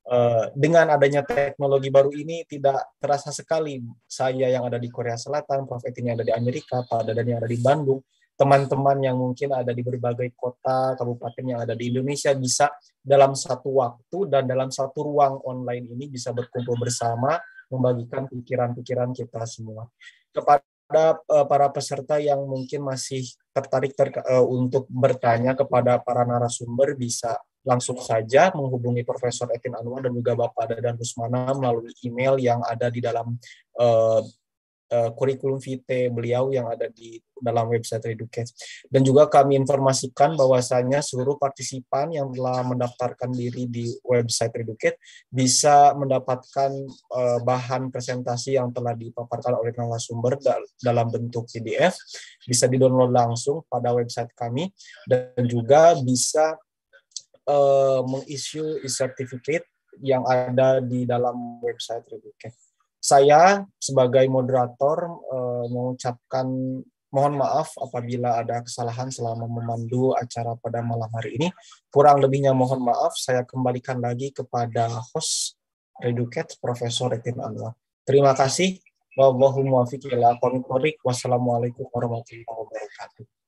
Eh, dengan adanya teknologi baru ini tidak terasa sekali saya yang ada di Korea Selatan, Prof. Etin yang ada di Amerika, Pak Dadan yang ada di Bandung, teman-teman yang mungkin ada di berbagai kota, kabupaten yang ada di Indonesia bisa dalam satu waktu dan dalam satu ruang online ini bisa berkumpul bersama membagikan pikiran-pikiran kita semua. Kepada eh, para peserta yang mungkin masih tertarik ter, uh, eh, untuk bertanya kepada para narasumber bisa langsung saja menghubungi Profesor Etin Anwar dan juga Bapak Dadan Rusmana melalui email yang ada di dalam uh, uh, kurikulum vitae beliau yang ada di dalam website Reducate. Dan juga kami informasikan bahwasanya seluruh partisipan yang telah mendaftarkan diri di website Reducate bisa mendapatkan uh, bahan presentasi yang telah dipaparkan oleh narasumber da dalam bentuk PDF, bisa didownload langsung pada website kami dan juga bisa uh, mengissue e-certificate yang ada di dalam website Rebuke. Saya sebagai moderator uh, mengucapkan mohon maaf apabila ada kesalahan selama memandu acara pada malam hari ini. Kurang lebihnya mohon maaf, saya kembalikan lagi kepada host Reduket Profesor Retin Anwar. Terima kasih. Wassalamualaikum warahmatullahi wabarakatuh.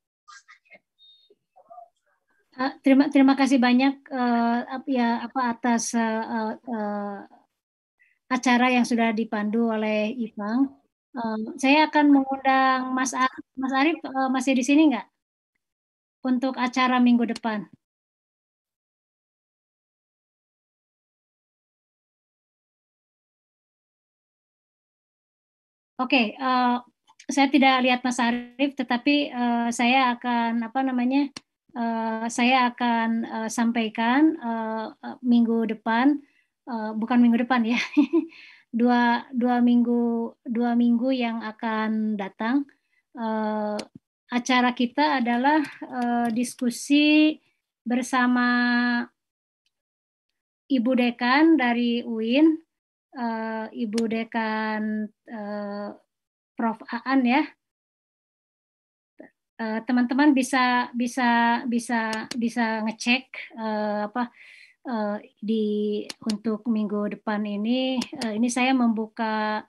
Eh, terima terima kasih banyak uh, ya apa atas uh, uh, acara yang sudah dipandu oleh Ipang. Uh, saya akan mengundang Mas Ar Mas Arif uh, masih di sini nggak untuk acara minggu depan? Oke, okay, uh, saya tidak lihat Mas Arif, tetapi uh, saya akan apa namanya? Eh, saya akan uh, sampaikan uh, minggu depan, uh, bukan minggu depan ya, <laughs> dua dua minggu dua minggu yang akan datang. Uh, acara kita adalah uh, diskusi bersama Ibu Dekan dari UIN, uh, Ibu Dekan uh, Prof Aan ya, Eh, teman-teman uh, bisa bisa bisa bisa ngecek uh, apa uh, di untuk minggu depan ini uh, ini saya membuka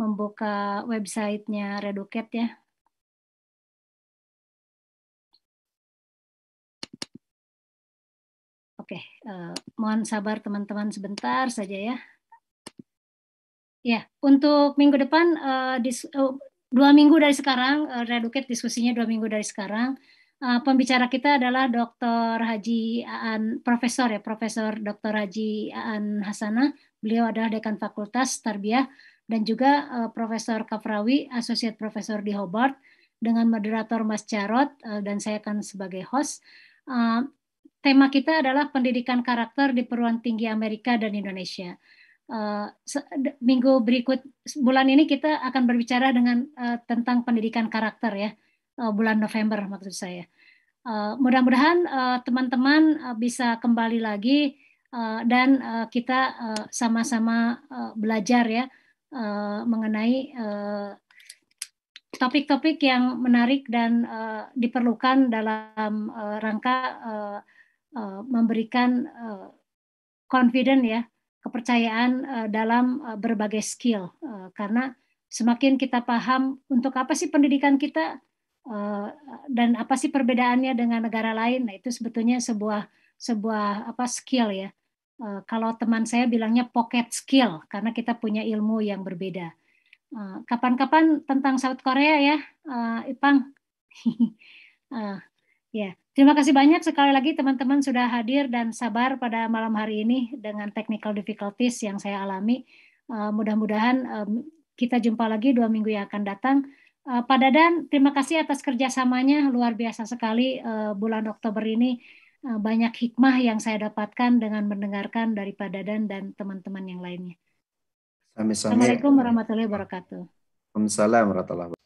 membuka websitenya Reduket ya Oke, okay, uh, mohon sabar teman-teman sebentar saja ya. Ya, untuk minggu depan uh, dis, uh, dua minggu dari sekarang, uh, eh, Reduket diskusinya dua minggu dari sekarang. Uh, pembicara kita adalah Dr. Haji Aan, Profesor ya, Profesor Dr. Haji Aan Hasanah. Beliau adalah Dekan Fakultas Tarbiyah dan juga uh, Profesor Kafrawi, Associate Profesor di Hobart, dengan moderator Mas Jarot uh, dan saya akan sebagai host. Uh, tema kita adalah pendidikan karakter di perguruan tinggi Amerika dan Indonesia. Eh, minggu berikut bulan ini kita akan berbicara dengan uh, tentang pendidikan karakter ya uh, bulan November maksud saya. Uh, mudah-mudahan teman-teman uh, bisa kembali lagi uh, dan uh, kita sama-sama uh, belajar ya uh, mengenai topik topik-topik yang menarik dan uh, diperlukan dalam uh, rangka uh, uh, memberikan uh, confident ya kepercayaan eh, dalam eh, berbagai skill eh, karena semakin kita paham untuk apa sih pendidikan kita dan apa sih perbedaannya dengan negara lain nah itu sebetulnya sebuah sebuah apa skill ya kalau teman saya bilangnya pocket skill karena kita punya ilmu yang berbeda kapan-kapan tentang South Korea ya Ipang <laughs> ya yeah. Terima kasih banyak sekali lagi teman-teman sudah hadir dan sabar pada malam hari ini dengan technical difficulties yang saya alami. Uh, Mudah-mudahan um, kita jumpa lagi dua minggu yang akan datang. Uh, Pak Dadan, terima kasih atas kerjasamanya luar biasa sekali uh, bulan Oktober ini uh, banyak hikmah yang saya dapatkan dengan mendengarkan dari Pak dan teman-teman yang lainnya. Assalamualaikum warahmatullahi wabarakatuh. Waalaikumsalam warahmatullahi wabarakatuh.